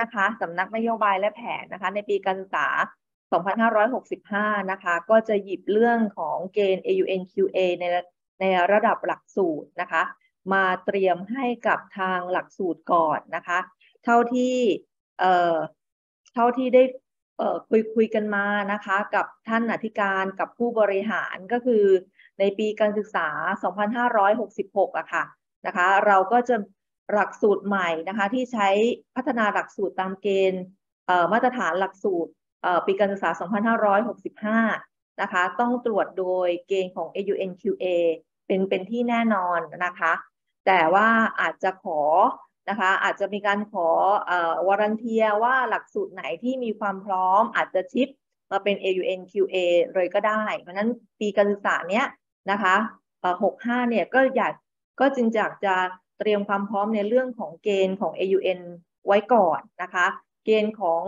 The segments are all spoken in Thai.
นะคะสำนักนโยบายและแผนนะคะ ในปีการศึกษา 2565 นะคะก็จะหยิบเรื่องของเกณฑ์ AUNQA ในในระดับหลักสูตรนะคะ มาเตรียมให้กับทางหลักสูตรก่อนนะคะ เท่าที่เอ่อเท่าที่ได้คุยคุยกันมานะคะ กับท่านอธิการกับผู้บริหารก็คือในปีการศึกษา 2566อะค่ะนะคะ เราก็จะหลักสูตรใหม่นะคะที่ใช้พัฒนาหลักสูตรตามเกณฑ์มาตรฐานหลักสูตรปีการศึกษา 2565 นะคะต้องตรวจโดยเกณฑ์ของ AUNQA เป็นเป็นที่แน่นอนนะคะแต่ว่าอาจจะขอนะคะอาจจะมีการขอวอรันเทียว่าหลักสูตรไหนที่มีความพร้อม อาจจะชิปมาเป็น AUNQA เลยก็ได้ เพราะนั้นปีการศึกษาเนี้ยนะคะ65 เนี่ยก็อยากก็จึงอยากจะเตรียมความพร้อมในเรื่องของเกณฑ์ของ AUN ไว้ก่อนนะคะ เกณฑ์ของ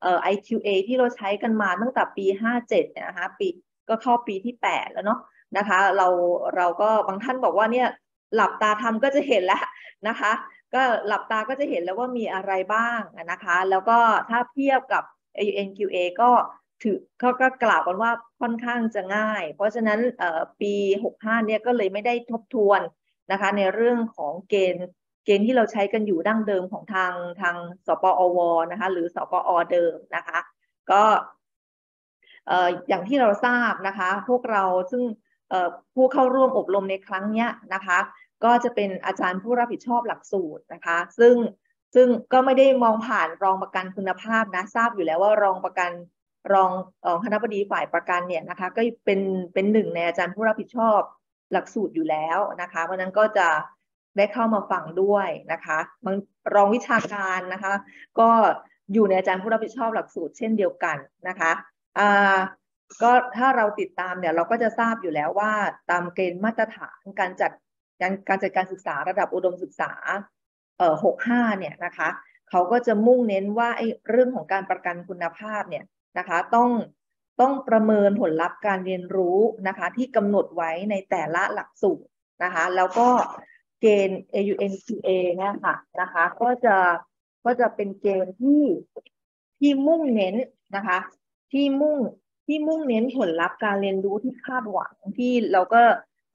เอ่อ IQA ที่เราใช้กันมาตั้งแต่ปี 57 นะคะ ปีก็เข้าปีที่ 8 แล้วเนาะนะคะ เราเราก็บางท่านบอกว่าเนี่ยหลับตาทำก็จะเห็นแล้วนะคะ ก็หลับตาก็จะเห็นแล้วว่ามีอะไรบ้างนะคะ แล้วก็ถ้าเทียบกับ AUNQA ก็ถือเขาก็กล่าวกันว่าค่อนข้างจะง่าย เพราะฉะนั้นปี 65 เนี่ยก็เลยไม่ได้ทบทวนนะคะในเรื่องของเกณฑ์เกณฑ์ที่เราใช้กันอยู่ดั้งเดิมของทางทางสปอวนะคะหรือสปอเดิมนะคะก็อย่างที่เราทราบนะคะ พวกเราซึ่งผู้เข้าร่วมอบรมในครั้งนี้นะคะ ก็จะเป็นอาจารย์ผู้รับผิดชอบหลักสูตรนะคะ ซึ่งซึ่งก็ไม่ได้มองผ่านรองประกันคุณภาพนะทราบอยู่แล้วว่ารองประกันรองคณะบดีฝ่ายประกันเนี่ยนะคะก็เป็นเป็นหนึ่งในอาจารย์ผู้รับผิดชอบหลักสูตรอยู่แล้วนะคะ เพราะนั้นก็จะได้เข้ามาฟังด้วยนะคะบางรองวิชาการนะคะ ก็อยู่ในอาจารย์ผู้รับผิดชอบหลักสูตรเช่นเดียวกันนะคะอ่าก็ถ้าเราติดตามเนี่ยเราก็จะทราบอยู่แล้วว่าตามเกณฑ์มาตรฐานการจัดการการจัดการศึกษาระดับอุดมศึกษาเอ่อหกห้าเนี่ยนะคะ เขาก็จะมุ่งเน้นว่าไอ้เรื่องของการประกันคุณภาพเนี่ยนะคะ ต้องต้องประเมินผลลัพธ์การเรียนรู้นะคะ ที่กำหนดไว้ในแต่ละหลักสูตรนะคะแล้วก็เกณฑ์ AUNCA เนี่ยค่ะนะคะ ก็จะก็จะเป็นเกณฑ์ที่ที่มุ่งเน้นนะคะ ที่มุ่งที่มุ่งเน้นผลลัพธ์การเรียนรู้ที่คาดหวังที่เราก็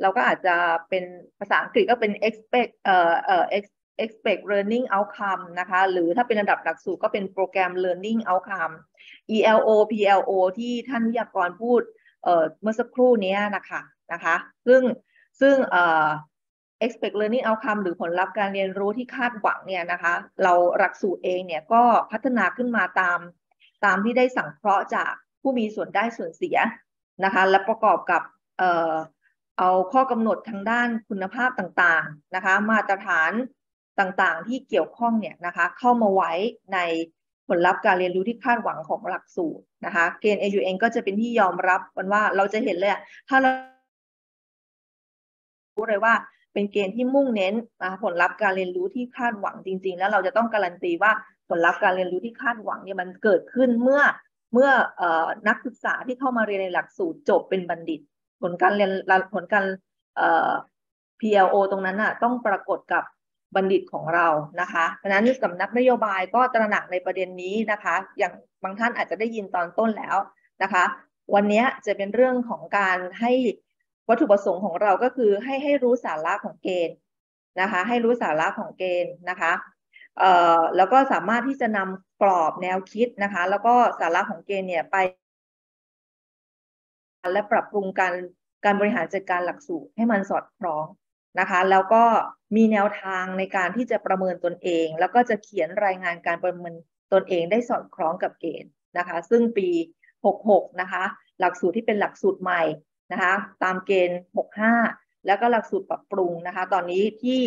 เราก็อาจจะเป็นภาษาอังกฤษก็เป็น expect เอ่อเอ่อ ex expect learning outcome นะคะ หรือถ้าเป็นระดับหลักสูตรก็เป็นโปรแกรม learning outcome ELO PLO ที่ท่านวิทยากรพูดเมื่อสักครู่นี้นะคะ นะคะ ซึ่ง ซึ่ง expect learning outcome หรือผลลัพธ์การเรียนรู้ที่คาดหวังเนี่ยนะคะ เราหลักสูตรเองเนี่ยก็พัฒนาขึ้นมาตาม ตามที่ได้สั่งเคราะห์จากผู้มีส่วนได้ส่วนเสียนะคะ และประกอบกับเเอาข้อกำหนดทางด้านคุณภาพต่างๆนะคะ มาตรฐานต่าง ๆ ที่เกี่ยวข้องเนี่ยนะคะเข้ามาไว้ในผลลัพธ์การเรียนรู้ที่คาดหวังของหลักสูตรนะคะเกณฑ์ AU เองก็จะเป็นที่ยอมรับกันว่าเราจะเห็นเลยถ้าเรารู้เลยว่าเป็นเกณฑ์ที่มุ่งเน้นผลลัพธ์การเรียนรู้ที่คาดหวังจริง ๆ แล้วเราจะต้องการันตีว่าผลลัพธ์การเรียนรู้ที่คาดหวังเนี่ยมันเกิดขึ้นเมื่อเมื่อนักศึกษาที่เข้ามาเรียนในหลักสูตรจบเป็นบัณฑิต ผลการเรียนผลการ PLO ตรงนั้นน่ะต้องปรากฏกับบัณฑิตของเรานะคะเพราะนั้นสำนักนโยบายก็ตระหนักในประเด็นนี้นะคะ อย่างบางท่านอาจจะได้ยินตอนต้นแล้วนะคะ วันนี้จะเป็นเรื่องของการให้วัตถุประสงค์ของเราก็คือให้ให้รู้สาระของเกณฑ์นะคะ ให้รู้สาระของเกณฑ์นะคะเอ่อแล้วก็สามารถที่จะนำกรอบแนวคิดนะคะ แล้วก็สาระของเกณฑ์เนี่ยไป และปรับปรุงการการบริหารจัดการหลักสูตรให้มันสอดคล้องนะคะ แล้วก็มีแนวทางในการที่จะประเมินตนเอง แล้วก็จะเขียนรายงานการประเมินตนเองได้สอดคล้องกับเกณฑ์นะคะซึ่งปี 66 นะคะหลักสูตรที่เป็นหลักสูตรใหม่นะคะตามเกณฑ์ 65 แล้วก็หลักสูตรปรับปรุงนะคะตอนนี้ที่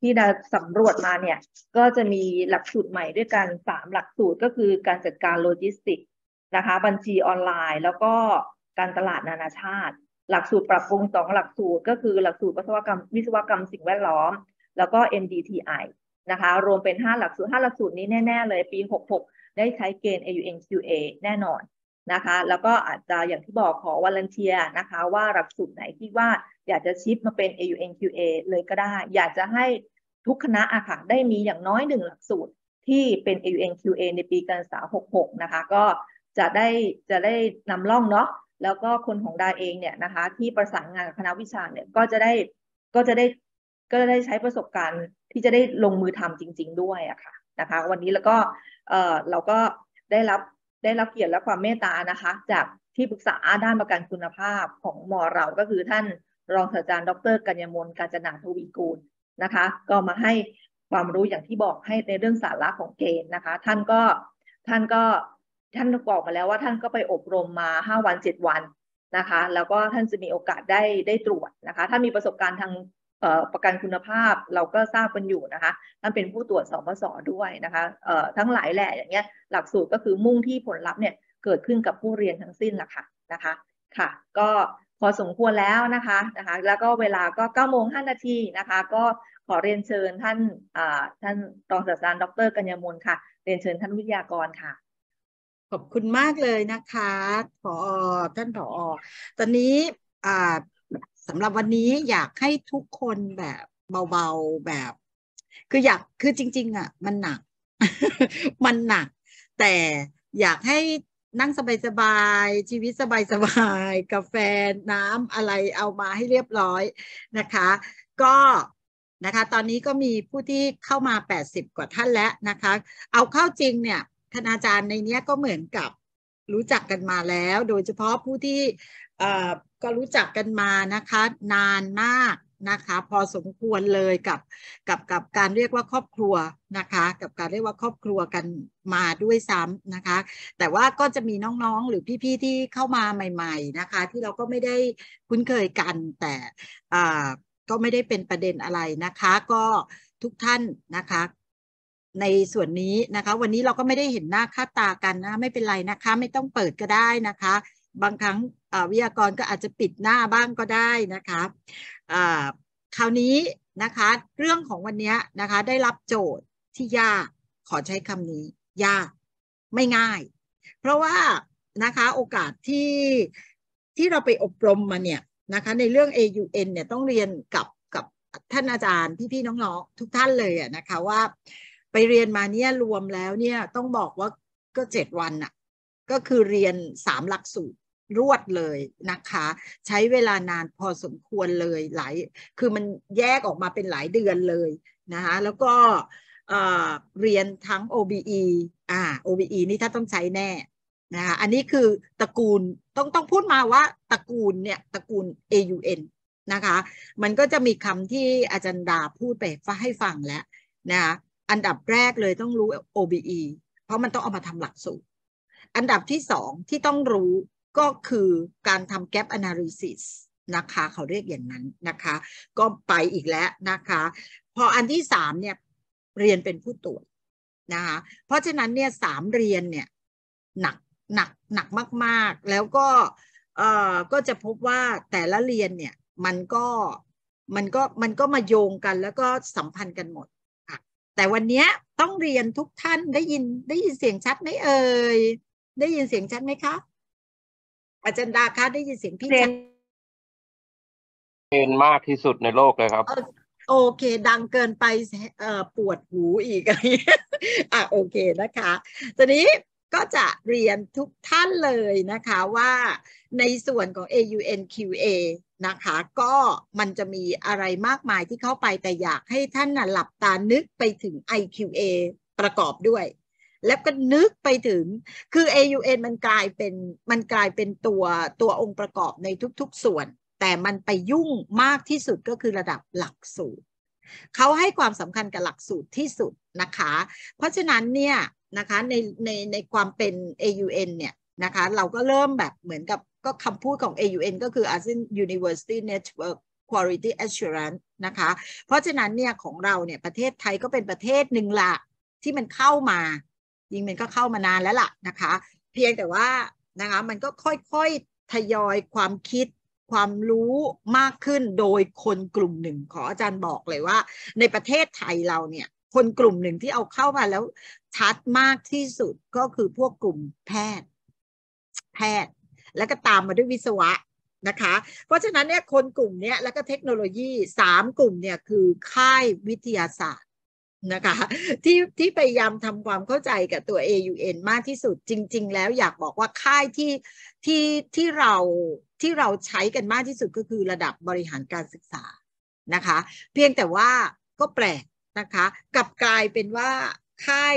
ที่เราสำรวจมาเนี่ยก็จะมีหลักสูตรใหม่ด้วยกัน 3 หลักสูตรก็คือการจัดการโลจิสติกนะคะบัญชีออนไลน์ แล้วก็การตลาดนานาชาติหลักสูตรปรับปรุงสองหลักสูตรก็คือหลักสูตรวิศวกรรมวิศวกรรมสิ่งแวดล้อม แล้วก็ MDTI นะคะรวมเป็น 5 หลักสูตร5หลักสูตรนี้แน่ ๆ เลย ปี 66 ได้ใช้เกณฑ์ a u n q a แน่นอนนะคะ แล้วก็อาจจะอย่างที่บอกขอวอลเนเทียนะคะ ว่าหลักสูตรไหนที่ว่าอยากจะชิปมาเป็น a u n q a เลยก็ได้อยากจะให้ทุกคณะอะค่ะได้มีอย่างน้อยหนึ่งหลักสูตรที่เป็น a u n q a ในปีการศึกษา 66 นะคะก็จะได้จะได้นำร่องเนาะแล้วก็คนของดาเองเนี่ยนะคะ ที่ประสานงานกับคณะวิชาเนี่ยก็จะได้ก็จะได้ก็จะได้ใช้ประสบการณ์ที่จะได้ลงมือทำจริง ๆ ด้วยอะค่ะนะคะ วันนี้แล้วก็เออเราก็ได้รับได้รับเกียรติและความเมตตานะคะ จากที่ปรึกษาด้านประกันคุณภาพของมอเรา ก็คือ ท่านรองศาสตราจารย์ ดร กัญญมลกาญจนาทวีกูลนะคะ ก็มาให้ความรู้อย่างที่บอกให้ในเรื่องสาระของเกณฑ์นะคะ ท่านก็ท่านก็ท่านบอกมาแล้วว่าท่านก็ไปอบรมมาห้าวันเจ็ดวันนะคะ แล้วก็ท่านจะมีโอกาสได้ได้ตรวจนะคะ ถ้ามีประสบการณ์ทางประกันคุณภาพเราก็ทราบกันอยู่นะคะ ท่านเป็นผู้ตรวจสอบสอด้วยนะคะทั้งหลายแหละอย่างเงี้ยหลักสูตรก็คือมุ่งที่ผลลัพธ์เนี่ยเกิดขึ้นกับผู้เรียนทั้งสิ้นละค่ะนะคะค่ะก็พอสมควรแล้วนะคะนะคะ แล้วก็เวลาก็9โมงานาทีนะคะ ก็ขอเรียนเชิญท่านท่านรองศาสตราจารย์ดรกัญญมลค่ะ เรียนเชิญท่านวิทยากรค่ะขอบคุณมากเลยนะคะ ผอท่านผอ ตอนนี้สำหรับวันนี้อยากให้ทุกคนแบบเบาๆแบบ คืออยากคือจริงๆอ่ะ มันหนัก มันหนัก แต่อยากให้นั่งสบายๆ ชีวิตสบายๆ กาแฟน้ำอะไรเอามาให้เรียบร้อยนะคะ ก็นะคะ ตอนนี้ก็มีผู้ที่เข้ามา 80 กว่าท่านแล้วนะคะ เอาเข้าจริงเนี่ยคณาจารย์ในนี้ก็เหมือนกับรู้จักกันมาแล้ว โดยเฉพาะผู้ที่ก็รู้จักกันมานะคะ นานมากนะคะ พอสมควรเลยกับกับกับการเรียกว่าครอบครัวนะคะ กับการเรียกว่าครอบครัวกันมาด้วยซ้ำนะคะ แต่ว่าก็จะมีน้องๆหรือพี่ๆที่เข้ามาใหม่ๆนะคะ ที่เราก็ไม่ได้คุ้นเคยกัน แต่ก็ไม่ได้เป็นประเด็นอะไรนะคะ ก็ทุกท่านนะคะในส่วนนี้นะคะ วันนี้เราก็ไม่ได้เห็นหน้าค่าตากันนะ ไม่เป็นไรนะคะ ไม่ต้องเปิดก็ได้นะคะ บางครั้งวิทยากรก็อาจจะปิดหน้าบ้างก็ได้นะคะคราวนี้นะคะ เรื่องของวันนี้นะคะ ได้รับโจทย์ที่ยากขอใช้คำนี้ ยากไม่ง่าย เพราะว่านะคะโอกาสที่ที่เราไปอบรมมาเนี่ยนะคะในเรื่อง AUN เนี่ยต้องเรียนกับกับท่านอาจารย์พี่พี่น้องๆ ทุกท่านเลยนะคะว่าไปเรียนมาเนี่ยรวมแล้วเนี่ยต้องบอกว่าก็เจ็ดวันอะก็คือเรียนสามหลักสูตรรวดเลยนะคะ ใช้เวลานานพอสมควรเลยหลายคือมันแยกออกมาเป็นหลายเดือนเลยนะคะแล้วก็เรียนทั้ง OBE อ่า OBE นี่ถ้าต้องใช้แน่นะคะอันนี้คือตระกูลต้องต้องพูดมาว่าตระกูลเนี่ยตระกูล AUN นะคะ มันก็จะมีคำที่อาจารย์ดาพูดไปให้ฟังแล้วนะคะอันดับแรกเลยต้องรู้ OBE เพราะมันต้องเอามาทำหลักสูตร อันดับที่สองที่ต้องรู้ก็คือการทำ gap analysis นะคะ เขาเรียกอย่างนั้นนะคะ ก็ไปอีกแล้วนะคะ พออันที่สามเนี่ย เรียนเป็นผู้ตรวจนะคะ เพราะฉะนั้นเนี่ยสามเรียนเนี่ยหนักหนักหนักมากๆ แล้วก็เอ่อก็จะพบว่าแต่ละเรียนเนี่ยมันก็มันก็มันก็มาโยงกันแล้วก็สัมพันธ์กันหมดแต่วันนี้ต้องเรียนทุกท่านได้ยินได้ยินเสียงชัดไหมเอ่ยได้ยินเสียงชัดไหมคะอาจารย์ดาคะได้ยินเสียงพี่ชัดเป็นมากที่สุดในโลกเลยครับ โอเค ดังเกินไปเอ่อปวดหูอีกออ่ะโอเคนะคะตอนนี้ก็จะเรียนทุกท่านเลยนะคะว่าในส่วนของ AUNQA นะคะก็มันจะมีอะไรมากมายที่เข้าไปแต่อยากให้ท่านนะหลับตานึกไปถึง IQA ประกอบด้วย แล้วก็นึกไปถึงคือ AUN มันกลายเป็นมันกลายเป็นตัวตัวองค์ประกอบในทุกๆส่วน แต่มันไปยุ่งมากที่สุดก็คือระดับหลักสูตร เขาให้ความสำคัญกับหลักสูตรที่สุดนะคะเพราะฉะนั้นเนี่ยนะคะในในในความเป็น AUN เนี่ยนะคะเราก็เริ่มแบบเหมือนกับก็คำพูดของ AUN ก็คือ ASEAN University Network Quality Assurance นะคะเพราะฉะนั้นเนี่ยของเราเนี่ยประเทศไทยก็เป็นประเทศหนึ่งละที่มันเข้ามายิงมันก็เข้ามานานแล้วล่ะนะคะ เพียงแต่ว่านะคะมันก็ค่อยๆ ทยอยความคิด ความรู้มากขึ้นโดยคนกลุ่มหนึ่ง ขออาจารย์บอกเลยว่าในประเทศไทยเราเนี่ยคนกลุ่มหนึ่งที่เอาเข้ามาแล้ว ชัดมากที่สุดก็คือพวกกลุ่มแพทย์แพทย์แล้วก็ตามมาด้วยวิศวะนะคะ เพราะฉะนั้นเนี่ยคนกลุ่มนี้แล้วก็เทคโนโลยีสามกลุ่มเนี่ยคือ ค่ายวิทยาศาสตร์นะคะที่ที่พยายามทำความเข้าใจกับตัว AUN มากที่สุดจริงๆแล้วอยากบอกว่าค่ายที่ที่ที่เราที่เราใช้กันมากที่สุดก็คือระดับบริหารการศึกษานะคะ เพียงแต่ว่าก็แปลกนะคะกับกลายเป็นว่า ค่าย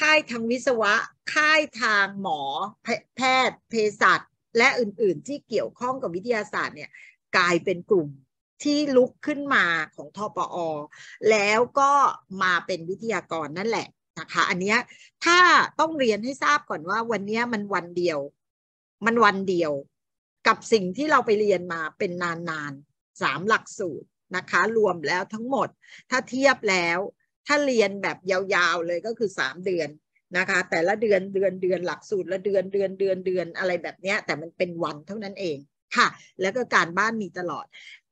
ค่ายทางวิศวะค่ายทางหมอแพทย์เภสัชและอื่นๆที่เกี่ยวข้องกับวิทยาศาสตร์เนี่ย กลายเป็นกลุ่มที่ลุกขึ้นมาของทอปอ แล้วก็มาเป็นวิทยากรนั่นแหละนะคะ อันเนี้ยถ้าต้องเรียนให้ทราบก่อนว่า วันนี้มันวันเดียว มันวันเดียว กับสิ่งที่เราไปเรียนมาเป็นนานๆสามหลักสูตรนะคะ รวมแล้วทั้งหมด ถ้าเทียบแล้วถ้าเรียนแบบยาว ๆ เลยก็คือสามเดือนนะคะแต่ละเดือนเดือนเดือนหลักสูตรละเดือนเดือนเดือนเดือนอะไรแบบเนี้ย แต่มันเป็นวันเท่านั้นเองค่ะ แล้วก็การบ้านมีตลอด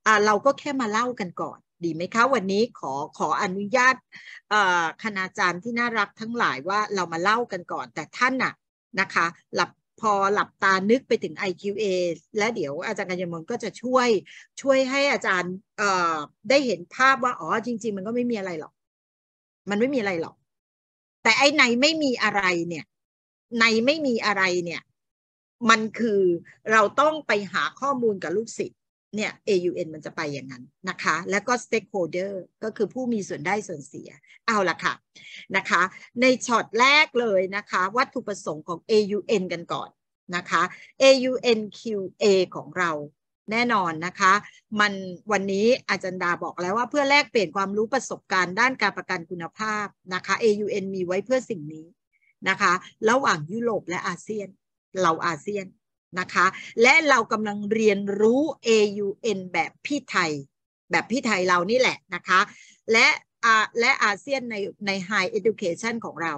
อ่าเราก็แค่มาเล่ากันก่อน ดีไหมคะ วันนี้ขอขออนุญาตคณาจารย์ที่น่ารักทั้งหลายว่าเรามาเล่ากันก่อน แต่ท่านน่ะนะคะ หลับพอหลับตานึกไปถึง IQA และเดี๋ยวอาจารย์กัญญมลก็จะช่วยช่วยให้อาจารย์ได้เห็นภาพว่าอ๋อจริงๆ มันก็ไม่มีอะไรหรอก มันไม่มีอะไรหรอกแต่ไอ้ในไม่มีอะไรเนี่ยในไม่มีอะไรเนี่ย มันคือเราต้องไปหาข้อมูลกับลูกศิษย์เนี่ย AUN มันจะไปอย่างนั้นนะคะ แล้วก็ stakeholder ก็คือผู้มีส่วนได้ส่วนเสียเอาละค่ะนะคะในช็อตแรกเลยนะคะวัตถุประสงค์ของ AUN กันก่อนนะคะ AUNQA ของเราแน่นอนนะคะมันวันนี้อาจารย์ดาบอกแล้วว่าเพื่อแลกเปลี่ยนความรู้ประสบการณ์ด้านการประกันคุณภาพนะคะ AUN มีไว้เพื่อสิ่งนี้นะคะระหว่างยุโรปและอาเซียน เราอาเซียนนะคะ และเรากำลังเรียนรู้ AUN แบบพี่ไทย แบบพี่ไทยเรานี่แหละนะคะ และและอาเซียนในใน High Education ของเรา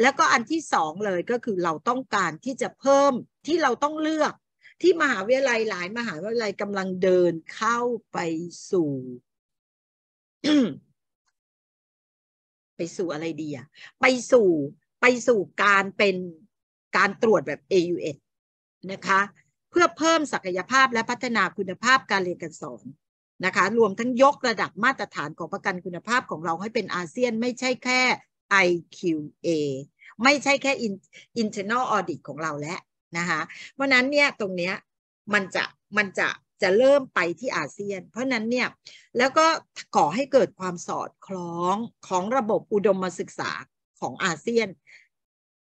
แล้วก็อันที่สองเลยก็คือเราต้องการที่จะเพิ่มที่เราต้องเลือกที่มหาวิทยาลัยหลายมหาวิทยาลัยกำลังเดินเข้าไปสู่ ไปสู่อะไรดีอะไปสู่ไปสู่การเป็นการตรวจแบบ AUS นะคะ เพื่อเพิ่มศักยภาพและพัฒนาคุณภาพการเรียนการสอนนะคะ รวมทั้งยกระดับมาตรฐานของประกันคุณภาพของเราให้เป็นอาเซียน ไม่ใช่แค่ IQA ไม่ใช่แค่ internal audit ของเราแล้วนะคะเพราะนั้นเนี่ยตรงเนี้ยมันจะมันจะจะเริ่มไปที่อาเซียน เพราะนั้นเนี่ยแล้วก็ก่อให้เกิดความสอดคล้องของระบบอุดมศึกษาของอาเซียน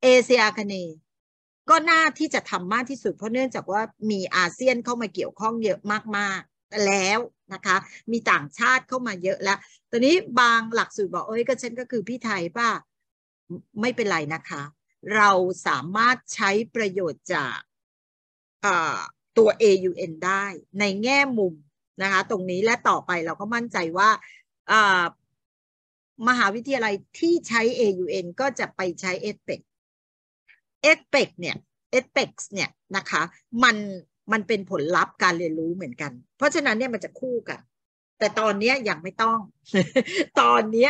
เอเชียคเนก็น่าที่จะทำมากที่สุด เพราะเนื่องจากว่ามีอาเซียนเข้ามาเกี่ยวข้องเยอะมากๆแล้วนะคะ มีต่างชาติเข้ามาเยอะแล้ว ตอนนี้บางหลักสูตรบอกเอ้ยก็ฉันก็คือพี่ไทยป่ะไม่เป็นไรนะคะเราสามารถใช้ประโยชน์จากตัว AUN ได้ ในแง่มุมนะคะ ตรงนี้และต่อไปเราก็มั่นใจว่ามหาวิทยาลัยที่ใช้ AUN ก็จะไปใช้ e p e c e p e c เนี่ย e p e c เนี่ยนะคะ มันมันเป็นผลลัพธ์การเรียนรู้เหมือนกัน เพราะฉะนั้นเนี่ยมันจะคู่กันแต่ตอนนี้ยังไม่ต้อง ตอนนี้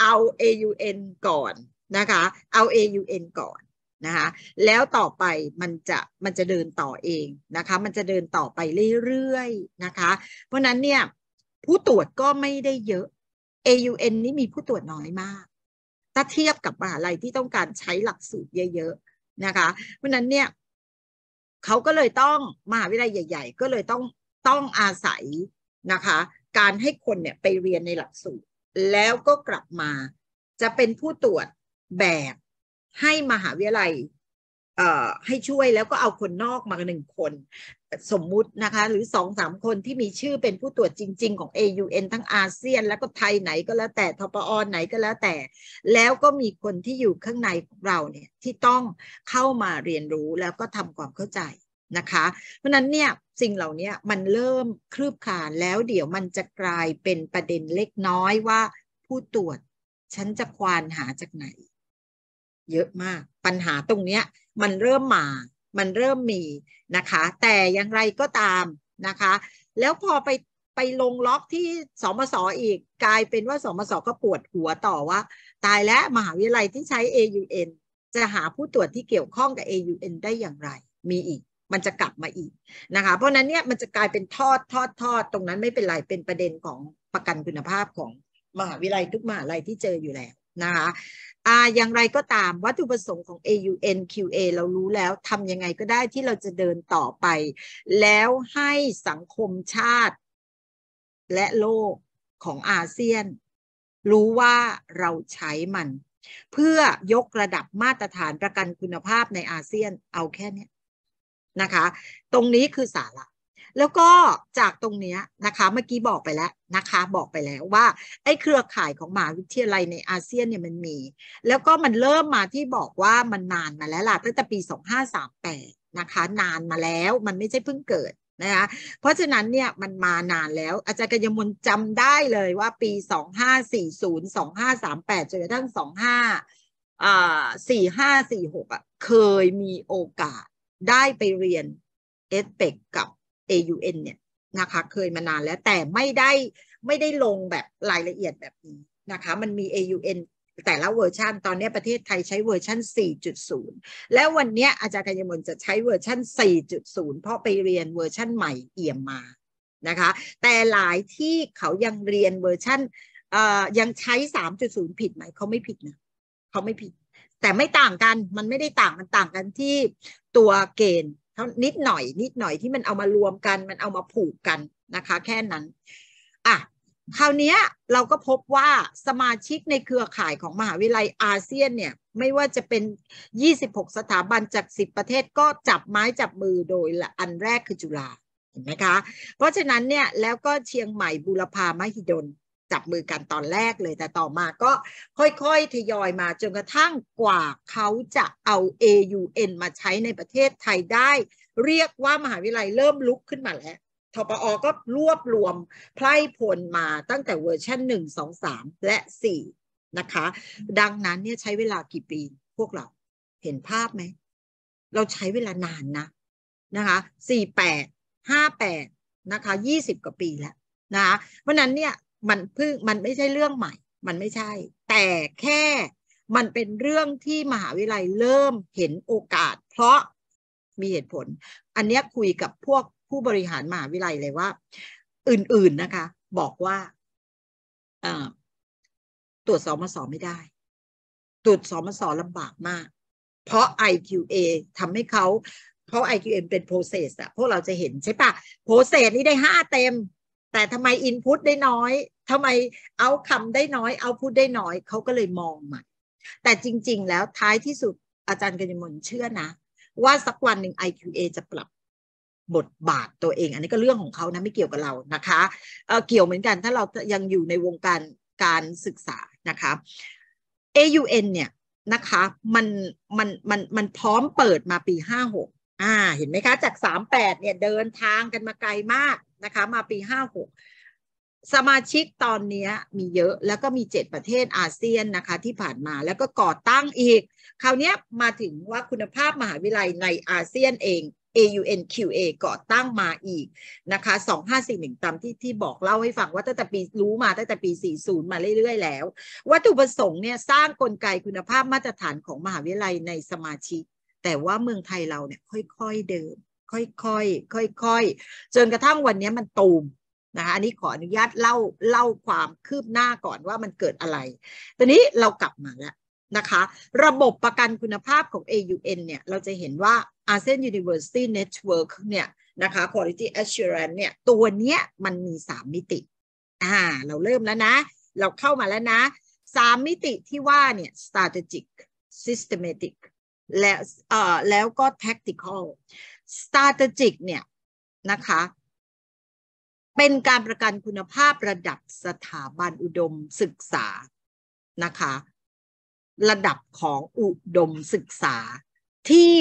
เอา AUN ก่อนนะคะเอา AUN ก่อนนะคะ แล้วต่อไปมันจะมันจะเดินต่อเองนะคะ มันจะเดินต่อไปเรื่อยๆนะคะ เพราะนั้นเนี่ยผู้ตรวจก็ไม่ได้เยอะ AUN นี่มีผู้ตรวจน้อยมาก ถ้าเทียบกับมหาลัยที่ต้องการใช้หลักสูตรเยอะๆนะคะ เพราะนั้นเนี่ยเขาก็เลยต้อง มหาวิทยาลัยใหญ่ ๆ ก็เลยต้องต้องอาศัยนะคะ การให้คนเนี่ยไปเรียนในหลักสูตรแล้วก็กลับมา จะเป็นผู้ตรวจแบบให้มหาวิทยาลัยให้ช่วยแล้วก็เอาคนนอกมาหนึ่งคน สมมุตินะคะ หรือสองสามคนที่มีชื่อเป็นผู้ตรวจจริงๆของ AUN ทั้งอาเซียนแล้วก็ไทยไหนก็แล้วแต่ ทปอ ไหนก็แล้วแต่ แล้วก็มีคนที่อยู่ข้างในของเราเนี่ยที่ต้องเข้ามาเรียนรู้แล้วก็ทำความเข้าใจนะคะ เพราะนั้นเนี่ยสิ่งเหล่านี้มันเริ่มคลืบคลานแล้วเดี๋ยวมันจะกลายเป็นประเด็นเล็กน้อยว่าผู้ตรวจฉันจะควานหาจากไหนเยอะมาก ปัญหาตรงเนี้ย มันเริ่มมา มันเริ่มมีนะคะ แต่อย่างไรก็ตามนะคะ แล้วพอไปไปลงล็อกที่สมสออีก กลายเป็นว่า สมสก็ปวดหัวต่อว่าตายแลวมหาวิทยาลัยที่ใช้ AUN จะหาผู้ตรวจที่เกี่ยวข้องกับ AUN ได้อย่างไร มีอีก มันจะกลับมาอีกนะคะ เพราะนั้นเนี่ยมันจะกลายเป็นทอด ทอด ทอด ตรงนั้นไม่เป็นไรเป็นประเด็นของประกันคุณภาพของมหาวิทยาลัยทุกมหาวิทยาลัยที่เจออยู่แล้วนะคะอ่าอย่างไรก็ตามวัตถุประสงค์ของ AUNQA เรารู้แล้วทำยังไงก็ได้ที่เราจะเดินต่อไป แล้วให้สังคมชาติและโลกของอาเซียนรู้ว่าเราใช้มัน เพื่อยกระดับมาตรฐานประกันคุณภาพในอาเซียนเอาแค่นี้นะคะ ตรงนี้คือสาระแล้วก็จากตรงนี้นะคะเมื่อกี้บอกไปแล้วนะคะ บอกไปแล้วว่า ไอ้เครือข่ายของมหาวิทยาลัยในอาเซียนเนี่ยมันมี แล้วก็มันเริ่มมาที่บอกว่ามันนานมาแล้วล่ะตั้งแต่ปี 2538 นะคะ นานมาแล้วมันไม่ใช่เพิ่งเกิดนะคะเพราะฉะนั้นเนี่ยมันมานานแล้ว อาจารย์กัยมลจำได้เลยว่า ปี 2540 2538 จนกระทั่ง 25อ่า4546อ่ะเคยมีโอกาสได้ไปเรียนเอสเปกกับ AUN เนี่ยนะคะเคยมานานแล้วแต่ไม่ได้ไม่ได้ลงแบบรายละเอียดแบบนี้นะคะ มันมี AUN แต่ละเวอร์ชันตอนนี้ประเทศไทยใช้เวอร์ชัน4.0 แล้ววันนี้อาจารย์กัญญมนจะใช้เวอร์ชัน4.0 เพราะไปเรียนเวอร์ชันใหม่เอี่ยมมานะคะ แต่หลายที่เขายังเรียนเวอร์ชันยังใช้ 3.0 ผิดไหมเขาไม่ผิดนะเขาไม่ผิด แต่ไม่ต่างกันมันไม่ได้ต่าง มันต่างกันที่ตัวเกณฑ์เท่านิดหน่อย นิดหน่อยที่มันเอามารวมกันมันเอามาผูกกันนะคะแค่นั้น อ่ะ คราวนี้เราก็พบว่าสมาชิกในเครือข่ายของมหาวิทยาลัยอาเซียนเนี่ย ไม่ว่าจะเป็น 26 สถาบันจาก 10 ประเทศก็จับไม้จับมือโดยละอันแรกคือจุฬาเห็นไหมคะ เพราะฉะนั้นเนี่ย แล้วก็เชียงใหม่บุรพามหิดลจับมือกันตอนแรกเลยแต่ต่อมาก็ค่อยๆ ทยอยมาจนกระทั่งกว่าเขาจะเอา AUN มาใช้ในประเทศไทยได้ เรียกว่า มหาวิทยาลัยเริ่มลุกขึ้นมาแล้วทปอก็รวบรวมไพร่พลมาตั้งแต่เวอร์ชัน1 2 3 และ 4 นะคะ ดังนั้นเนี่ยใช้เวลากี่ปีพวกเราเห็นภาพไหม เราใช้เวลานานนะนะคะ48 58 นะคะ 20 กว่าปีแล้วนะคะเพราะนั้นเนี่ยมันเพิ่งมันไม่ใช่เรื่องใหม่ มันไม่ใช่ แต่แค่มันเป็นเรื่องที่มหาวิทยาลัยเริ่มเห็นโอกาส เพราะมีเหตุผล อันนี้คุยกับพวกผู้บริหารมหาวิทยาลัยเลยว่า อื่นๆนะคะ บอกว่า ตรวจสอบมาสอบไม่ได้ ตรวจสอบมาสอบลำบากมาก เพราะ IQA ทำให้เขาเพราะ IQA เป็น process อะพวกเราจะเห็นใช่ปะ process นี่ได้ห้าเต็ม แต่ทำไม input ได้น้อยทำไมเอาคำได้น้อย เอาพูดได้น้อย เขาก็เลยมองมาแต่จริง ๆ แล้วท้ายที่สุดอาจารย์กัญมนเชื่อนะ ว่าสักวันหนึ่ง IQA จะปรับบทบาทตัวเอง อันนี้ก็เรื่องของเขานะไม่เกี่ยวกับเรานะคะเเกี่ยวเหมือนกันถ้าเรายังอยู่ในวงการการศึกษานะคะ AUN เนี่ยนะคะ มันมันมันมันพร้อมเปิดมาปีห้าหกอ่า เห็นไหมคะ จากสามแปดเนี่ยเดินทางกันมาไกลมากนะคะ มาปีห้าหกสมาชิกตอนนี้มีเยอะแล้วก็มี7ประเทศอาเซียนนะคะที่ผ่านมาแล้วก็ก่อตั้งอีกคราวนี้มาถึงว่าคุณภาพมหาวิทยาลัยในอาเซียนเอง AUNQA ก่อตั้งมาอีกนะคะ2541ตามที่ที่บอกเล่าให้ฟังว่าตั้งแต่ปีรู้มาตั้งแต่ปี 40มาเรื่อยๆแล้ว วัตถุประสงค์เนี่ยสร้างกลไกคุณภาพมาตรฐานของมหาวิทยาลัยในสมาชิก แต่ว่าเมืองไทยเราเนี่ยค่อยๆเดิม ค่อยๆค่อยๆจนกระทั่งวันนี้มันตูมนะคะอันนี้ขออนุญาตเล่าเล่าความคืบหน้าก่อนว่ามันเกิดอะไร ตอนนี้เรากลับมาแล้วนะคะระบบประกันคุณภาพของ AUN เนี่ย เราจะเห็นว่า ASEAN University Network เนี่ยนะคะ Quality Assurance เนี่ย ตัวเนี้ยมันมี 3 มิติ อ่า เราเริ่มแล้วนะ เราเข้ามาแล้วนะ 3 มิติที่ว่าเนี่ย strategic systematic และเอ่อแล้วก็ tactical strategic เนี่ยนะคะเป็นการประกันคุณภาพระดับสถาบันอุดมศึกษานะคะ ระดับของอุดมศึกษาที่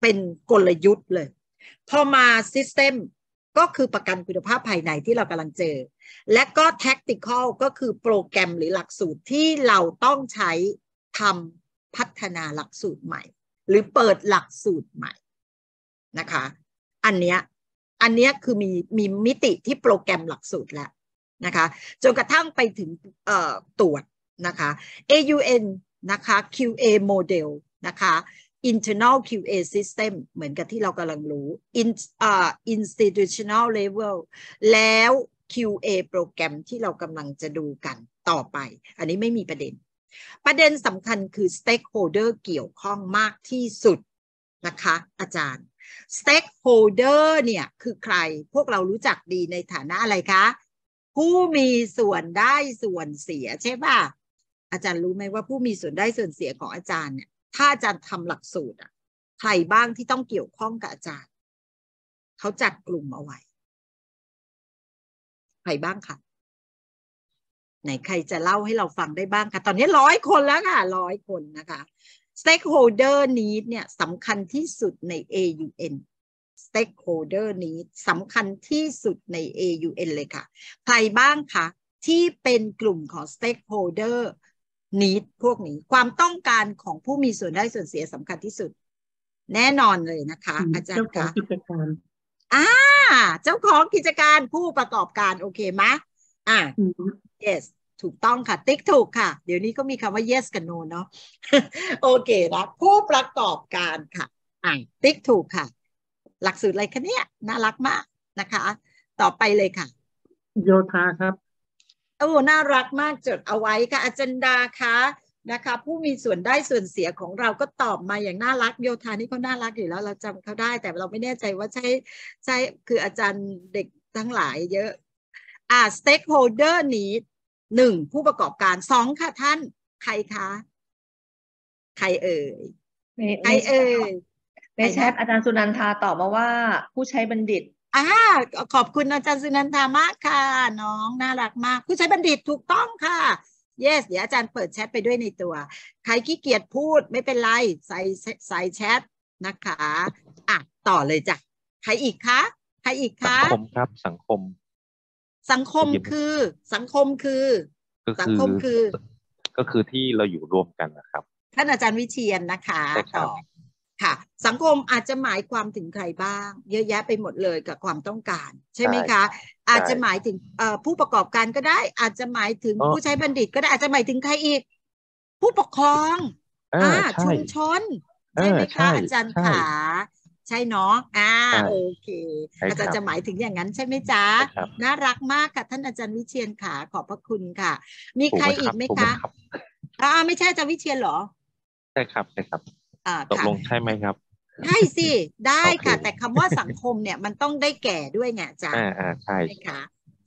เป็นกลยุทธ์เลย พอมาซิสเต็มก็คือประกันคุณภาพภายในที่เรากำลังเจอ และก็ tactical ก็คือโปรแกรมหรือหลักสูตรที่เราต้องใช้ทำพัฒนาหลักสูตรใหม่ หรือเปิดหลักสูตรใหม่นะคะ อันเนี้ยอันนี้คือมีมีมิติที่โปรแกรมหลักสูตรแล้วนะคะจนกระทั่งไปถึงตรวจนะคะ AUN นะคะ QA model นะคะ internal QA system เหมือนกับที่เรากำลังรู้ in uh, institutional level แล้ว QA โปรแกรมที่เรากำลังจะดูกันต่อไป อันนี้ไม่มีประเด็น ประเด็นสำคัญคือ stakeholder เกี่ยวข้องมากที่สุดนะคะ อาจารย์สเต็กโฮเดอร์เนี่ยคือใครพวกเรารู้จักดีในฐานะอะไรคะ ผู้มีส่วนได้ส่วนเสียใช่ป่ะอาจารย์รู้ไหมว่าผู้มีส่วนได้ส่วนเสียของอาจารย์เนี่ย ถ้าอาจารย์ทำหลักสูตรอะใครบ้างที่ต้องเกี่ยวข้องกับอาจารย์เขาจัดกลุ่มเอาไว้ใครบ้างคะไหนใครจะเล่าให้เราฟังได้บ้างคะตอนนี้ร้อยคนแล้วค่ะร้อยคนนะคะ stakeholder need เนี่ยสำคัญที่สุดใน AUN stakeholder need สำคัญที่สุดใน AUN เลยค่ะ ใครบ้างคะ ที่เป็นกลุ่มของ stakeholder need พวกนี้ ความต้องการของผู้มีส่วนได้ส่วนเสียสำคัญที่สุด แน่นอนเลยนะคะ อาจารย์คะเจ้าของกิจการอ่า เจ้าของกิจการผู้ประกอบการโอเคไหมอ่า yes ถูกต้องค่ะ ติ๊กถูกค่ะ เดี๋ยวนี้ก็มีคำว่า yes กับ no เนาะโอเคนะผู้ประกอบการค่ะอ่ติ๊กถูกค่ะ หลักสูตรอะไรคะเนี่ยน่ารักมากนะคะ ต่อไปเลยค่ะ โยธาครับโอ้น่ารักมากจดเอาไว้ค่ะอาจารย์ดาคะนะคะ ผู้มีส่วนได้ส่วนเสียของเราก็ตอบมาอย่างน่ารักโยธานี่ก็น่ารักอยู่แล้วเราจำเขาได้ แต่เราไม่แน่ใจว่าใช่ใช่คืออาจารย์เด็กทั้งหลาย เยอะ อ่า stakeholder need หนึ่งผู้ประกอบการสองค่ะท่านใครคะใครเอ่ยใครเอ่ยในแชทอาจารย์สุนันทาตอบมาว่า ผู้ใช้บัณฑิตอ่าขอบคุณอาจารย์สุนันทามากค่ะ น้องน่ารักมากผู้ใช้บัณฑิตถูกต้องค่ะ yes เดี๋ยวอาจารย์เปิดแชทไปด้วยในตัว ใครขี้เกียจพูดไม่เป็นไรใส่ใส่แชทนะคะอ่ะต่อเลยจ้ะใครอีกคะใครอีกคะสังคมครับสังคมสังคมคือสังคมคือ สังคมคือ ก็คือที่เราอยู่ร่วมกันนะครับ ท่านอาจารย์วิเชียนนะคะต่อค่ะ สังคมอาจจะหมายความถึงใครบ้าง เยอะแยะไปหมดเลยกับความต้องการ ใช่ไหมคะ อาจจะหมายถึงผู้ประกอบการก็ได้ อาจจะหมายถึงผู้ใช้บัณฑิต ก็ได้อาจจะหมายถึงใครอีก ผู้ปกครองอ่าชุมชนใช่ไหมคะอาจารย์ขาใช่เนาะ อ่า โอเค อาจารย์จะหมายถึงอย่างนั้นใช่ไหมจ๊ะ น่ารักมากค่ะท่านอาจารย์วิเชียนค่ะ ขอบพระคุณค่ะ มีใครอีกไหมคะอ่าไม่ใช่อาจารย์วิเชียนหรอ ใช่ครับใช่ครับตกลงใช่ไหมครับ ใช่สิ ได้ค่ะ แต่คำว่าสังคมเนี่ยมันต้องได้แก่ด้วยไงจ๊ะอ่าใช่ค่ะ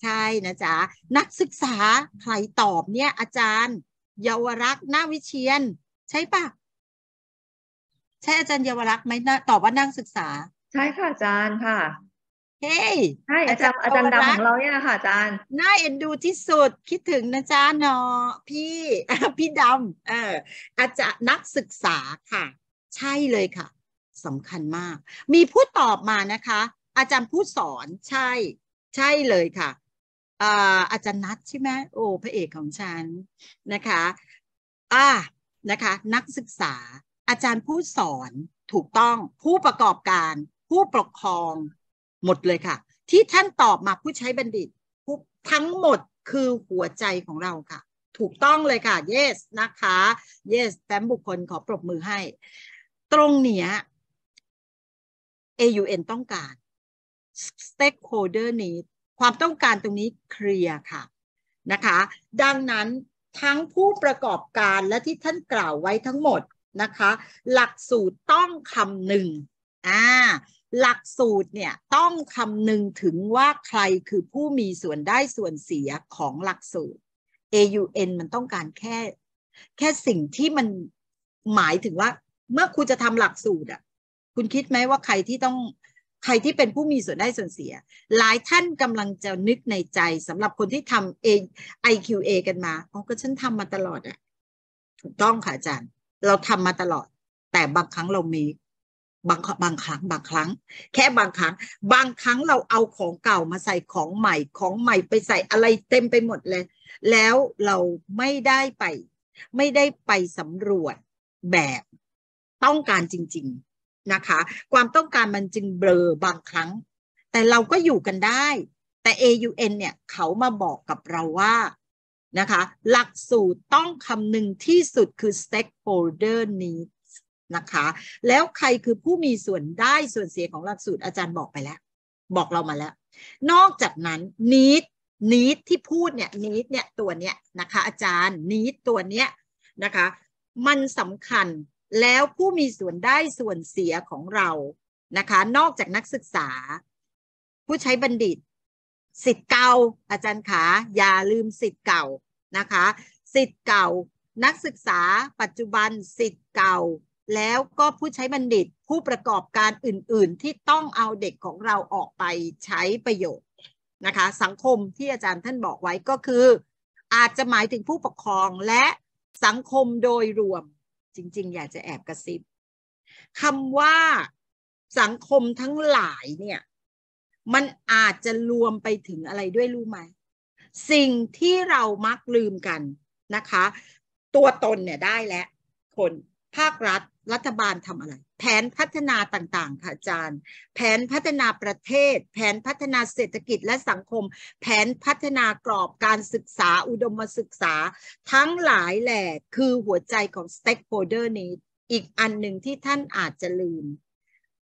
ใช่นะจ๊ะ นักศึกษาใครตอบเนี่ย อาจารย์เยาวรักษ์หน้าวิเชียนใช่ปะใช่อาจารย์เยาวรักษ์ไหมนตอบว่านั่งศึกษา ใช่ค่ะอาจารย์ค่ะ เฮ้ยใช่อาจารย์อาจารย์ดำของเราเนี่ยค่ะอาจารย์น่าเอ็นดูที่สุดคิดถึงนะจ๊ะเนาะพี่พี่ดำเออ อาจารย์นักศึกษาค่ะ ใช่เลยค่ะสำคัญมาก มีผู้ตอบมานะคะ อาจารย์ผู้สอนใช่ ใช่เลยค่ะอาจารย์นัทใช่ไหมโอ้พระเอกของฉันนะคะอ่านะคะ นักศึกษาอาจารย์ผู้สอนถูกต้องผู้ประกอบการ ผู้ปกครอง หมดเลยค่ะ ที่ท่านตอบมาผู้ใช้บัณฑิตทั้งหมดคือหัวใจของเราค่ะ ถูกต้องเลยค่ะ yes นะคะ yes แฟ้มบุคคลขอปรบมือให้ ตรงเนี้ย AUN ต้องการ stakeholder need ความต้องการตรงนี้เคลียร์ค่ะนะคะ ดังนั้นทั้งผู้ประกอบการและที่ท่านกล่าวไว้ทั้งหมดนะคะหลักสูตรต้องคำหนึ่งอ่าหลักสูตรเนี่ยต้องคำหนึ่งถึงว่าใครคือผู้มีส่วนได้ส่วนเสียของหลักสูตร AUN มันต้องการแค่ แค่สิ่งที่มันหมายถึงว่า เมื่อคุณจะทำหลักสูตรอ่ะคุณคิดไหมว่าใครที่ต้องใครที่เป็นผู้มีส่วนได้ส่วนเสีย หลายท่านกำลังจะนึกในใจสำหรับคนที่ทำ A IQA กันมาอ๋อก็ฉันทำมาตลอดอ่ะถูกต้องค่ะอาจารย์เราทำมาตลอด แต่บางครั้งเรามี บางบางครั้งบางครั้ง แค่บางครั้ง บางครั้งเราเอาของเก่ามาใส่ของใหม่ของใหม่ไปใส่อะไรเต็มไปหมดเลยแล้วเราไม่ได้ไป ไม่ได้ไปสำรวจแบบต้องการจริง ๆนะคะ ความต้องการมันจึงเบลอ บางครั้ง แต่เราก็อยู่กันได้ แต่ AUN เนี่ยเขามาบอกกับเราว่านะคะหลักสูตรต้องคำนึงที่สุดคือ stakeholder needs นะคะ แล้วใครคือผู้มีส่วนได้ส่วนเสียของหลักสูตรอาจารย์บอกไปแล้ว บอกเรามาแล้ว นอกจากนั้น need need ที่พูดเนี่ย need เนี่ยตัวเนี้ยนะคะอาจารย์ need ตัวเนี้ยนะคะ มันสำคัญแล้วผู้มีส่วนได้ส่วนเสียของเรานะคะ นอกจากนักศึกษา ผู้ใช้บัณฑิตสิทธิ์เก่าอาจารย์ขาอย่าลืมสิทธิ์เก่านะคะสิทธิ์เก่า นักศึกษา ปัจจุบัน สิทธิ์เก่า แล้วก็ผู้ใช้บัณฑิต ผู้ประกอบการอื่นๆที่ต้องเอาเด็กของเราออกไปใช้ประโยชน์นะคะสังคมที่อาจารย์ท่านบอกไว้ก็คือ อาจจะหมายถึงผู้ปกครองและสังคมโดยรวม จริงๆ อยากจะแอบกระซิบคำว่าสังคมทั้งหลายเนี่ยมันอาจจะรวมไปถึงอะไรด้วยรู้ไหมสิ่งที่เรามักลืมกันนะคะ ตัวตนเนี่ยได้แล้วคนภาครัฐรัฐบาลทำอะไร แผนพัฒนาต่างๆค่ะอาจารย์ แผนพัฒนาประเทศ แผนพัฒนาเศรษฐกิจและสังคม แผนพัฒนากรอบการศึกษาอุดมศึกษา ทั้งหลายแหล่คือหัวใจของ stakeholder นี้อีกอันหนึ่งที่ท่านอาจจะลืม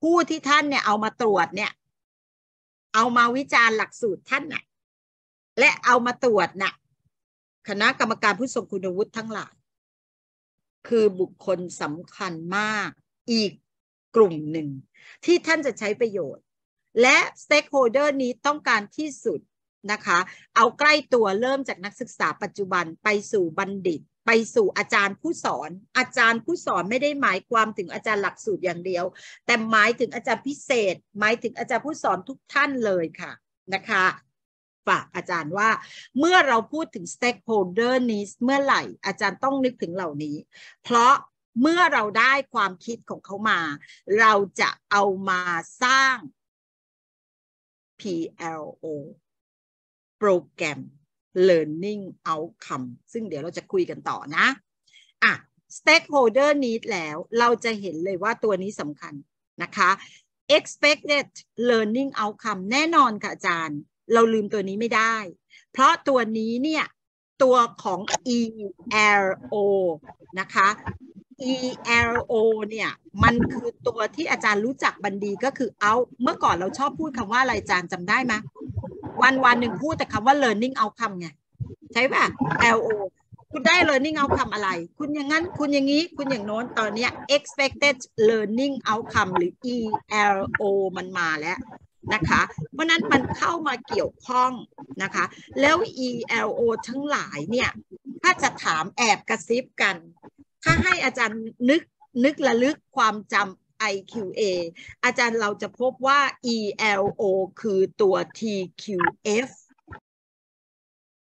ผู้ที่ท่านเนี่ยเอามาตรวจเนี่ย เอามาวิจารณ์หลักสูตรท่านน่ะและเอามาตรวจนะ่ะคณะกรรมการผู้ทรงคุณวุฒิทั้งหลาย คือบุคคลสำคัญมาก อีกกลุ่มหนึ่ง ที่ท่านจะใช้ประโยชน์ และสเต็กโฮเดอร์นี้ต้องการที่สุดนะคะ เอาใกล้ตัวเริ่มจากนักศึกษาปัจจุบันไปสู่บัณฑิต ไปสู่อาจารย์ผู้สอน อาจารย์ผู้สอนไม่ได้หมายความถึงอาจารย์หลักสูตรอย่างเดียว แต่หมายถึงอาจารย์พิเศษ หมายถึงอาจารย์ผู้สอนทุกท่านเลยค่ะนะคะฝากอาจารย์ว่าเมื่อเราพูดถึง stakeholder needs เมื่อไหร่ อาจารย์ต้องนึกถึงเหล่านี้ เพราะเมื่อเราได้ความคิดของเขามา เราจะเอามาสร้าง PLO program Learning Outcome ซึ่งเดี๋ยวเราจะคุยกันต่อนะอ่ะ Stakeholder Need แล้วเราจะเห็นเลยว่าตัวนี้สำคัญนะคะ Expected Learning Outcome แน่นอนค่ะอาจารย์เราลืมตัวนี้ไม่ได้ เพราะตัวนี้เนี่ย ตัวของ ELO นะคะ ELO เนี่ย มันคือตัวที่อาจารย์รู้จักบันดีก็คือเอา เมื่อก่อนเราชอบพูดคำว่าอะไรอาจารย์จำได้ไหมวันวันหนึ่งพูดแต่คำว่า learning outcome ไง ใช่ป่ะ LO คุณได้ learning outcome อะไร คุณอย่างนั้น คุณอย่างนี้คุณอย่างโน้น ตอนนี้ expected learning outcome หรือ ELO มันมาแล้วนะคะเพราะนั้นมันเข้ามาเกี่ยวข้องนะคะแล้ว ELO ทั้งหลายเนี่ยถ้าจะถามแอบกระซิบกัน ถ้าให้อาจารย์นึกนึกระลึกความจำ IQA อาจารย์เราจะพบว่า ELO คือตัว TQF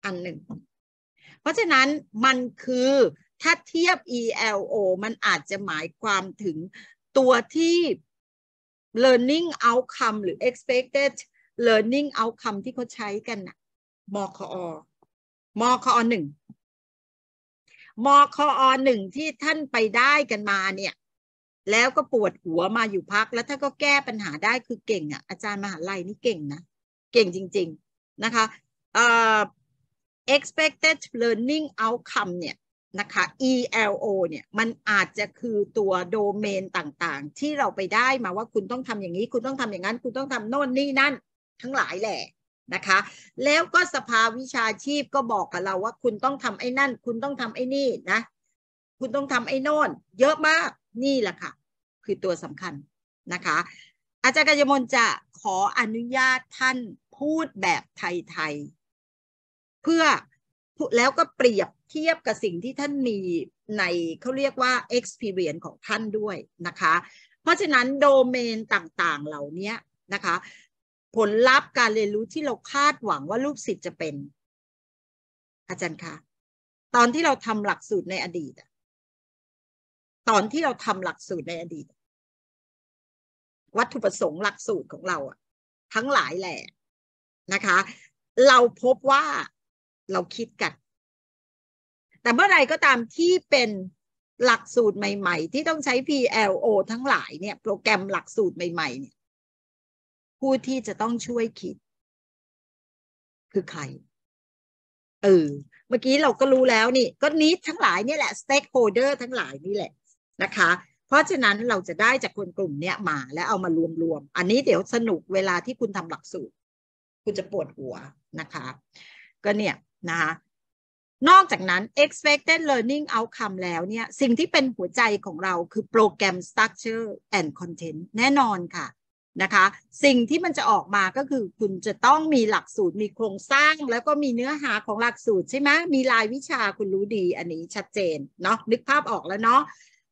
อันหนึ่ง เพราะฉะนั้นมันคือถ้าเทียบ ELO มันอาจจะหมายความถึงตัวที่ learning outcome หรือ expected learning outcome ที่เขาใช้กันนะมคอมคอหนึ่ง มคอหนึ่งที่ท่านไปได้กันมาเนี่ย แล้วก็ปวดหัวมาอยู่พัก แล้วท่านก็แก้ปัญหาได้คือเก่งอะ่ะอาจารย์มหาลัยนี่เก่งนะ เก่งจริง ๆ นะคะ uh, expected learning outcome เนี่ยนะคะ ELO เนี่ยมันอาจจะคือตัวโดเมนต่างๆ ที่เราไปได้มาว่าคุณต้องทำอย่างนี้ คุณต้องทำอย่างนั้น คุณต้องทำโน่นนี่นั่น ทั้งหลายแหละนะคะ แล้วก็สภาวิชาชีพก็บอกกับเราว่า คุณต้องทำไอ้นั่น คุณต้องทำไอ้นี่นะ คุณต้องทำไอ้โน่นเยอะมากนี่แหละค่ะ คือตัวสำคัญนะคะ อาจารย์กัญญมนจะขออนุญาตท่านพูดแบบไทยๆเพื่อแล้วก็เปรียบเทียบกับสิ่งที่ท่านมีในเขาเรียกว่า experience ของท่านด้วยนะคะ เพราะฉะนั้นโดเมนต่างๆเหล่านี้นะคะ ผลลัพธ์การเรียนรู้ที่เราคาดหวังว่าลูกศิษย์จะเป็น อาจารย์คะตอนที่เราทำหลักสูตรในอดีตตอนที่เราทำหลักสูตรในอดีต วัตถุประสงค์หลักสูตรของเราทั้งหลายแหละนะคะ เราพบว่าเราคิดกัน แต่เมื่อไรก็ตามที่เป็นหลักสูตรใหม่ ๆ ที่ต้องใช้ PLO ทั้งหลายเนี่ย โปรแกรมหลักสูตรใหม่ ๆเนี่ย ผู้ที่จะต้องช่วยคิด คือใครเออเมื่อกี้เราก็รู้แล้วนี่ก็นี้ทั้งหลายนี่แหละ stakeholder ทั้งหลายนี่แหละนะคะเพราะฉะนั้นเราจะได้จากคนกลุ่มเนี้ยมา แล้วเอามารวมๆอันนี้เดี๋ยวสนุกเวลาที่คุณทำหลักสูตร คุณจะปวดหัวนะคะ ก็เนี่ยนะคะนอกจากนั้น expected learning outcome แล้วเนี่ยสิ่งที่เป็นหัวใจของเราคือโปรแกรม structure and content แน่นอนค่ะนะคะสิ่งที่มันจะออกมาก็คือคุณจะต้องมีหลักสูตรมีโครงสร้าง แล้วก็มีเนื้อหาของหลักสูตรใช่ไหมมีรายวิชาคุณรู้ดีอันนี้ชัดเจนเนาะนึกภาพออกแล้วเนาะ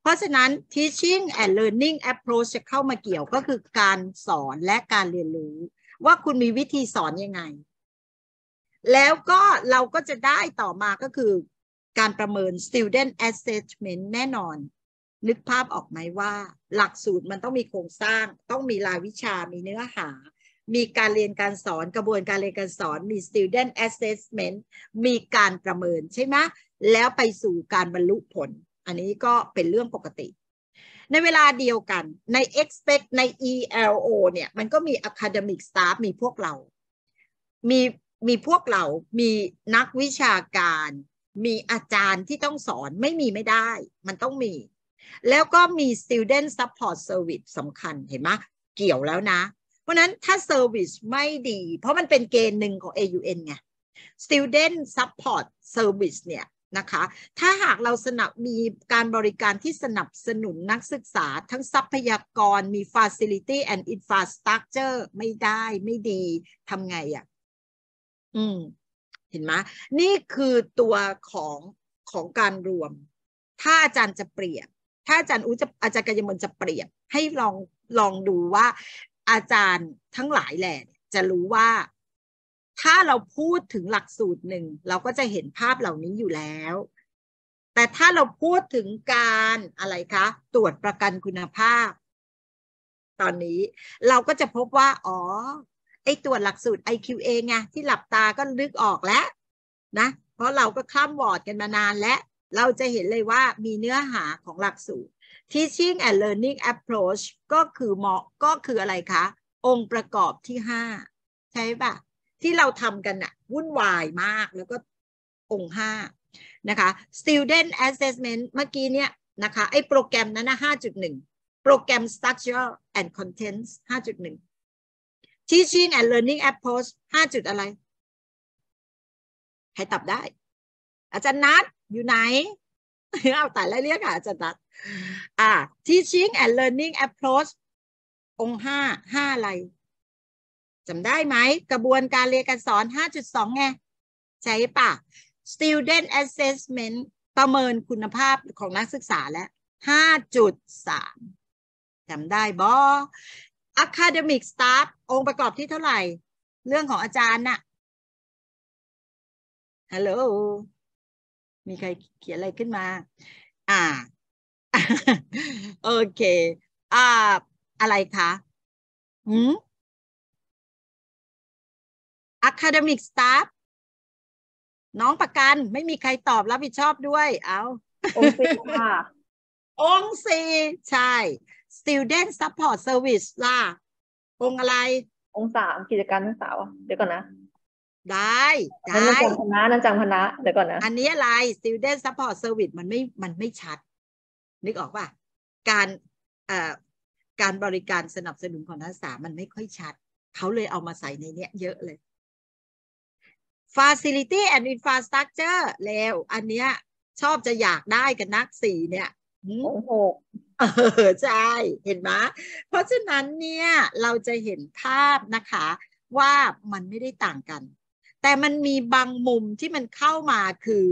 เพราะฉะนั้น teaching and learning approach จะเข้ามาเกี่ยวก็คือการสอนและการเรียนรู้ ว่าคุณมีวิธีสอนยังไงแล้วก็เราก็จะได้ต่อมาก็คือ การประเมิน student assessment แน่นอน นึกภาพออกไหมว่า หลักสูตรมันต้องมีโครงสร้าง ต้องมีรายวิชามีเนื้อหา มีการเรียนการสอนกระบวนการเรียนการสอนมี student assessment มีการประเมินใช่ไหมแล้วไปสู่การบรรลุผล อันนี้ก็เป็นเรื่องปกติ ในเวลาเดียวกันใน expect ใน ELO เนี่ยมันก็มี academic staff มีพวกเรา มีมีพวกเรามีนักวิชาการ มีอาจารย์ที่ต้องสอนไม่มีไม่ได้มันต้องมี แล้วก็มี student support service สำคัญเห็นไหมเกี่ยวแล้วนะ เพราะนั้นถ้า service ไม่ดี เพราะมันเป็นเกณฑ์หนึ่งของ AUN ไง student support service เนี่ยนะคะ ถ้าหากเราสนับมีการบริการที่สนับสนุนนักศึกษาทั้งทรัพยากรมี facility and infrastructure ไม่ได้ไม่ดีทำไงอะ่ะอืมเห็นไหมนี่คือตัวของของการรวม ถ้าอาจารย์จะเปรียบถ้าอาจารย์อุจะอาจารย์กยมนจะเปรียบ ให้ลองลองดูว่า อาจารย์ทั้งหลายแหละจะรู้ว่า ถ้าเราพูดถึงหลักสูตรหนึ่งเราก็จะเห็นภาพเหล่านี้อยู่แล้ว แต่ถ้าเราพูดถึงการอะไรคะ ตรวจประกันคุณภาพ ตอนนี้เราก็จะพบว่า อ๋อไอ้ตรวจหลักสูตร IQA ไงที่หลับตาก็ลึกออกแล้วนะเพราะเราก็ข้ามวอร์ดกันมานานและ เราจะเห็นเลยว่ามีเนื้อหาของหลักสูตร Teaching and Learning Approach ก็คือเหมาะก็คืออะไรคะ องค์ประกอบที่ 5 ใช่ปะที่เราทำกันอะวุ่นวายมากแล้วก็องค์5นะคะ Student Assessment เมื่อกี้เนี่ยนะคะไอ้โปรแกรมนั้นนะ5.1โปรแกรม Structure and Contents 5.1 teaching and learning a p p r o s ห้าจุดอะไรใครตอบได้ อาจารย์นัดอยู่ไหน เอาแต่ล้เรียกอาจารย์นัดอ่า teaching and learning a p p r o s องห้า ห้าอะไร จำได้ไหม กระบวนการเรียนการสอน 5.2 ไง ใช่ปะ student assessment ประเมินคุณภาพของนักศึกษาแล้ว5.3จำได้บอ academic s t a f f องค์ประกอบที่เท่าไหร่ เรื่องของอาจารย์น่ะ ฮัลโหลมีใครเขียนอะไรขึ้นมา อ่า โอเค อ่า อะไรคะหืม academic staff น้องประกันไม่มีใครตอบรับผิดชอบด้วย เอาองค์สี่ค่ะ องค์สี่ใช่ student support service ล่ะองอะไรองสามกิจการนักศึกษาเดี๋ยวก่อนนะ ได้ ได้นันจังพนะนันจังพนะเดี๋ยวก่อนนะ อันนี้อะไร student support service มันไม่มันไม่ชัด นึกออกป่ะการเอ่อการบริการสนับสนุนของนักศึกษามันไม่ค่อยชัด เขาเลยเอามาใส่ในเนี้ย เยอะเลย facility and infrastructure แล้ว อันเนี้ยชอบจะอยากได้กันนักสี่เนี่ยองหกเออใช่ เห็นไหมเพราะฉะนั้นเนี่ยเราจะเห็นภาพนะคะ ว่ามันไม่ได้ต่างกัน แต่มันมีบางมุมที่มันเข้ามาคือ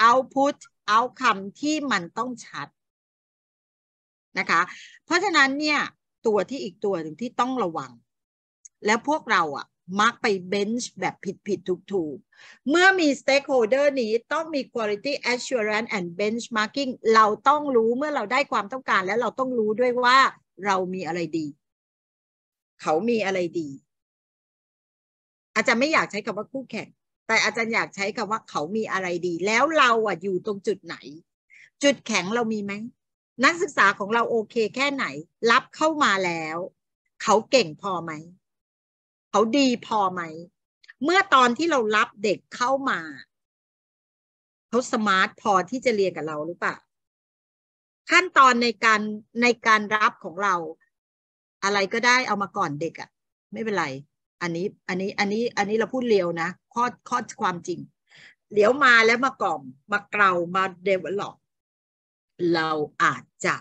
เอาพุทเอาคำที่มันต้องชัดนะคะ เพราะฉะนั้นเนี่ยตัวที่อีกตัวหนึ่งที่ต้องระวัง แล้วพวกเราอ่ะมักไปเบนช์แบบผิดผิดถูกถูกเมื่อมี stakeholder นี้ต้องมี quality assurance and benchmarking เราต้องรู้เมื่อเราได้ความต้องการแล้วเราต้องรู้ด้วยว่า เรามีอะไรดี เขามีอะไรดี อาจารย์ไม่อยากใช้คำว่าคู่แข่งแต่อาจารย์อยากใช้คำว่าเขามีอะไรดี แล้วเราอ่ะอยู่ตรงจุดไหน จุดแข็งเรามีไหม นักศึกษาของเราโอเคแค่ไหน รับเข้ามาแล้ว เขาเก่งพอไหมเขาดีพอไหม เมื่อตอนที่เรารับเด็กเข้ามา เขาสมาร์ทพอที่จะเรียนกับเราหรือเปล่าขั้นตอนในการในการรับของเรา อะไรก็ได้เอามาก่อนเด็กอะ่ะ ไม่เป็นไร อันนี้อันนี้อันนี้อันนี้เราพูดเร็วนะข้อข้อความจริงเดี๋ยวมาแล้วมากล่อม มาเกลามาเดเวล็อปเราอาจจะ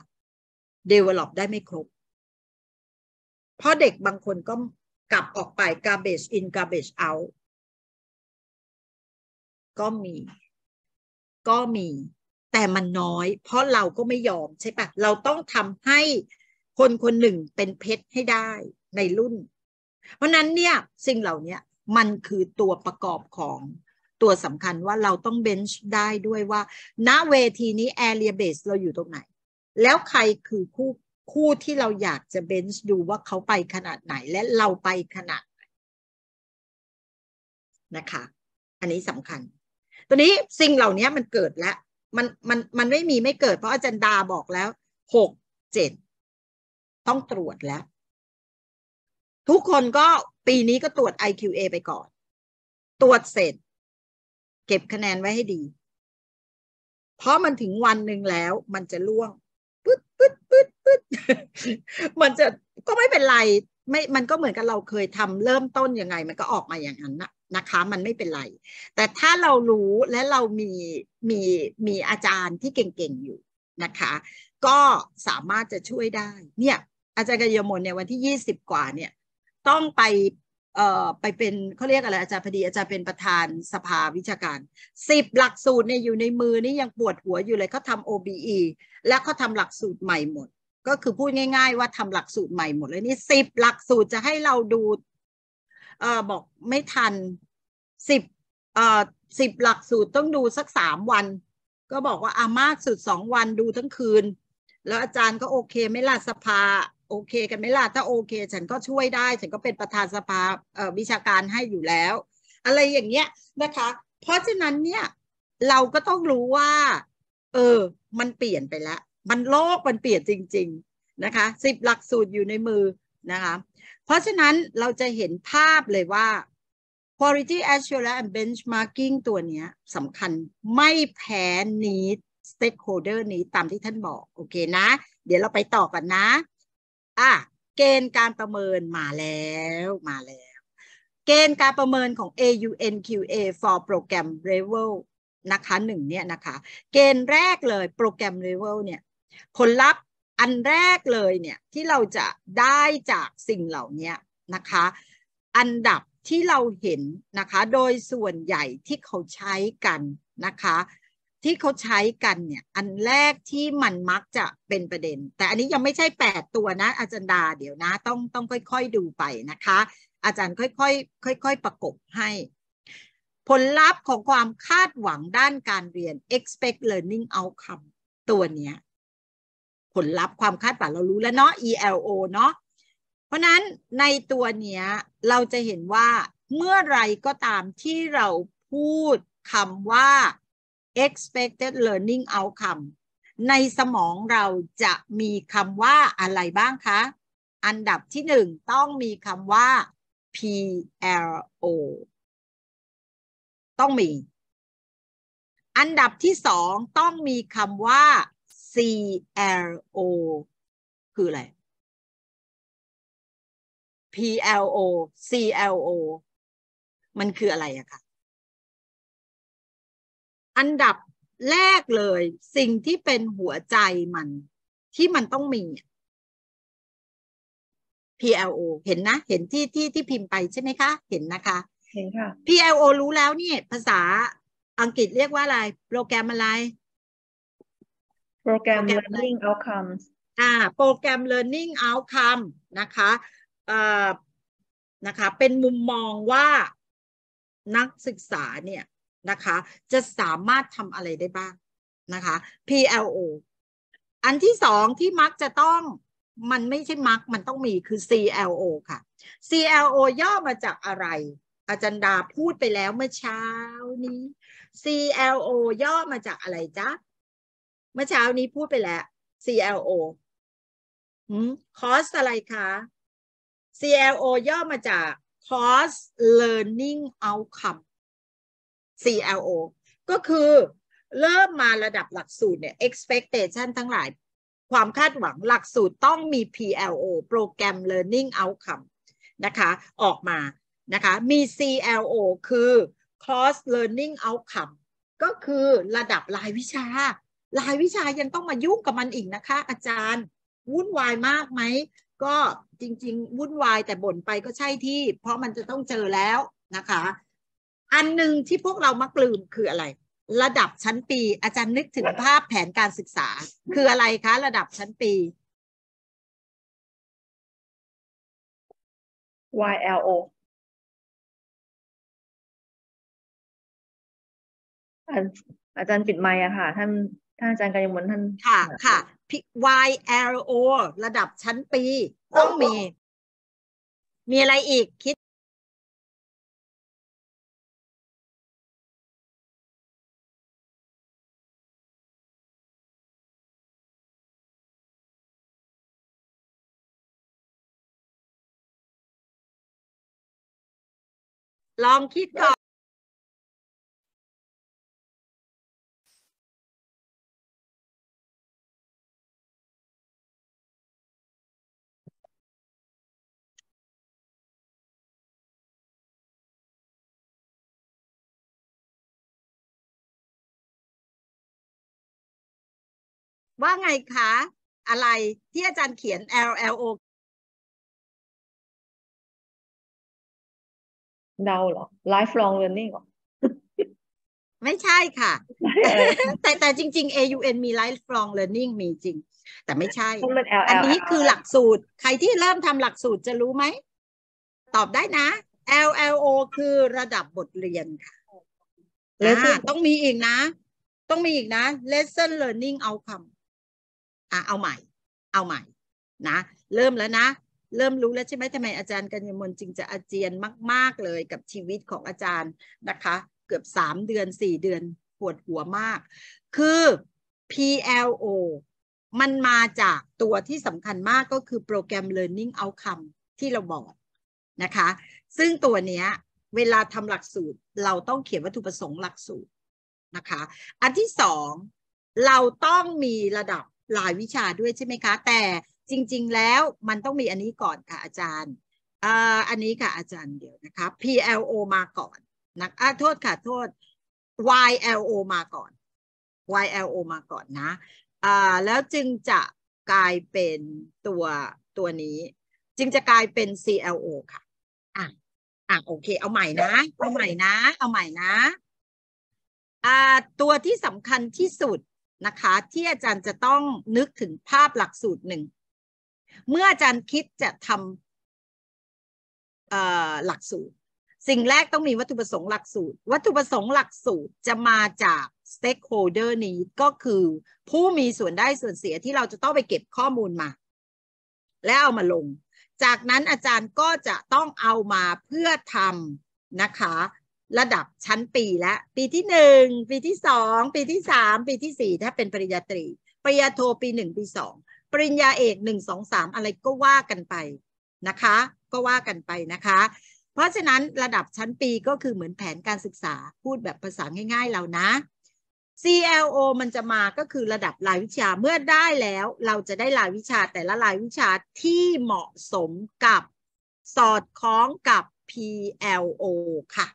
เดเวล็อปได้ไม่ครบ เพราะเด็กบางคนก็กลับออกไป garbage in garbage out ก็มี ก็มี แต่มันน้อย เพราะเราก็ไม่ยอมใช่ปะ เราต้องทำให้คนคนหนึ่งเป็นเพชรให้ได้ในรุ่น เพราะนั้นเนี่ย สิ่งเหล่านี้มันคือตัวประกอบของตัวสำคัญว่าเราต้องเบนช์ได้ด้วยว่าณเวทีนี้แอเรียเบสเราอยู่ตรงไหน แล้วใครคือคู่คู่ที่เราอยากจะเบนช์ดูว่าเขาไปขนาดไหน และเราไปขนาดไหน นะคะ อันนี้สำคัญ ตัวนี้สิ่งเหล่านี้มันเกิดแล้ว มันมันมันไม่มีไม่เกิดเพราะอาจารย์ดาบอกแล้วหกเจ็ดต้องตรวจแล้ว ทุกคนก็ปีนี้ก็ตรวจ IQA ไปก่อน ตรวจเสร็จ เก็บคะแนนไว้ให้ดี เพราะมันถึงวันหนึ่งแล้ว มันจะล่วงปึ๊ดปึ๊ดปึ๊ดึ๊ดมันจะก็ไม่เป็นไรไม่มันก็เหมือนกับเราเคยทำเริ่มต้นยังไงมันก็ออกมาอย่างนั้นนะนะคะ มันไม่เป็นไร แต่ถ้าเรารู้และเรามีมีมีอาจารย์ที่เก่งๆ อยู่นะคะ ก็สามารถจะช่วยได้ เนี่ยอาจารย์กยมลเนี่ยวันที่ 20 กว่าเนี่ยต้องไปเอ่อไปเป็นเขาเรียกอะไรอาจารย์พอดีอาจารย์เป็นประธานสภาวิชาการสิบหลักสูตรเนี่ยอยู่ในมือนี่ยังปวดหัวอยู่เลยเขาทำ OBE และเขาทำหลักสูตรใหม่หมดก็คือพูดง่ายๆว่าทำหลักสูตรใหม่หมดเลยนี่สิบหลักสูตรจะให้เราดู เออบอกไม่ทันสิบเอ่อสิบหลักสูตรต้องดูสักสามวัน ก็บอกว่าอามากสุดสองวันดูทั้งคืน แล้วอาจารย์ก็โอเคไม่ล่ะสภาโอเคกันไหมล่ะถ้าโอเค ฉันก็ช่วยได้ ฉันก็เป็นประธานสภาเออวิชาการให้อยู่แล้ว อะไรอย่างเงี้ยนะคะ เพราะฉะนั้นเนี่ย เราก็ต้องรู้ว่า เออ มันเปลี่ยนไปแล้วมันโลกมันเปลี่ยนจริง ๆนะคะสิบหลักสูตรอยู่ในมือนะคะ เพราะฉะนั้นเราจะเห็นภาพเลยว่า quality assurance and benchmarking ตัวนี้สำคัญไม่แพ้นี้ stakeholder นี้ตามที่ท่านบอกโอเคนะ เดี๋ยวเราไปต่อกันนะอ่ะเกณฑ์การประเมินมาแล้วมาแล้ว เกณฑ์การประเมินของ AUNQA for program level นะคะหนึ่งเนี่ยนะคะ เกณฑ์แรกเลยโปรแกรม level เนี่ยผลลัพธ์อันแรกเลยเนี่ยที่เราจะได้จากสิ่งเหล่านี้นะคะ อันดับที่เราเห็นนะคะโดยส่วนใหญ่ที่เขาใช้กันนะคะ ที่เขาใช้กันเนี่ยอันแรกที่มันมักจะเป็นประเด็น แต่อันนี้ยังไม่ใช่ 8 ตัวนะ อาจารย์ดาเดี๋ยวนะ ต้องต้องค่อย ๆ ดูไปนะคะ อาจารย์ค่อย ๆ ค่อย ๆประกบให้ ผลลัพธ์ของความคาดหวังด้านการเรียน expect learning outcome ตัวเนี้ยผลลัพธ์ความคาดหวังเรารู้แล้วเนาะ ELO เนาะ เพราะนั้นในตัวเนี้ยเราจะเห็นว่าเมื่อไรก็ตามที่เราพูดคำว่า expected learning outcome ในสมองเราจะมีคำว่าอะไรบ้างคะ อันดับที่หนึ่งต้องมีคำว่า PLO ต้องมี อันดับที่สองต้องมีคำว่า C L O คืออะไร P L O C L O มันคืออะไรอะคะอันดับแรกเลยสิ่งที่เป็นหัวใจมัน ที่มันต้องมี PLO เห็นนะ เห็นที่ที่ที่พิมพ์ไปใช่ไหมคะ เห็นนะคะเห็นค่ะ PLO รู้แล้วนี่ภาษาอังกฤษเรียกว่าอะไร โปรแกรมอะไร Program Learning Outcomes อ่า Program Learning Outcome นะคะอ่อนะคะ เป็นมุมมองว่านักศึกษาเนี่ยนะคะ จะสามารถทำอะไรได้บ้างนะคะ PLO อันที่สองที่มักจะต้องมันไม่ใช่มักมันต้องมีคือ CLO ค่ะ CLO ย่อมาจากอะไร อาจารย์ดาพูดไปแล้วเมื่อเช้านี้ CLO ย่อมาจากอะไรจ๊ะเมื่อเช้านี้พูดไปแล้ว CLO คอสอะไรคะ CLO ย่อมาจาก Cost Learning Outcome CLO ก็คือเริ่มมาระดับหลักสูตรเนี่ย expectation ทั้งหลาย ความคาดหวังหลักสูตรต้องมี PLO Program Learning Outcome นะคะออกมานะคะมี CLO คือ Cost Learning Outcome ก็คือระดับรายวิชารายวิชายังต้องมายุ่งกับมันอีกนะคะ อาจารย์วุ่นวายมากไหม ก็จริง ๆ วุ่นวายแต่บ่นไปก็ใช่ที่ เพราะมันจะต้องเจอแล้วนะคะ อันหนึ่งที่พวกเรามักลืมคืออะไร ระดับชั้นปี อาจารย์นึกถึงภาพแผนการศึกษา คืออะไรคะ ระดับชั้นปี YLO อาจารย์ปิดไมค์อะค่ะท่านาอาจารย์กัยมนท่านค่ะ ค่ะ YLO ระดับชั้นปี ต้องมี มีอะไรอีก คิด ลองคิดก่อนว่าไงคะ อะไรที่อาจารย์เขียน L L O เดาเหรอ lifelong learning หรอ ไม่ใช่ค่ะ แต่แต่จริงๆ AUN มี lifelong learning มีจริง แต่ไม่ใช่ อันนี้คือหลักสูตร ใครที่เริ่มทำหลักสูตรจะรู้ไหม ตอบได้นะ LLO คือระดับบทเรียนค่ะต้องมีอีกนะ ต้องมีอีกนะ lesson learning outcome อ่ะเอาใหม่ เอาใหม่นะ เริ่มแล้วนะ เริ่มรู้แล้วใช่ไหม ทำไมอาจารย์กัญญมนจึงจะอาเจียนมาก ๆเลยกับชีวิตของอาจารย์นะคะ เกือบสามเดือนสี่เดือนปวดหัวมาก คือ PLO มันมาจากตัวที่สำคัญมากก็คือโปรแกรม Learning Outcome ที่เราบอกนะคะ ซึ่งตัวเนี้ย เวลาทำหลักสูตรเราต้องเขียนวัตถุประสงค์หลักสูตรนะคะ อันที่สองเราต้องมีระดับหลายวิชาด้วยใช่ไหมคะ แต่จริง ๆ แล้วมันต้องมีอันนี้ก่อนค่ะอาจารย์อันนี้ค่ะอาจารย์เดี๋ยวนะคะ PLO มาก่อนนะอโทษค่ะโทษ YLO มาก่อน YLO มาก่อนนะแล้วจึงจะกลายเป็นตัวตัวนี้ จึงจะกลายเป็น CLO ค่ะอ่ะอ่ะโอเคเอาใหม่นะเอาใหม่นะ เอาใหม่นะอ่าตัวที่สำคัญที่สุดนะคะที่อาจารย์จะต้องนึกถึงภาพหลักสูตรหนึ่งเมื่ออาจารย์คิดจะทำหลักสูตรสิ่งแรกต้องมีวัตถุประสงค์หลักสูตร วัตถุประสงค์หลักสูตรจะมาจาก stakeholder นี้ก็คือผู้มีส่วนได้ส่วนเสียที่เราจะต้องไปเก็บข้อมูลมา แล้วเอามาลง จากนั้นอาจารย์ก็จะต้องเอามาเพื่อทำนะคะระดับชั้นปีแล้วปีที่หนึ่งปีที่สองปีที่สามปีที่สี่ถ้าเป็นปริญญาตรีปริญญาโทปีหนึ่งปีสองปริญญาเอกหนึ่งสองสามอะไรก็ว่ากันไปนะคะ ก็ว่ากันไปนะคะ เพราะฉะนั้นระดับชั้นปีก็คือเหมือนแผนการศึกษา พูดแบบภาษาง่าย ๆ เรานะ CLO มันจะมาก็คือระดับรายวิชาเมื่อได้แล้วเราจะได้รายวิชาแต่ละรายวิชาที่เหมาะสมกับ สอดคล้องกับ PLO ค่ะ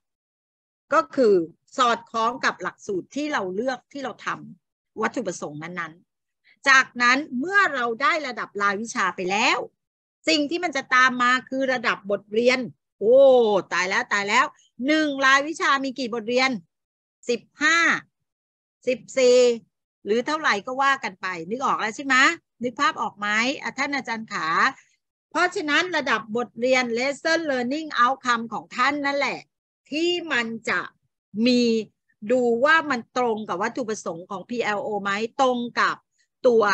ก็คือสอดคล้องกับหลักสูตรที่เราเลือกที่เราทำวัตถุประสงค์นั้นๆ จากนั้นเมื่อเราได้ระดับรายวิชาไปแล้ว สิ่งที่มันจะตามมาคือระดับบทเรียน โอ้ตายแล้วตายแล้วหนึ่งรายวิชามีกี่บทเรียนสิบห้าสิบสี่หรือเท่าไหร่ก็ว่ากันไป นึกออกแล้วใช่ไหมนึกภาพออกไหมท่านอาจารย์ขา เพราะฉะนั้นระดับบทเรียน lesson learning outcome ของท่านนั่นแหละที่มันจะมีดูว่ามันตรงกับวัตถุประสงค์ของ PLO ไหมตรงกับตัว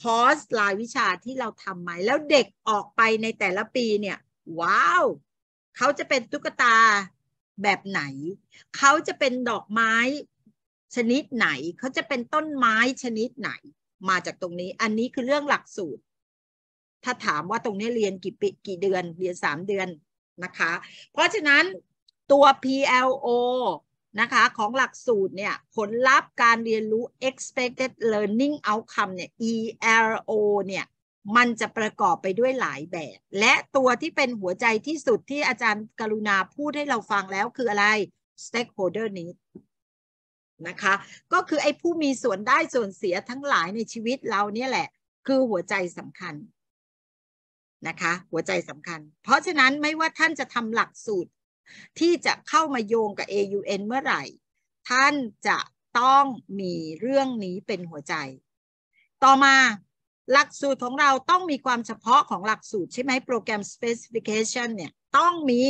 คอร์สรายวิชาที่เราทำไหมแล้วเด็กออกไปในแต่ละปีเนี่ย ว้าวเขาจะเป็นตุ๊กตาแบบไหน เขาจะเป็นดอกไม้ชนิดไหน เขาจะเป็นต้นไม้ชนิดไหน มาจากตรงนี้อันนี้คือเรื่องหลักสูตร ถ้าถามว่าตรงนี้เรียนกี่ปีกี่เดือนเรียนสามเดือนนะคะ เพราะฉะนั้นตัว PLO นะคะของหลักสูตรเนี่ยผลลัพธ์การเรียนรู้ expected learning outcome เนี่ย ELO เนี่ยมันจะประกอบไปด้วยหลายแบบ และตัวที่เป็นหัวใจที่สุดที่อาจารย์กรุณาพูดให้เราฟังแล้วคืออะไร stakeholder need นะคะก็คือไอ้ผู้มีส่วนได้ส่วนเสียทั้งหลายในชีวิตเราเนี่ยแหละ คือหัวใจสำคัญ นะคะ หัวใจสำคัญ เพราะฉะนั้นไม่ว่าท่านจะทำหลักสูตรที่จะเข้ามาโยงกับ AUN เมื่อไหร่ ท่านจะต้องมีเรื่องนี้เป็นหัวใจ ต่อมาหลักสูตรของเราต้องมีความเฉพาะของหลักสูตร ใช่ไหมโปรแกรม specification เนี่ยต้องมี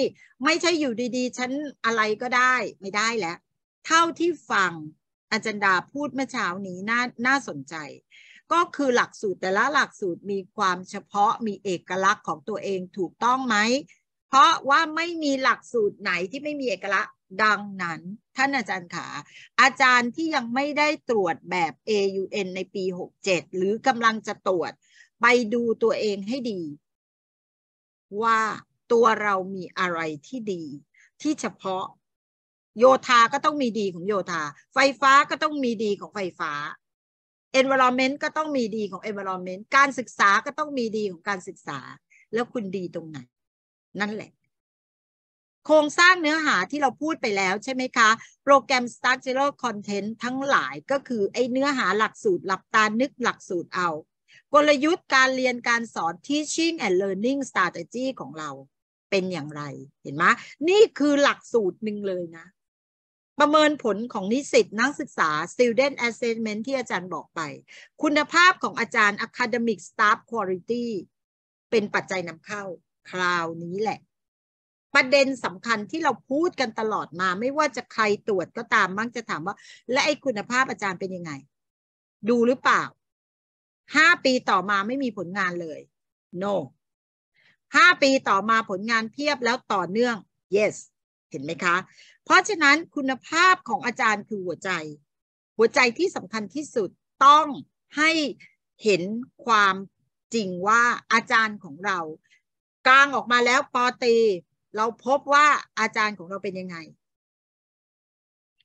ไม่ใช่อยู่ดีๆฉันอะไรก็ได้ไม่ได้แล้ว เท่าที่ฟังอาจารย์ดาพูดเมื่อเช้านี้น่าน่าสนใจ ก็คือหลักสูตรแต่ละหลักสูตรมีความเฉพาะมีเอกลักษณ์ของตัวเองถูกต้องไหมเพราะว่าไม่มีหลักสูตรไหนที่ไม่มีเอกลักษณ์ดังนั้น ท่านอาจารย์ขาอาจารย์ที่ยังไม่ได้ตรวจแบบ AUN ในปี 67 หรือกำลังจะตรวจ ไปดูตัวเองให้ดี ว่าตัวเรามีอะไรที่ดี ที่เฉพาะ โยธาก็ต้องมีดีของโยธา ไฟฟ้าก็ต้องมีดีของไฟฟ้า Environment ก็ต้องมีดีของ Environment การศึกษาก็ต้องมีดีของการศึกษาแล้วคุณดีตรงไหนนั่นแหละ โครงสร้างเนื้อหาที่เราพูดไปแล้วใช่ไหมคะ โปรแกรม s t u c t u r a l Content ทั้งหลายก็คือ ไอเนื้อหาหลักสูตรหลับตานึกหลักสูตรเอา กลยุทธ์การเรียนการสอน Teaching and Learning Strategy ของเรา เป็นอย่างไรเห็นไหมนี่คือหลักสูตรหนึ่งเลยนะ ประเมินผลของนิสิตนักศึกษา student assessment ที่อาจารย์บอกไป คุณภาพของอาจารย์ academic staff quality เป็นปัจจัยนำเข้าคราวนี้แหละ ประเด็นสำคัญที่เราพูดกันตลอดมา ไม่ว่าจะใครตรวจก็ตามมักจะถามว่า และไอ้คุณภาพอาจารย์เป็นยังไง ดูหรือเปล่าห้าปีต่อมาไม่มีผลงานเลย no ห้าปีต่อมาผลงานเพียบแล้วต่อเนื่อง yes เห็นไหมคะ เพราะฉะนั้นคุณภาพของอาจารย์คือหัวใจ หัวใจที่สำคัญที่สุดต้องให้เห็นความจริงว่าอาจารย์ของเรากลางออกมาแล้ว ปอตี เราพบว่าอาจารย์ของเราเป็นยังไง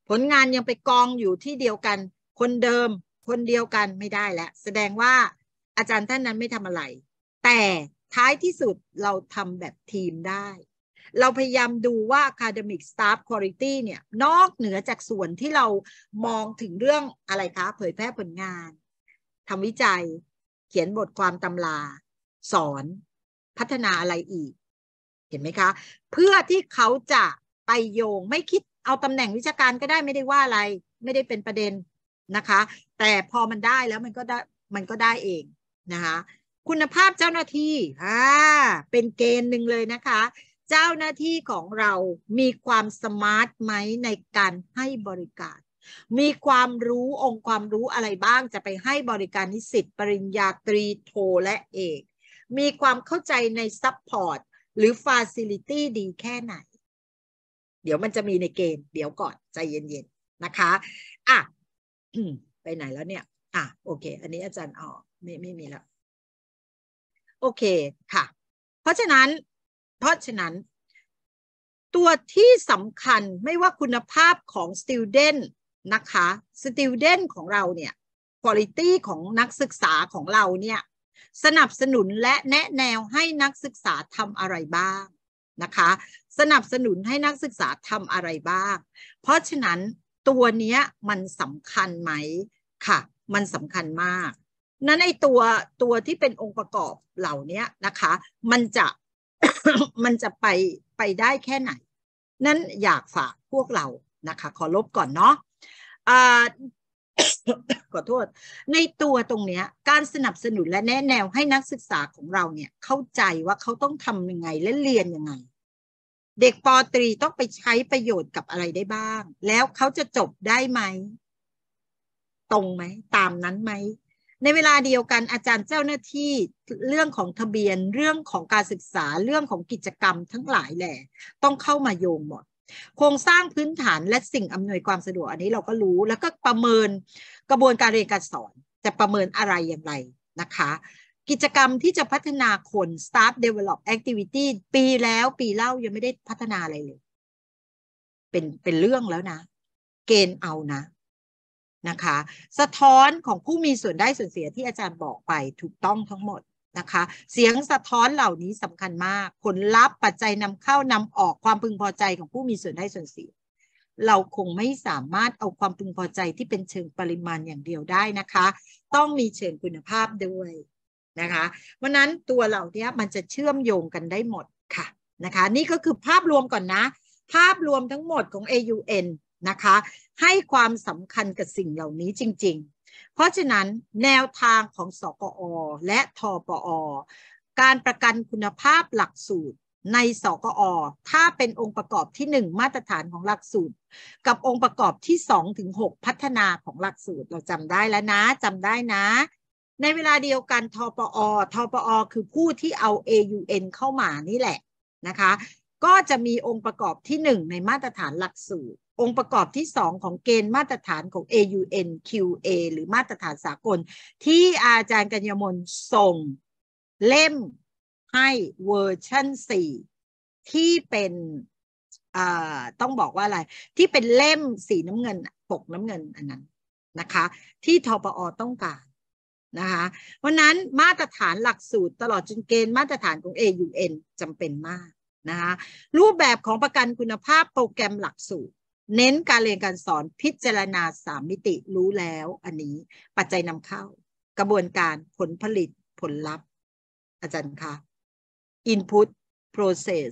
ผลงานยังไปกองอยู่ที่เดียวกัน คนเดิมคนเดียวกันไม่ได้แล้ว แสดงว่าอาจารย์ท่านนั้นไม่ทำอะไร แต่ท้ายที่สุดเราทำแบบทีมได้ เราพยายามดูว่า academic staff quality เนี่ยนอกเหนือจากส่วนที่เรามองถึงเรื่องอะไรคะเผยแพร่ผลงานทำวิจัย เขียนบทความตำราสอนพัฒนาอะไรอีก เห็นไหมคะ เพื่อที่เขาจะไปโยงไม่คิดเอาตำแหน่งวิชาการก็ได้ไม่ได้ว่าอะไรไม่ได้เป็นประเด็นนะคะ แต่พอมันได้แล้วมันก็ได้ มันก็ได้เองนะคะคุณภาพเจ้าหน้าที่อ่าเป็นเกณฑ์หนึ่งเลยนะคะ เจ้าหน้าที่ของเรามีความสมาร์ทไหมในการให้บริการ มีความรู้องค์ความรู้อะไรบ้างจะไปให้บริการนิสิตปริญญาตรีโทและเอกมีความเข้าใจในซัพพอร์ตหรือฟาซิลิตี้ดีแค่ไหน เดี๋ยวมันจะมีในเกณฑ์เดี๋ยวก่อน ใจเย็นๆนะคะ อ่ะไปไหนแล้วเนี่ย อ่ะโอเค อันนี้อาจารย์ออกไม่ ไม่มีแล้ว โอเคค่ะ เพราะฉะนั้น เพราะฉะนั้น ตัวที่สำคัญไม่ว่าคุณภาพของสติวเดนนะคะสติวเดนของเราเนี่ยคุณภาพของนักศึกษาของเราเนี่ยสนับสนุนและแนะแนวให้นักศึกษาทำอะไรบ้างนะคะ สนับสนุนให้นักศึกษาทำอะไรบ้าง เพราะฉะนั้นตัวเนี้ยมันสำคัญไหมค่ะ มันสำคัญมาก นั้นไอตัวตัวที่เป็นองค์ประกอบเหล่านี้นะคะ มันจะมันจะไปไปได้แค่ไหน นั้นอยากฝากพวกเรานะคะ ขอลบก่อนเนาะขอโทษในตัวตรงเนี้ย การสนับสนุนและแนะแนวให้นักศึกษาของเราเนี่ย เข้าใจว่าเขาต้องทำยังไงและเรียนยังไง เด็กปตรีต้องไปใช้ประโยชน์กับอะไรได้บ้าง แล้วเขาจะจบได้ไหม ตรงไหม ตามนั้นไหมในเวลาเดียวกันอาจารย์เจ้าหน้าที่เรื่องของทะเบียนเรื่องของการศึกษาเรื่องของกิจกรรมทั้งหลายแหละ ต้องเข้ามาโยงหมดโครงสร้างพื้นฐานและสิ่งอำนวยความสะดวกอันนี้เราก็รู้แล้วก็ประเมินกระบวนการเรียนการสอน จะประเมินอะไรอย่างไรนะคะ กิจกรรมที่จะพัฒนาคน staff develop activity ปีแล้วปีเล่ายังไม่ได้พัฒนาอะไรเลย เป็นเป็นเรื่องแล้วนะ เกณฑ์เอานะนะคะสะท้อนของผู้มีส่วนได้ส่วนเสียที่อาจารย์บอกไปถูกต้องทั้งหมดนะคะเสียงสะท้อนเหล่านี้สำคัญมาก ผลลัพธ์ปัจจัยนำเข้านำออกความพึงพอใจของผู้มีส่วนได้ส่วนเสีย เราคงไม่สามารถเอาความพึงพอใจที่เป็นเชิงปริมาณอย่างเดียวได้นะคะ ต้องมีเชิงคุณภาพด้วยนะคะ เพราะนั้นตัวเหล่านี้มันจะเชื่อมโยงกันได้หมดค่ะนะคะ นี่ก็คือภาพรวมก่อนนะ ภาพรวมทั้งหมดของ AUN นะคะให้ความสำคัญกับสิ่งเหล่านี้จริงๆ เพราะฉะนั้นแนวทางของสกอ และทปอ การประกันคุณภาพหลักสูตรในสกอ ถ้าเป็นองค์ประกอบที่ 1 มาตรฐานของหลักสูตร กับองค์ประกอบที่ 2 ถึง 6 พัฒนาของหลักสูตรเราจำได้แล้วนะจำได้นะ ในเวลาเดียวกันทปอทปอคือผู้ที่เอา AUN เข้ามานี่แหละนะคะ ก็จะมีองค์ประกอบที่ 1 ในมาตรฐานหลักสูตรองค์ประกอบที่2ของเกณฑ์มาตรฐานของ AUNQA หรือมาตรฐานสากล ที่อาจารย์กัญญมนส่ง เล่มให้เวอร์ชัน4ที่เป็นต้องบอกว่าอะไร ที่เป็นเล่มสีน้ำเงินปกน้ำเงินอันนั้นนะคะ ที่ทปอต้องการนะคะวันนั้นมาตรฐานหลักสูตรตลอดจนเกณฑ์มาตรฐานของ AUN จำเป็นมากนะคะรูปแบบของประกันคุณภาพโปรแกรมหลักสูตรเน้นการเรียนการสอนพิจารณาสามมิติรู้แล้ว อันนี้ปัจจัยนำเข้า กระบวนการผลผลิตผลลัพธ์ อาจารย์คะ input process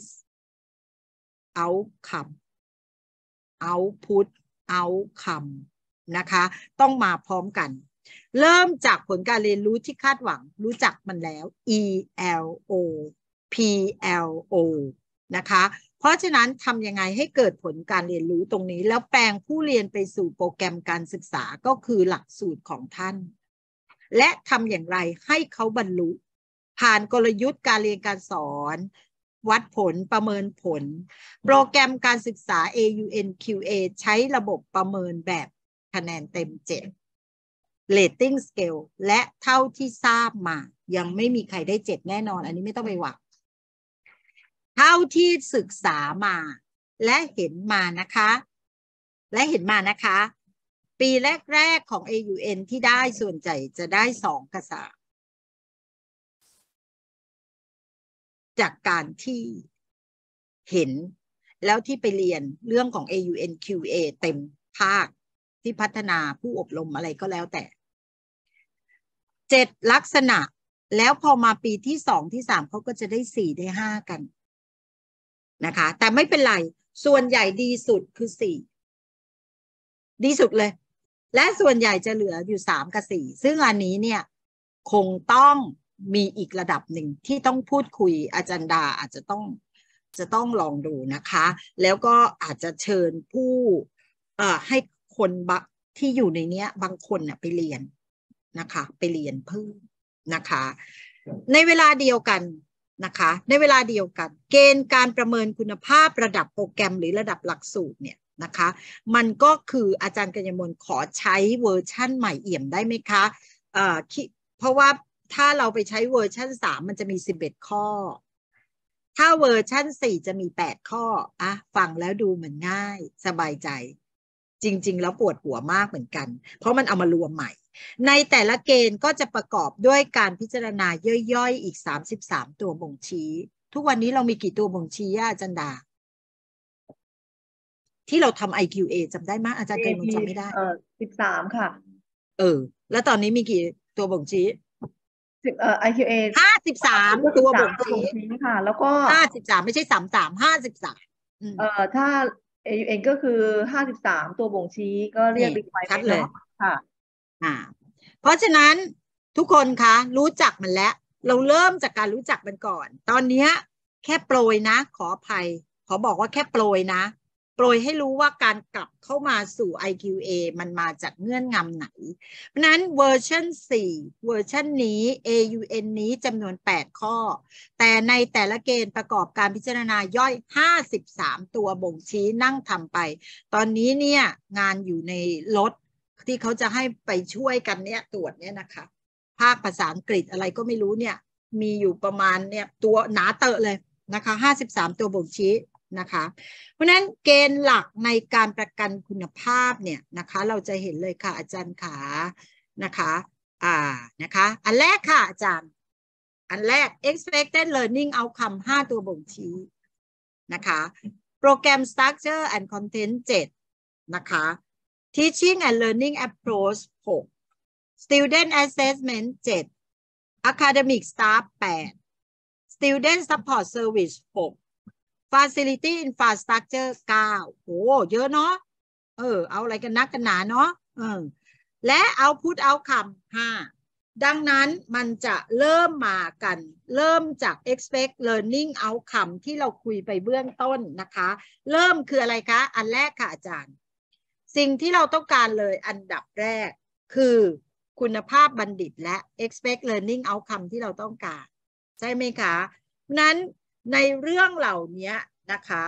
outcome output outcome นะคะ ต้องมาพร้อมกัน เริ่มจากผลการเรียนรู้ที่คาดหวังรู้จักมันแล้ว E L O P L O นะคะเพราะฉะนั้นทำยังไงให้เกิดผลการเรียนรู้ตรงนี้ แล้วแปลงผู้เรียนไปสู่โปรแกรมการศึกษาก็คือหลักสูตรของท่าน และทำอย่างไรให้เขาบรรลุ ผ่านกลยุทธ์การเรียนการสอน วัดผลประเมินผล โปรแกรมการศึกษา AUNQA ใช้ระบบประเมินแบบคะแนนเต็มเจ็ด rating scale และเท่าที่ทราบมา ยังไม่มีใครได้เจ็ดแน่นอนอันนี้ไม่ต้องไปหวังเท่าที่ศึกษามาและเห็นมานะคะ และเห็นมานะคะ ปีแรกๆ ของ AUN ที่ได้ส่วนใหญ่จะได้สองกระสาจากการที่เห็นแล้วที่ไปเรียนเรื่องของ AUNQA เต็มภาคที่พัฒนาผู้อบรมอะไรก็แล้วแต่เจ็ดลักษณะแล้วพอมาปีที่สองที่สามเขาก็จะได้สี่ได้ห้ากันนะคะแต่ไม่เป็นไรส่วนใหญ่ดีสุดคือสี่ดีสุดเลย และส่วนใหญ่จะเหลืออยู่สามกับสี่ซึ่งอันนี้เนี่ย คงต้องมีอีกระดับหนึ่งที่ต้องพูดคุยอาจารย์ดาอาจจะต้องจะต้องลองดูนะคะ แล้วก็อาจจะเชิญผู้ เออ่ให้คนบที่อยู่ในเนี้ย บางคนเนี่ยไปเรียนนะคะ ไปเรียนเพิ่มนะคะ ในเวลาเดียวกันนะคะในเวลาเดียวกัน เกณฑ์การประเมินคุณภาพระดับโปรแกรมหรือระดับหลักสูตรเนี่ยนะคะมันก็คืออาจารย์กัญญมลขอใช้เวอร์ชั่นใหม่เอี่ยมได้ไหมคะเอ่อเพราะว่าถ้าเราไปใช้เวอร์ชั่น 3 มันจะมี 11 ข้อ ถ้าเวอร์ชั่น 4 จะมี 8 ข้ออ่ะฟังแล้วดูเหมือนง่าย สบายใจ จริงๆ แล้วปวดหัวมากเหมือนกัน เพราะมันเอามารวมใหม่ในแต่ละเกณฑ์ก็จะประกอบด้วยการพิจารณาย่อยๆอีก 33 ตัวบ่งชี้ ทุกวันนี้เรามีกี่ตัวบ่งชี้อาจารย์ดา ที่เราทำ IQA จำได้ไหมอาจารย์เกณฑ์จำไม่ได้เออสิบสามค่ะ เออ แล้วตอนนี้มีกี่ตัวบ่งชี้สิบเอ่อ IQA ห้าสิบสามตัวบ่งชี้ค่ะ แล้วก็ห้าสิบสามไม่ใช่สามสามห้าสิบสามเอ่อถ้า AUN ก็คือห้าสิบสามตัวบ่งชี้ก็เรียกบิ๊กไ r e m เลยค่ะ่าเพราะฉะนั้นทุกคนคะรู้จักมันแล้วเราเริ่มจากการรู้จักมันก่อน ตอนนี้แค่โปรยนะขออภัย ขอบอกว่าแค่โปรยนะ โปรยให้รู้ว่าการกลับเข้ามาสู่ IQA มันมาจากเงื่อนงำไหน เพราะนั้นเวอร์ชัน4 เวอร์ชันนี้ AUN นี้จำนวน 8 ข้อ แต่ในแต่ละเกณฑ์ประกอบการพิจารณาย่อย 53 ตัวบ่งชี้นั่งทำไป ตอนนี้เนี่ยงานอยู่ในรถที่เขาจะให้ไปช่วยกันเนี่ยตรวจเนี่ยนะคะ ภาคภาษาอังกฤษอะไรก็ไม่รู้เนี่ย มีอยู่ประมาณเนี่ย ตัวหนาเตอะเลยนะคะห้าสิบามตัวบ่งชี้นะคะ เพราะนั้นเกณฑ์หลักในการประกันคุณภาพเนี่ยนะคะ เราจะเห็นเลยค่ะอาจารย์ขานะคะ อ่า นะคะ อันแรกค่ะอาจารย์ อันแรก expected learning outcome าตัวบ่งชี้นะคะโปรแกรม structure and content 7 นะคะ Teaching and Learning Approach 6 Student Assessment 7 Academic Staff 8 Student Support Service 6 Facility Infrastructure 9โอ้เยอะเนาะ เออ เอาอะไรกันนักกันหนาเนาะ เออ และ Output Outcome 5 ดังนั้นมันจะเริ่มมากัน เริ่มจาก expect learning outcome ที่เราคุยไปเบื้องต้นนะคะ เริ่มคืออะไรคะ อันแรกค่ะอาจารย์สิ่งที่เราต้องการเลยอันดับแรกคือคุณภาพบัณฑิตและ expect learning outcome ที่เราต้องการ ใช่ไหมคะนั้น ในเรื่องเหล่านี้นะคะ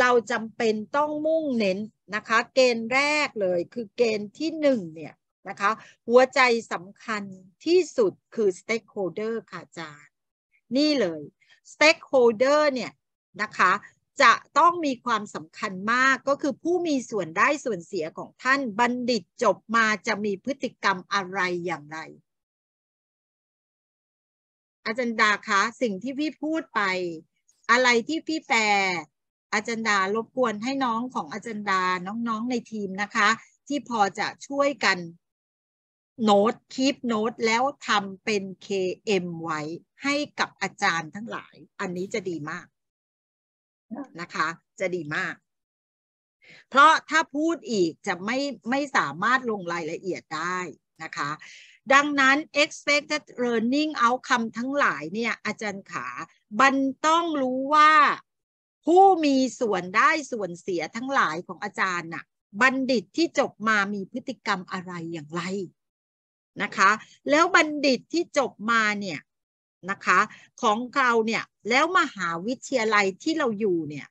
เราจำเป็นต้องมุ่งเน้นนะคะ เกณฑ์แรกเลยคือเกณฑ์ที่หนึ่งเนี่ยนะคะ หัวใจสำคัญที่สุดคือ stakeholder ค่ะอาจารย์ นี่เลย stakeholder เนี่ยนะคะจะต้องมีความสำคัญมากก็คือผู้มีส่วนได้ส่วนเสียของท่านบัณฑิตจบมาจะมีพฤติกรรมอะไรอย่างไร อาจารย์ดาคะสิ่งที่พี่พูดไป อะไรที่พี่แปลอาจารย์ดารบกวนให้น้องของอาจารย์ดาน้องๆในทีมนะคะ ที่พอจะช่วยกันโน้ตคีปโน้ตแล้วทำเป็น KM ไว้ให้กับอาจารย์ทั้งหลาย อันนี้จะดีมากนะคะ จะดีมาก เพราะถ้าพูดอีกจะไม่ไม่สามารถลงรายละเอียดได้นะคะ ดังนั้น expected learning outcome ทั้งหลายเนี่ย อาจารย์ขาบันต้องรู้ว่าผู้มีส่วนได้ส่วนเสียทั้งหลายของอาจารย์น่ะบัณฑิตที่จบมามีพฤติกรรมอะไรอย่างไร นะคะ แล้วบัณฑิตที่จบมาเนี่ยนะคะ ของเราเนี่ยแล้วมหาวิทยาลัยที่เราอยู่เนี่ย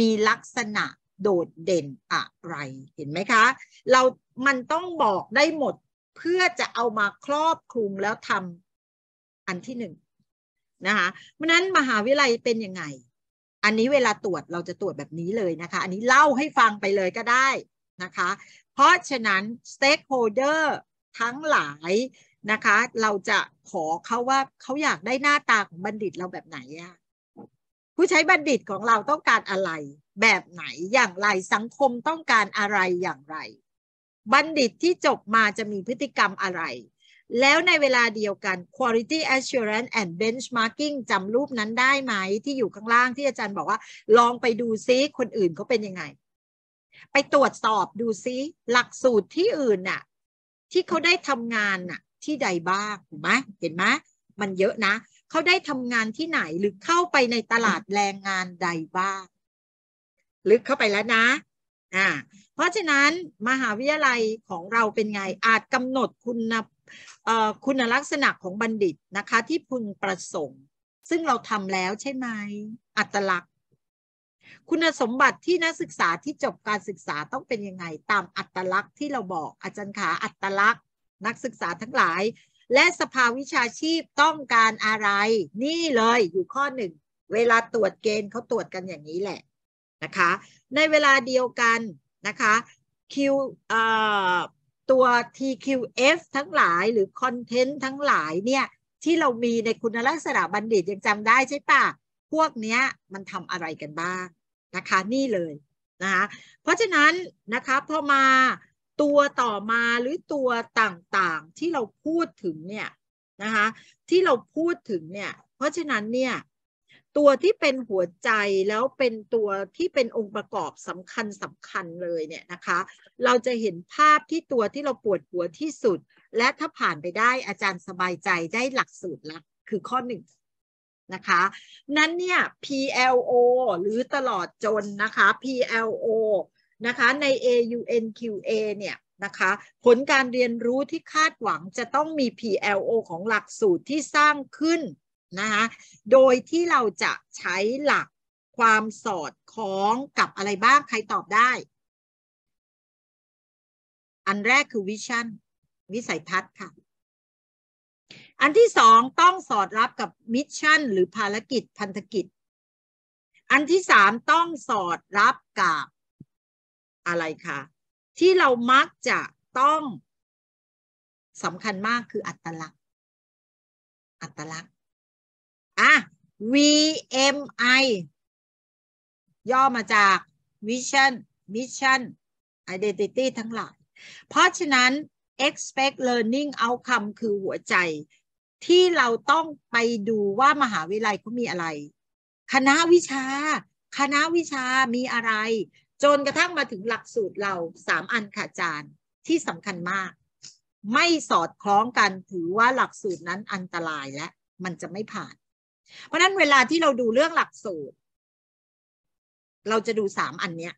มีลักษณะโดดเด่นอะไรเห็นไหมคะ เรามันต้องบอกได้หมดเพื่อจะเอามาครอบคลุมแล้วทำอันที่หนึ่งนะคะเพราะนั้นมหาวิทยาลัยเป็นยังไง อันนี้เวลาตรวจเราจะตรวจแบบนี้เลยนะคะ อันนี้เล่าให้ฟังไปเลยก็ได้นะคะ เพราะฉะนั้นสเต็กโฮเดอร์ทั้งหลายนะคะเราจะขอเขาว่าเขาอยากได้หน้าตาของบัณฑิตเราแบบไหนอะผู้ใช้บัณฑิตของเราต้องการอะไร แบบไหนอย่างไรสังคมต้องการอะไรอย่างไร บัณฑิตที่จบมาจะมีพฤติกรรมอะไร แล้วในเวลาเดียวกัน quality assurance and benchmarking จำรูปนั้นได้ไหม ที่อยู่ข้างล่างที่อาจารย์บอกว่า ลองไปดูซิ คนอื่นเขาเป็นยังไง ไปตรวจสอบดูซิ หลักสูตรที่อื่นน่ะที่เขาได้ทำงานน่ะที่ใดบ้าง ถูกไหมเห็นไหมมันเยอะนะ เขาได้ทำงานที่ไหน หรือเข้าไปในตลาดแรงงานใดบ้างลึกเข้าไปแล้วนะ อ่า เพราะฉะนั้นมหาวิทยาลัยของเราเป็นไง อาจกำหนด คุณคุณลักษณะของบัณฑิตนะคะ ที่พึงประสงค์ ซึ่งเราทำแล้วใช่ไหม อัตลักษณ์ คุณสมบัติที่นักศึกษาที่จบการศึกษาต้องเป็นยังไง ตามอัตลักษณ์ที่เราบอกอาจารย์ขาอัตลักษณ์นักศึกษาทั้งหลาย และสภาวิชาชีพต้องการอะไรนี่เลยอยู่ข้อหนึ่ง เวลาตรวจเกณฑ์เขาตรวจกันอย่างนี้แหละนะคะ ในเวลาเดียวกันนะคะ Q ตัว TQF ทั้งหลายหรือคอนเทนต์ทั้งหลายเนี่ยที่เรามีในคุณลักษณะบัณฑิตยังจำได้ใช่ปะพวกเนี้ยมันทำอะไรกันบ้างนะคะนี่เลยนะคะเพราะฉะนั้นนะคะพอมาตัวต่อมาหรือตัวต่างๆที่เราพูดถึงเนี่ยนะคะ ที่เราพูดถึงเนี่ยเพราะฉะนั้นเนี่ยตัวที่เป็นหัวใจแล้วเป็นตัวที่เป็นองค์ประกอบสำคัญสำคัญเลยเนี่ยนะคะ เราจะเห็นภาพที่ตัวที่เราปวดหัวที่สุด และถ้าผ่านไปได้อาจารย์สบายใจได้หลักสูตรละคือข้อหนึ่งนะคะนั้นเนี่ย PLO หรือตลอดจนนะคะ PLO นะคะใน AUNQA เนี่ยนะคะผลการเรียนรู้ที่คาดหวังจะต้องมี PLO ของหลักสูตรที่สร้างขึ้นนะคะโดยที่เราจะใช้หลักความสอดคล้องกับอะไรบ้าง ใครตอบได้ อันแรกคือวิชั่น วิสัยทัศน์ค่ะ อันที่สองต้องสอดรับกับมิชชั่น หรือภารกิจพันธกิจ อันที่สามต้องสอดรับกับอะไรคะที่เรามักจะต้องสำคัญมากคืออัตลักษณ์ อัตลักษณ์อ่ะ VMI ย่อมาจาก Vision Mission Identity ทั้งหลาย เพราะฉะนั้น expect learning outcome คือหัวใจ ที่เราต้องไปดูว่ามหาวิทยาลัยเขามีอะไร คณะวิชา คณะวิชามีอะไรจนกระทั่งมาถึงหลักสูตรเราสามอันค่ะอาจารย์ ที่สำคัญมาก ไม่สอดคล้องกันถือว่าหลักสูตรนั้นอันตรายและ มันจะไม่ผ่าน เพราะนั้นเวลาที่เราดูเรื่องหลักสูตร เราจะดูสามอันเนี้ย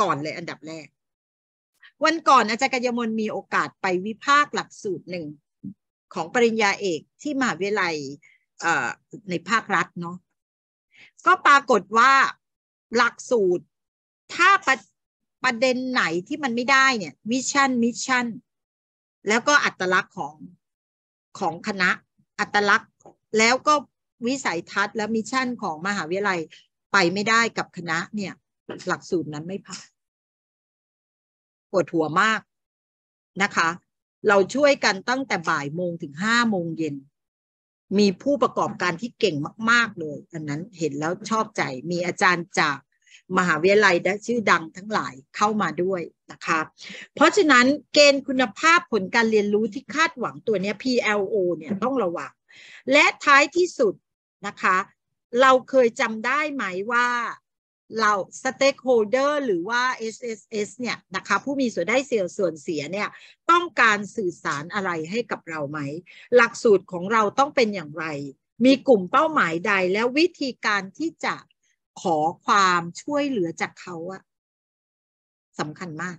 ก่อนเลยอันดับแรก วันก่อนอาจารย์กัญมลมีโอกาสไปวิพากหลักสูตรหนึ่งของปริญญาเอกที่มหาวิทยาลัยในภาครัฐเนาะก็ปรากฏว่าหลักสูตรถ้าประประเด็นไหนที่มันไม่ได้เนี่ยวิชั่นมิชชั่นแล้วก็อัตลักษณ์ของของคณะ อัตลักษณ์แล้วก็วิสัยทัศน์และมิชชั่นของมหาวิทยาลัยไปไม่ได้กับคณะเนี่ย หลักสูตรนั้นไม่ผ่านปวดหัวมากนะคะ เราช่วยกันตั้งแต่บ่ายโมงถึงห้าโมงเย็น มีผู้ประกอบการที่เก่งมากๆเลยอันนั้นเห็นแล้วชอบใจมีอาจารย์จากมหาวิทยาลัยและชื่อดังทั้งหลายเข้ามาด้วยนะคะเพราะฉะนั้นเกณฑ์คุณภาพผลการเรียนรู้ที่คาดหวังตัวนี้ PLO เนี่ยต้องระวัง และท้ายที่สุดนะคะ เราเคยจำได้ไหมว่าเราสเต็กโฮเดอร์หรือว่า SSS เนี่ยนะคะผู้มีส่วนได้เสีย ส่วนเสียเนี่ยต้องการสื่อสารอะไรให้กับเราไหม หลักสูตรของเราต้องเป็นอย่างไร มีกลุ่มเป้าหมายใดแล้ววิธีการที่จะขอความช่วยเหลือจากเขาอะสำคัญมาก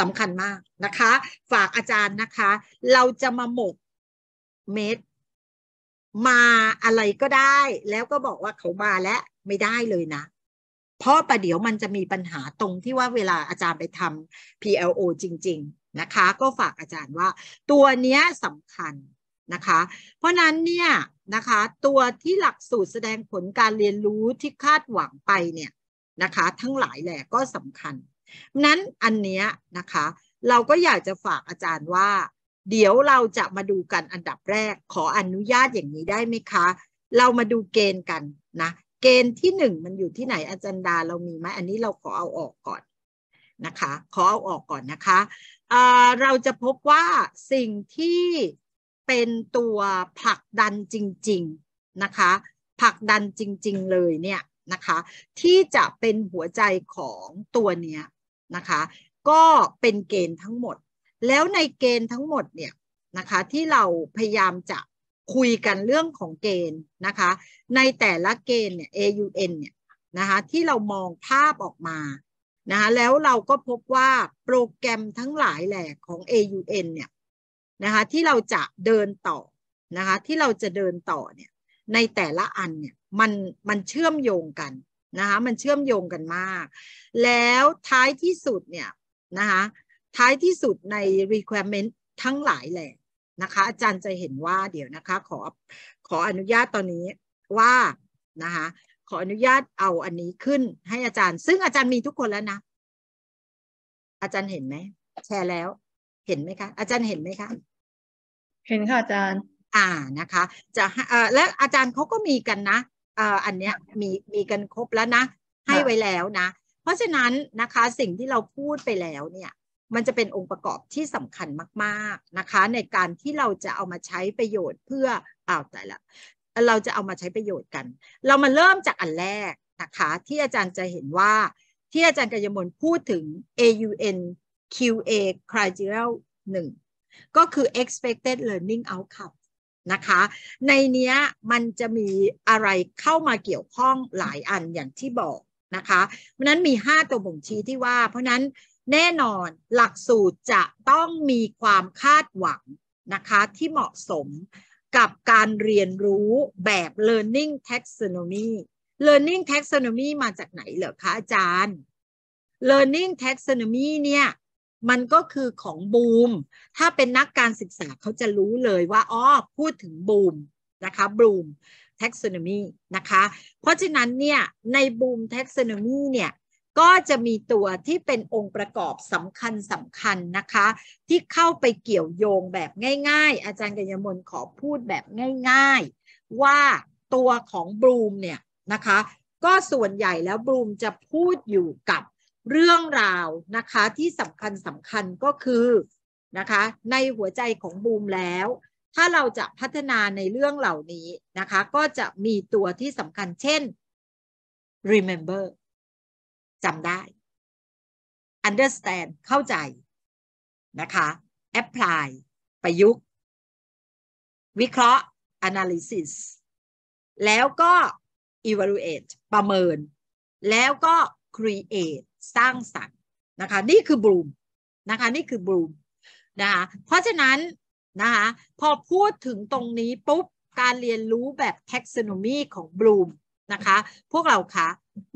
สำคัญมากนะคะ ฝากอาจารย์นะคะ เราจะมาหมกเม็ดมาอะไรก็ได้ แล้วก็บอกว่าเขามาแล้วไม่ได้เลยนะ เพราะประเดี๋ยวมันจะมีปัญหาตรงที่ว่าเวลาอาจารย์ไปทำ PLO จริงๆนะคะ ก็ฝากอาจารย์ว่าตัวเนี้ยสำคัญนะคะ เพราะนั้นเนี่ยนะคะตัวที่หลักสูตรแสดงผลการเรียนรู้ที่คาดหวังไปเนี่ยนะคะทั้งหลายแหละก็สำคัญนั้นอันเนี้ยนะคะ เราก็อยากจะฝากอาจารย์ว่า เดี๋ยวเราจะมาดูกันอันดับแรก ขออนุญาตอย่างนี้ได้ไหมคะ เรามาดูเกณฑ์กันนะเกณฑ์ที่หนึ่งมันอยู่ที่ไหนอาจารย์ดาเรามีไหมอันนี้เราขอเอาออกก่อนนะคะ ขอเอาออกก่อนนะคะเราจะพบว่าสิ่งที่เป็นตัวผลักดันจริงๆนะคะผลักดันจริงๆเลยเนี่ยนะคะที่จะเป็นหัวใจของตัวเนี้ยนะคะก็เป็นเกณฑ์ทั้งหมด แล้วในเกณฑ์ทั้งหมดเนี่ยนะคะที่เราพยายามจะคุยกันเรื่องของเกณฑ์นะคะในแต่ละเกณฑ์เนี่ย AUN เนี่ยนะคะที่เรามองภาพออกมานะคะแล้วเราก็พบว่าโปรแกรมทั้งหลายแหล่ของ AUN เนี่ยนะคะที่เราจะเดินต่อนะคะที่เราจะเดินต่อเนี่ยในแต่ละอันเนี่ยมันมันเชื่อมโยงกันนะคะมันเชื่อมโยงกันมาก แล้วท้ายที่สุดเนี่ยนะคะท้ายที่สุดใน requirement ทั้งหลายแหละนะคะ อาจารย์จะเห็นว่าเดี๋ยวนะคะ ขอขออนุญาตตอนนี้ว่านะคะขออนุญาตเอาอันนี้ขึ้นให้อาจารย์ ซึ่งอาจารย์มีทุกคนแล้วนะอาจารย์เห็นไหมแชร์แล้วเห็นไหมคะอาจารย์เห็นไหมคะเห็นค่ะอาจารย์อ่านะคะจะและอาจารย์เขาก็มีกันนะอันเนี้ยมีมีกันครบแล้วนะ ให้ไว้แล้วนะ เพราะฉะนั้นนะคะสิ่งที่เราพูดไปแล้วเนี่ยมันจะเป็นองค์ประกอบที่สำคัญมากๆนะคะ ในการที่เราจะเอามาใช้ประโยชน์เพื่ออ้าวแต่ละ เราจะเอามาใช้ประโยชน์กัน เรามาเริ่มจากอันแรกนะคะ ที่อาจารย์จะเห็นว่า ที่อาจารย์กัญญมลพูดถึง AUN QA criteria 1ก็คือ expected learning outcome นะคะ ในเนี้ยมันจะมีอะไรเข้ามาเกี่ยวข้องหลายอันอย่างที่บอกนะคะ เพราะนั้นมี 5 ตัวบ่งชี้ที่ว่า เพราะนั้นแน่นอนหลักสูตรจะต้องมีความคาดหวังนะคะที่เหมาะสมกับการเรียนรู้แบบ learning taxonomy learning taxonomy มาจากไหนเหรอคะอาจารย์ learning taxonomy เนี่ยมันก็คือของบูม ถ้าเป็นนักการศึกษาเขาจะรู้เลยว่าอ๋อพูดถึงบูมนะคะบูมท็กซอนมีนะคะ เพราะฉะนั้นเนี่ย ในบูมท็กซอนมีเนี่ย ก็จะมีตัวที่เป็นองค์ประกอบสำคัญสำคัญนะคะ ที่เข้าไปเกี่ยวโยงแบบง่ายๆ อาจารย์กัญญมลขอพูดแบบง่ายๆ ว่าตัวของบลูมเนี่ยนะคะ ก็ส่วนใหญ่แล้วบลูมจะพูดอยู่กับเรื่องราวนะคะ ที่สำคัญสำคัญก็คือนะคะในหัวใจของบูมแล้ว ถ้าเราจะพัฒนาในเรื่องเหล่านี้นะคะก็จะมีตัวที่สำคัญเช่น remember จำได้ understand เข้าใจนะคะ apply ประยุกต์ วิเคราะห์ analysis แล้วก็ evaluate ประเมิน แล้วก็ create สร้างสรรค์นะคะนี่คือบลูมนะคะนี่คือบลูมนะคะเพราะฉะนั้นนะคะพอพูดถึงตรงนี้ปุ๊บการเรียนรู้แบบท็กซโนมีของบลูมนะคะพวกเราคะ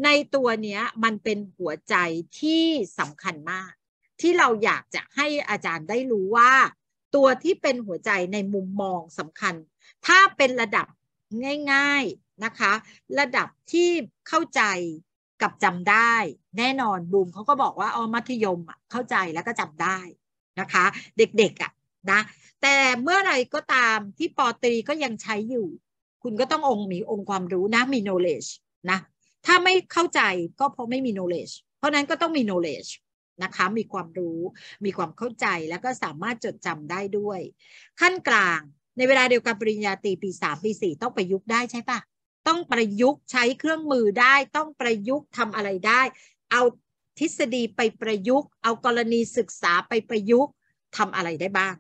ในตัวเนี้ย มันเป็นหัวใจที่สำคัญมาก ที่เราอยากจะให้อาจารย์ได้รู้ว่า ตัวที่เป็นหัวใจในมุมมองสำคัญ ถ้าเป็นระดับง่าย ๆนะคะ ระดับที่เข้าใจกับจำได้แน่นอนบูมเขาก็บอกว่าอ๋อมัธยมอ่ะเข้าใจแล้วก็จำได้นะคะ เด็กๆอ่ะนะแต่เมื่อไรก็ตามที่ปอตรีก็ยังใช้อยู่ คุณก็ต้ององค์มีองค์ความรู้นะมี knowledge นะถ้าไม่เข้าใจก็เพราะไม่มี knowledge เพราะนั้นก็ต้องมี knowledge นะคะมีความรู้มีความเข้าใจแล้วก็สามารถจดจำได้ด้วย ขั้นกลางในเวลาเดียวกับปริญญาตรีปีสามปีสี่ต้องประยุกต์ได้ใช่ปะต้องประยุกต์ใช้เครื่องมือได้ต้องประยุกต์ทำอะไรได้เอาทฤษฎีไปประยุกต์เอากรณีศึกษาไปประยุกต์ทำอะไรได้บ้าง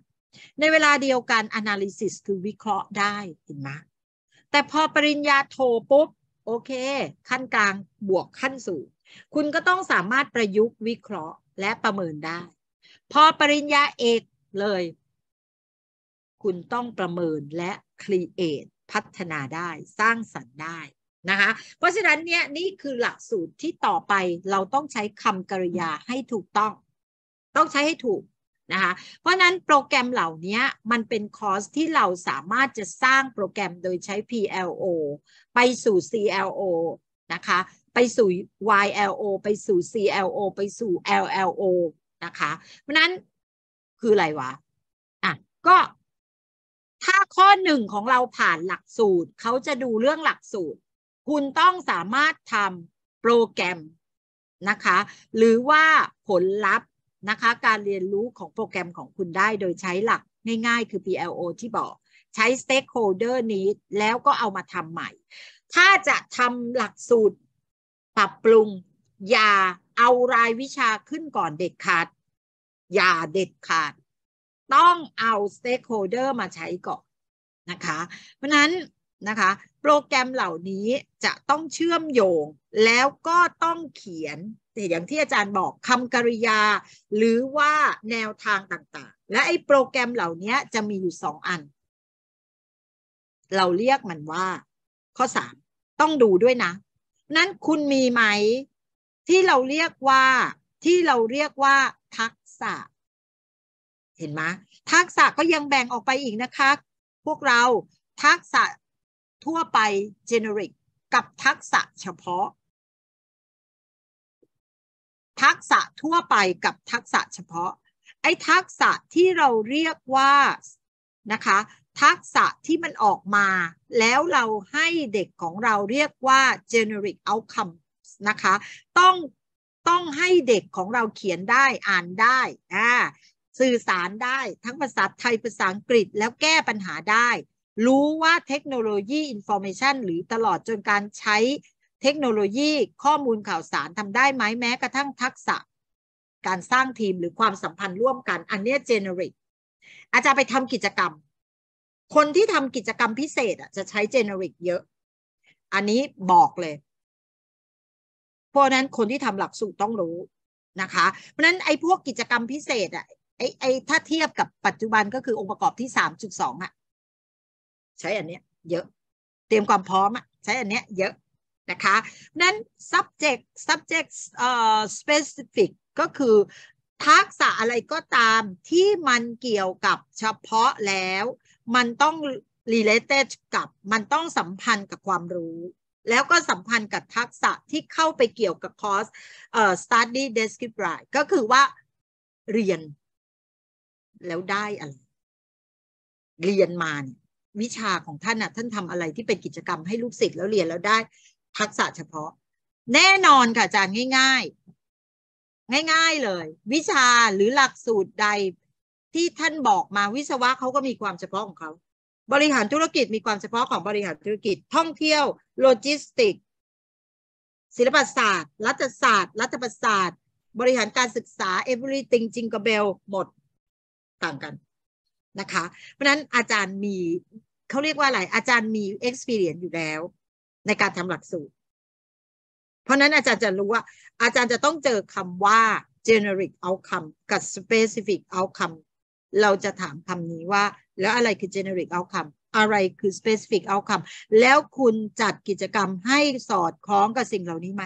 ในเวลาเดียวกัน Analysis คือวิเคราะห์ได้เห็นไหมแต่พอปริญญาโทปุ๊บ โอเค ขั้นกลางบวกขั้นสูง คุณก็ต้องสามารถประยุกต์วิเคราะห์และประเมินได้ พอปริญญาเอกเลย คุณต้องประเมินและ c ร e a t e พัฒนาได้สร้างสรรค์ได้นะคะเพราะฉะนั้นเนี่ยนี่คือหลักสูตรที่ต่อไปเราต้องใช้คำกริยาให้ถูกต้อง ต้องใช้ให้ถูกนะคะ เพราะนั้นโปรแกรมเหล่านี้มันเป็นคอร์สที่เราสามารถจะสร้างโปรแกรมโดยใช้ PLO ไปสู่ CLO นะคะไปสู่ YLO ไปสู่ CLO ไปสู่ LLO นะคะเพราะนั้นคืออะไรวะอ่ะก็ ถ้าข้อหนึ่งของเราผ่านหลักสูตร เขาจะดูเรื่องหลักสูตรคุณต้องสามารถทำโปรแกรมนะคะ หรือว่าผลลัพธ์นะคะการเรียนรู้ของโปรแกรมของคุณได้โดยใช้หลักง่ายๆคือ PLO ที่บอกใช้ stakeholder นี้แล้วก็เอามาทำใหม่ ถ้าจะทำหลักสูตร ปรับปรุง อย่าเอารายวิชาขึ้นก่อนเด็ดขาดอย่าเด็ดขาด ต้องเอา stakeholder มาใช้ก่อนนะคะ เพราะนั้นนะคะโปรแกรมเหล่านี้จะต้องเชื่อมโยง แล้วก็ต้องเขียนแต่อย่างที่อาจารย์บอกคำกริยา หรือว่าแนวทางต่างๆ และไอ้โปรแกรมเหล่านี้จะมีอยู่สองอัน เราเรียกมันว่า ข้อสามต้องดูด้วยนะ นั้นคุณมีไหม ที่เราเรียกว่าที่เราเรียกว่าทักษะ เห็นไหมทักษะก็ยังแบ่งออกไปอีกนะคะ พวกเราทักษะทั่วไป generic กับทักษะเฉพาะ ทักษะทั่วไปกับทักษะเฉพาะ ไอ้ทักษะที่เราเรียกว่านะคะ ทักษะที่มันออกมา แล้วเราให้เด็กของเราเรียกว่า generic outcome นะคะ ต้องต้องให้เด็กของเราเขียนได้อ่านได้อ่าสื่อสารได้ทั้งภาษาไทยภาษาอังกฤษแล้วแก้ปัญหาได้รู้ว่าเทคโนโลยีอินโฟเมชันหรือตลอดจนการใช้เทคโนโลยีข้อมูลข่าวสารทำได้ไหมแม้กระทั่งทักษะ การสร้างทีมหรือความสัมพันธ์ร่วมกัน อันนี้เจเนริกอาจารย์ไปทำกิจกรรม คนที่ทำกิจกรรมพิเศษอ่ะจะใช้เจเนริกเยอะ อันนี้บอกเลย เพราะนั้นคนที่ทำหลักสูตรต้องรู้นะคะ เพราะนั้นไอ้พวกกิจกรรมพิเศษอ่ะไอ้ไอ้ถ้าเทียบกับปัจจุบันก็คือองค์ประกอบที่3.2อ่ะใช้อันเนี้ยเยอะเตรียมความพร้อมอะใช้อันเนี้ยเยอะนะคะนั้น subject subject เอ่อ specific ก็คือทักษะอะไรก็ตามที่มันเกี่ยวกับเฉพาะแล้วมันต้อง related กับ มันต้องสัมพันธ์กับความรู้ แล้วก็สัมพันธ์กับทักษะที่เข้าไปเกี่ยวกับคอร์สเอ่อ study describe ก็คือว่าเรียน แล้วได้อะไร เรียนมาเนี่ยวิชาของท่านนะ่ะท่านทำอะไรที่เป็นกิจกรรมให้ลูกศิษย์แล้วเรียน แล้วได้ ทักษะเฉพาะ แน่นอนค่ะอาจารย์ง่าย ๆ ง่ายๆเลยวิชาหรือหลักสูตรใดที่ท่านบอกมาวิศวะเขาก็มีความเฉพาะของเขา บริหารธุรกิจมีความเฉพาะของบริหารธุรกิจท่องเที่ยว โลจิสติก ศิลปศาสตร์ รัฐศาสตร์ รัฐประศาสตร์ บริหารการศึกษา everything จิงกเบลหมด ต่างกันนะคะ เพราะนั้นอาจารย์มีเขาเรียกว่าอะไร อาจารย์มี experience อยู่แล้ว ในการทำหลักสูตร เพราะนั้นอาจารย์จะรู้ว่า อาจารย์จะต้องเจอคำว่า generic outcome กับ specific outcome เราจะถามคำนี้ว่า แล้วอะไรคือ generic outcome อะไรคือ specific outcome แล้วคุณจัดกิจกรรมให้สอดคล้องกับสิ่งเหล่านี้ไหม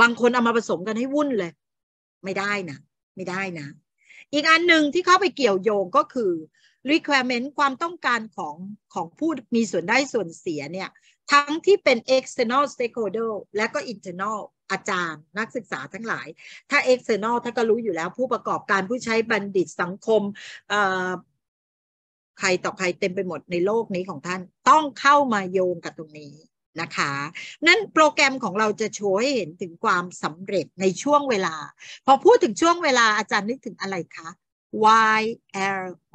บางคนเอามาผสมกันให้วุ่นเลย ไม่ได้นะไม่ได้นะอีกอันหนึ่งที่เข้าไปเกี่ยวโยงก็คือ requirement ความต้องการของของผู้มีส่วนได้ส่วนเสียเนี่ยทั้งที่เป็น external stakeholder และก็ internal อาจารย์ นักศึกษาทั้งหลาย ถ้า external ถ้าก็รู้อยู่แล้วผู้ประกอบการผู้ใช้บัณฑิตสังคม ใครต่อใครเต็มไปหมดในโลกนี้ของท่านต้องเข้ามาโยงกับตรงนี้นะคะ นั่นโปรแกรมของเราจะโชว์ให้เห็นถึงความสำเร็จในช่วงเวลา พอพูดถึงช่วงเวลาอาจารย์นึกถึงอะไรคะ Y L O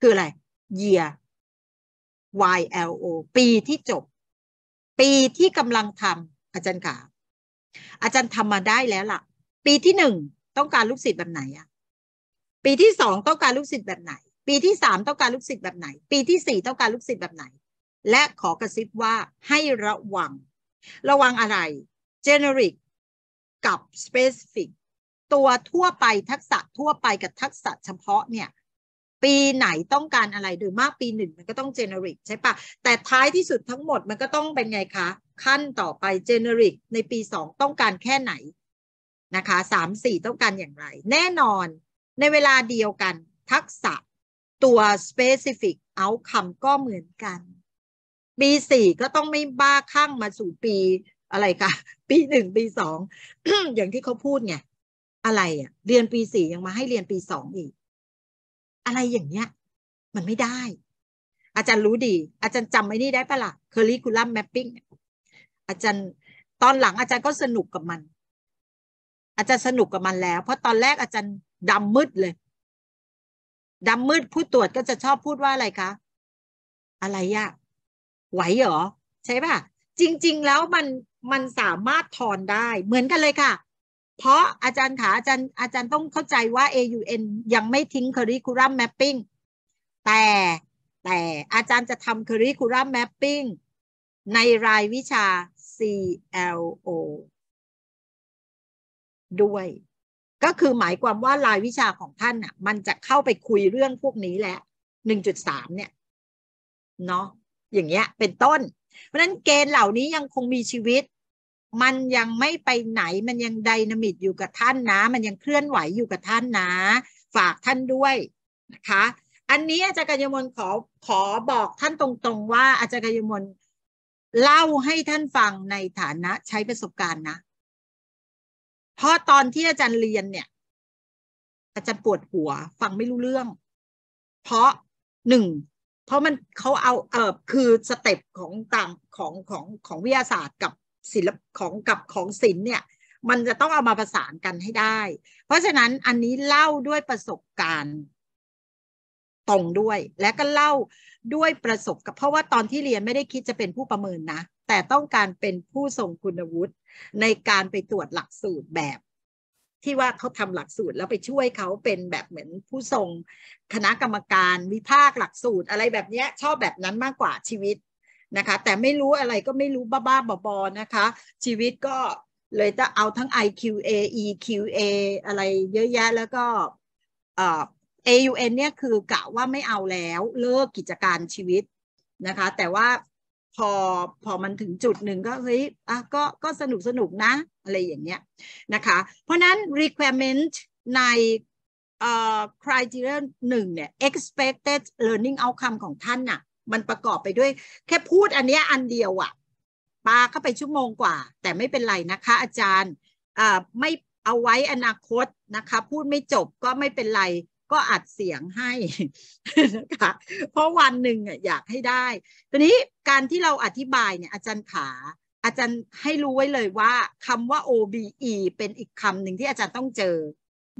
คืออะไร year Y L O ปีที่จบ ปีที่กำลังทำอาจารย์ขาอาจารย์ทำมาได้แล้วล่ะ ปีที่หนึ่งต้องการลูกศิษย์แบบไหนอะปีที่สองต้องการลูกศิษย์แบบไหน ปีที่สามต้องการลูกศิษย์แบบไหน ปีที่สี่ต้องการลูกศิษย์แบบไหนและขอกระซิบว่าให้ระวัง ระวังอะไร generic กับ specific ตัวทั่วไปทักษะทั่วไปกับทักษะเฉพาะเนี่ย ปีไหนต้องการอะไรโดยมากปีหนึ่งมันก็ต้อง generic ใช่ปะแต่ท้ายที่สุดทั้งหมดมันก็ต้องเป็นไงคะ ขั้นต่อไป generic ในปีสองต้องการแค่ไหนนะคะสามสี่ต้องการอย่างไร แน่นอนในเวลาเดียวกันทักษะตัว specific outcome ก็เหมือนกันปีสี่ก็ต้องไม่บ้าคลั่งมาสู่ปีอะไรคะปีหนึ่งปีสองอย่างที่เขาพูดไงอะไรอ่ะ เรียนปีสี่ยังมาให้เรียนปีสองอีก อะไรอย่างเงี้ย มันไม่ได้ อาจารย์รู้ดี อาจารย์จำไอ้นี่ได้ปะละ่ะ curriculum mapping อาจารย์ตอนหลังอาจารย์ก็สนุกกับมัน อาจารย์สนุกกับมันแล้ว เพราะตอนแรกอาจารย์ดำมืดเลยดำมืดผู้ตรวจก็จะชอบพูดว่าอะไรคะ อะไรยะไหวเหรอ ใช่ป่ะ จริง ๆแล้วมันมันสามารถถอนได้ เหมือนกันเลยค่ะ เพราะอาจารย์ขาอาจารย์อาจารย์ต้องเข้าใจว่า AUN ยังไม่ทิ้ง curriculum mapping แต่แต่อาจารย์จะทำ curriculum mapping ในรายวิชา CLO ด้วย ก็คือหมายความว่ารายวิชาของท่านอ่ะมันจะเข้าไปคุยเรื่องพวกนี้แหละ1.3 เนี่ยเนาะอย่างเงี้ยเป็นต้น เพราะนั้นเกณฑ์เหล่านี้ยังคงมีชีวิต มันยังไม่ไปไหน มันยังไดนามิกอยู่กับท่านนะ มันยังเคลื่อนไหวอยู่กับท่านนะ ฝากท่านด้วยนะคะ อันนี้อาจารย์กัญญมลขอขอบอกท่านตรง ๆ ว่า อาจารย์กัญญมลเล่าให้ท่านฟังในฐานะใช้ประสบการณ์นะเพราะตอนที่อาจารย์เรียนเนี่ย อาจารย์ปวดหัวฟังไม่รู้เรื่อง เพราะหนึ่งเพราะมันเขาเอาเออคือสเต็ปของต่างของของของวิทยาศาสตร์กับศิลปของกับของศิลป์เนี่ยมันจะต้องเอามาประสานกันให้ได้ เพราะฉะนั้นอันนี้เล่าด้วยประสบการณ์ ตรงด้วยและก็เล่าด้วยประสบกับเพราะว่าตอนที่เรียนไม่ได้คิดจะเป็นผู้ประเมินนะ แต่ต้องการเป็นผู้ทรงคุณวุฒิในการไปตรวจหลักสูตรแบบที่ว่าเขาทำหลักสูตรแล้วไปช่วยเขาเป็นแบบเหมือนผู้ทรงคณะกรรมการ วิพากหลักสูตรอะไรแบบเนี้ยชอบแบบนั้นมากกว่าชีวิตนะคะ แต่ไม่รู้อะไรก็ไม่รู้บ้าๆบอๆนะคะ ชีวิตก็เลยจะเอาทั้ง IQA EQA อะไรเยอะแยะแล้วก็ AUN เนี่ยคือกะว่าไม่เอาแล้วเลิกกิจการชีวิตนะคะ แต่ว่าพอพอมันถึงจุดหนึ่งก็เฮ้ยอ่ะก็ก็สนุกสนุกนะอะไรอย่างเงี้ยนะคะ เพราะนั้น requirement ในเอ่อ criteria หนึ่งเนี่ย expected learning outcome ของท่านน่ะมันประกอบไปด้วย แค่พูดอันเนี้ยอันเดียวอะปาเข้าไปชั่วโมงกว่า แต่ไม่เป็นไรนะคะ อาจารย์อ่าไม่เอาไว้อนาคตนะคะ พูดไม่จบก็ไม่เป็นไรก็อัดเสียงให้นะคะเพราะวันหนึ่งอยากให้ได้ทีนี้การที่เราอธิบายเนี่ย อาจารย์ขา อาจารย์ให้รู้ไว้เลยว่าคำว่า OBE เป็นอีกคำหนึ่งที่อาจารย์ต้องเจอ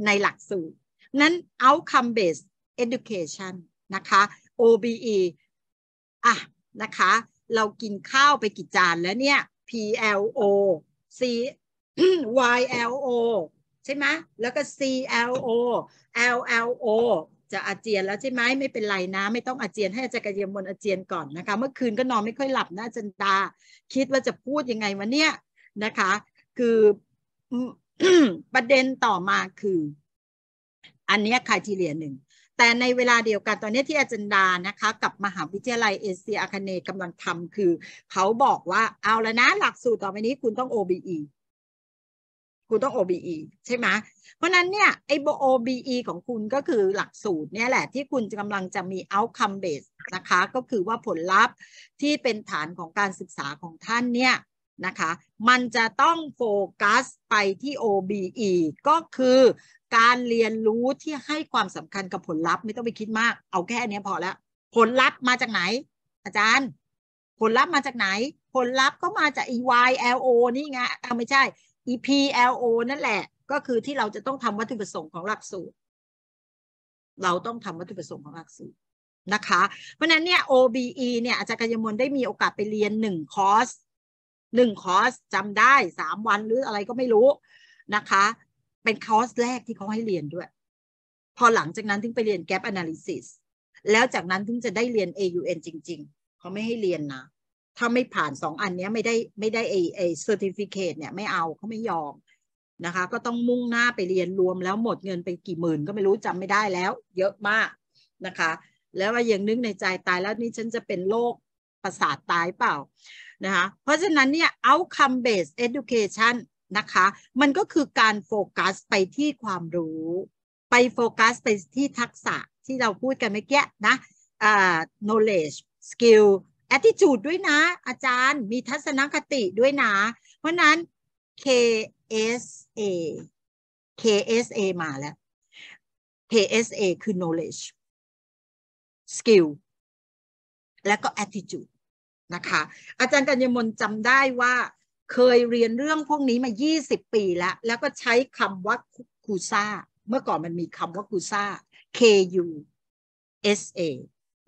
ในหลักสูตร นั้น outcome based education นะคะ OBE อ่ะนะคะ เรากินข้าวไปกี่จานแล้วเนี่ย PLO C YLO ใช่ไหมแล้วก็ CLO LLO จะอาเจียนแล้วใช่ไหมไม่เป็นไรนะ ไม่ต้องอาเจียน ให้อาจารย์กระเยียมนอาเจียนก่อนนะคะ เมื่อคืนก็นอนไม่ค่อยหลับนะจันดา คิดว่าจะพูดยังไงวะเนี่ยนะคะ คือประเด็นต่อมาคือ อันนี้คายทีเรียนหนึ่ง แต่ในเวลาเดียวกันตอนนี้ที่อาจารย์ดานะคะกับมหาวิทยาลัยเอเชียอาคเนกำลังทำคือ เขาบอกว่าเอาแล้วนะหลักสูตรต่อไปนี้คุณต้อง OBE คุณต้อง OBE ใช่ไหม เพราะนั้นเนี่ยไอ้ OBE ของคุณก็คือหลักสูตรเนี่ยแหละที่คุณกำลังจะมี outcome base นะคะก็คือว่าผลลัพธ์ที่เป็นฐานของการศึกษาของท่านเนี่ยนะคะมันจะต้องโฟกัสไปที่ OBE ก็คือการเรียนรู้ที่ให้ความสำคัญกับผลลัพธ์ไม่ต้องไปคิดมาก เอาแค่นี้พอแล้ว ผลลัพธ์มาจากไหน อาจารย์ ผลลัพธ์มาจากไหน ผลลัพธ์ก็มาจาก EYLO นี่ไงไม่ใช่ EPLO นั่นแหละก็คือที่เราจะต้องทำวัตถุประสงค์ของหลักสูตร เราต้องทำวัตถุประสงค์ของหลักสูตรนะคะ เพราะนั้นเนี่ย OBE เนี่ยอาจารย์กัญญมลได้มีโอกาสไปเรียนหนึ่งคอร์สหนึ่งคอร์สจำได้สามวันหรืออะไรก็ไม่รู้นะคะ เป็นคอร์สแรกที่เขาให้เรียนด้วย พอหลังจากนั้นถึงไปเรียน Gap Analysis แล้วจากนั้นถึงจะได้เรียน AUN จริงๆ เขาไม่ให้เรียนนะถ้าไม่ผ่านสองอันนี้ไม่ได้ไม่ได้ไอไอเซอร์ติฟิเคทเนี่ยไม่เอาเขาไม่ยอมนะคะก็ต้องมุ่งหน้าไปเรียนรวมแล้วหมดเงินไปกี่หมื่นก็ไม่รู้จำไม่ได้แล้ว เยอะมากนะคะแล้วว่ายังนึกในใจตายแล้วนี่ฉันจะเป็นโรคประสาทตายเปล่านะคะเพราะฉะนั้นเนี่ย outcome based education นะคะมันก็คือการโฟกัสไปที่ความรู้ไปโฟกัสไปที่ทักษะที่เราพูดกันเมื่อกี้นะ uh, knowledge skill แอ t ติจูดด้วยนะ อาจารย์มีทัศนคติด้วยนะ เพราะนั้น KSA KSA มาแล้ว KSA คือ knowledge skill และก็ attitude นะคะอาจารย์กัญญมนจำได้ว่า เคยเรียนเรื่องพวกนี้มา 20 ปีแล้วแล้วก็ใช้คำว่าคูซ่าเมื่อก่อนมันมีคำว่าคูซ่า KU SA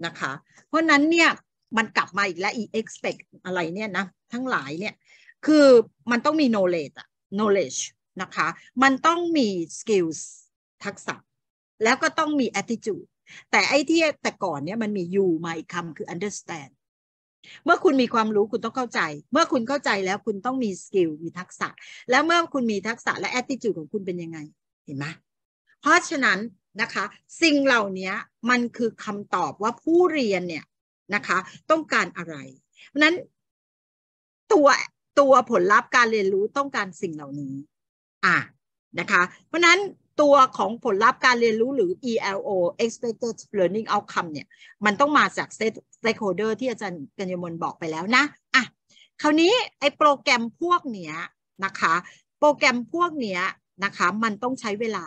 นะคะเพราะนั้นเนี่ยมันกลับมาอีกแล้วอี expect อะไรเนี่ยนะ ทั้งหลายเนี่ยคือมันต้องมี knowledge อะ knowledge นะคะมันต้องมี skills ทักษะแล้วก็ต้องมี attitude แต่ไอ้ที่แต่ก่อนเนี่ยมันมี you มาอีกคำคือ understand เมื่อคุณมีความรู้คุณต้องเข้าใจ เมื่อคุณเข้าใจแล้วคุณต้องมีสกิลมีทักษะ แล้วเมื่อคุณมีทักษะและแอ t i ิจูดของคุณเป็นยังไงเห็นไหมเพราะฉะนั้นนะคะสิ่งเหล่านี้มันคือคำตอบว่าผู้เรียนเนี่ยนะคะต้องการอะไร เพราะนั้น ตัวตัวผลลัพธ์การเรียนรู้ต้องการสิ่งเหล่านี้อ่านะคะเพราะนั้นตัวของผลลัพธ์การเรียนรู้หรือ ELO expected learning outcome เนี่ยมันต้องมาจาก stakeholder ที่อาจารย์กัญญมลบอกไปแล้วนะอ่ะคราวนี้ไอ้โปรแกรมพวกเนี้ยนะคะ โปรแกรมพวกเนี้ยนะคะมันต้องใช้เวลา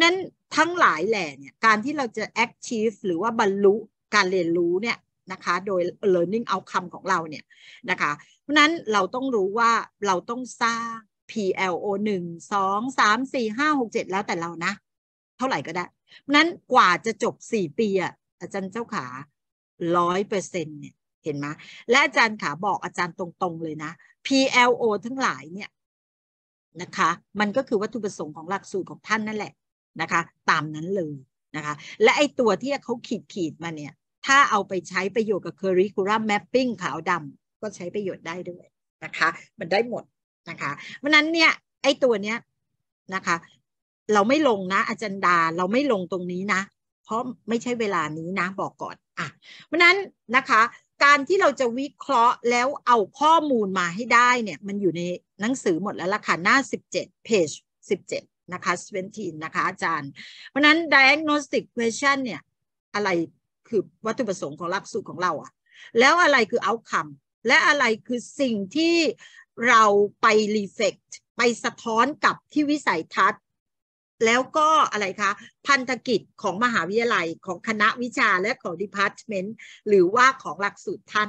นั้นทั้งหลายแหล่เนี่ยการที่เราจะ achieve หรือว่าบรรลุการเรียนรู้เนี่ยนะคะโดย learning outcome ของเราเนี่ยนะคะ เพราะนั้นเราต้องรู้ว่าเราต้องสร้าง PLO 1 2 3 4 5 6 7 แล้วแต่เรานะ เท่าไหร่ก็ได้ เพราะนั้นกว่าจะจบ 4 ปีอ่ะอาจารย์เจ้าขาร้อยเปอร์เซ็นเนี่ยเห็นไหมและอาจารย์ขาบอกอาจารย์ตรง ๆ เลยนะ PLO ทั้งหลายเนี่ยนะคะมันก็คือวัตถุประสงค์ของหลักสูตรของท่านนั่นแหละนะคะ ตามนั้นเลยนะคะ และไอตัวที่เขาขีดขีดมาเนี่ยถ้าเอาไปใช้ประโยชน์กับ curriculum mapping ขาวดำก็ใช้ประโยชน์ได้ด้วยนะคะ มันได้หมดนะคะ เพราะนั้นเนี่ยไอ้ตัวเนี้ยนะคะ เราไม่ลงนะอาจารย์ดาเราไม่ลงตรงนี้นะ เพราะไม่ใช่เวลานี้นะ บอกก่อนอ่ะ เพราะนั้นนะคะ การที่เราจะวิเคราะห์แล้วเอาข้อมูลมาให้ได้เนี่ย มันอยู่ในหนังสือหมดแล้วล่ะค่ะหน้า 17 page 17นะคะ17นะคะ อาจารย์ เพราะนั้น diagnostic question เนี่ยอะไรคือวัตถุประสงค์ของหลักสูตรของเราอะแล้วอะไรคือเอาคำและอะไรคือสิ่งที่เราไปรีเฟกต์ไปสะท้อนกับที่วิสัยทัศน์แล้วก็อะไรคะ พันธกิจของมหาวิทยาลัย ของคณะวิชาและของดีพาร์ตเมนต์หรือว่าของหลักสูตรท่าน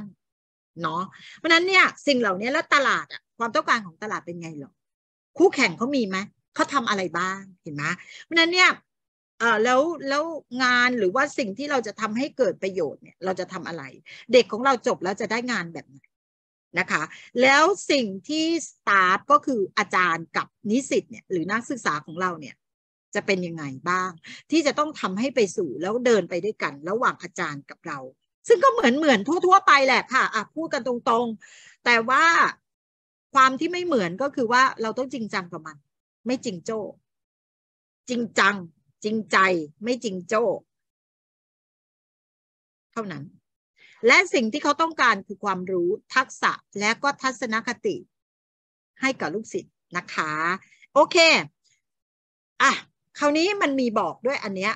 เนาะเพราะนั้นเนี่ยสิ่งเหล่านี้แล้วตลาดอะความต้องการของตลาดเป็นไงหรอคู่แข่งเขามีไหมเขาทำอะไรบ้างเห็นไหมเพราะนั้นเนี่ยอ่าแล้วแล้วงานหรือว่าสิ่งที่เราจะทำให้เกิดประโยชน์เนี่ย เราจะทำอะไร เด็กของเราจบแล้วจะได้งานแบบไหนนะคะ แล้วสิ่งที่สตาฟก็คืออาจารย์กับนิสิตเนี่ยหรือนักศึกษาของเราเนี่ย จะเป็นยังไงบ้าง ที่จะต้องทำให้ไปสู่ แล้วเดินไปด้วยกัน ระหว่างอาจารย์กับเรา ซึ่งก็เหมือนเหมือนทั่วๆไปแหละค่ะอ่ะพูดกันตรงๆ แต่ว่าความที่ไม่เหมือนก็คือว่า เราต้องจริงจังกับมัน ไม่จริงโจ้จริงจังจริงใจไม่จริงโจ้เท่านั้น และสิ่งที่เขาต้องการคือความรู้ทักษะและก็ทัศนคติ ให้กับลูกศิษย์นะคะ โอเคอ่ะคราวนี้มันมีบอกด้วยอันเนี้ย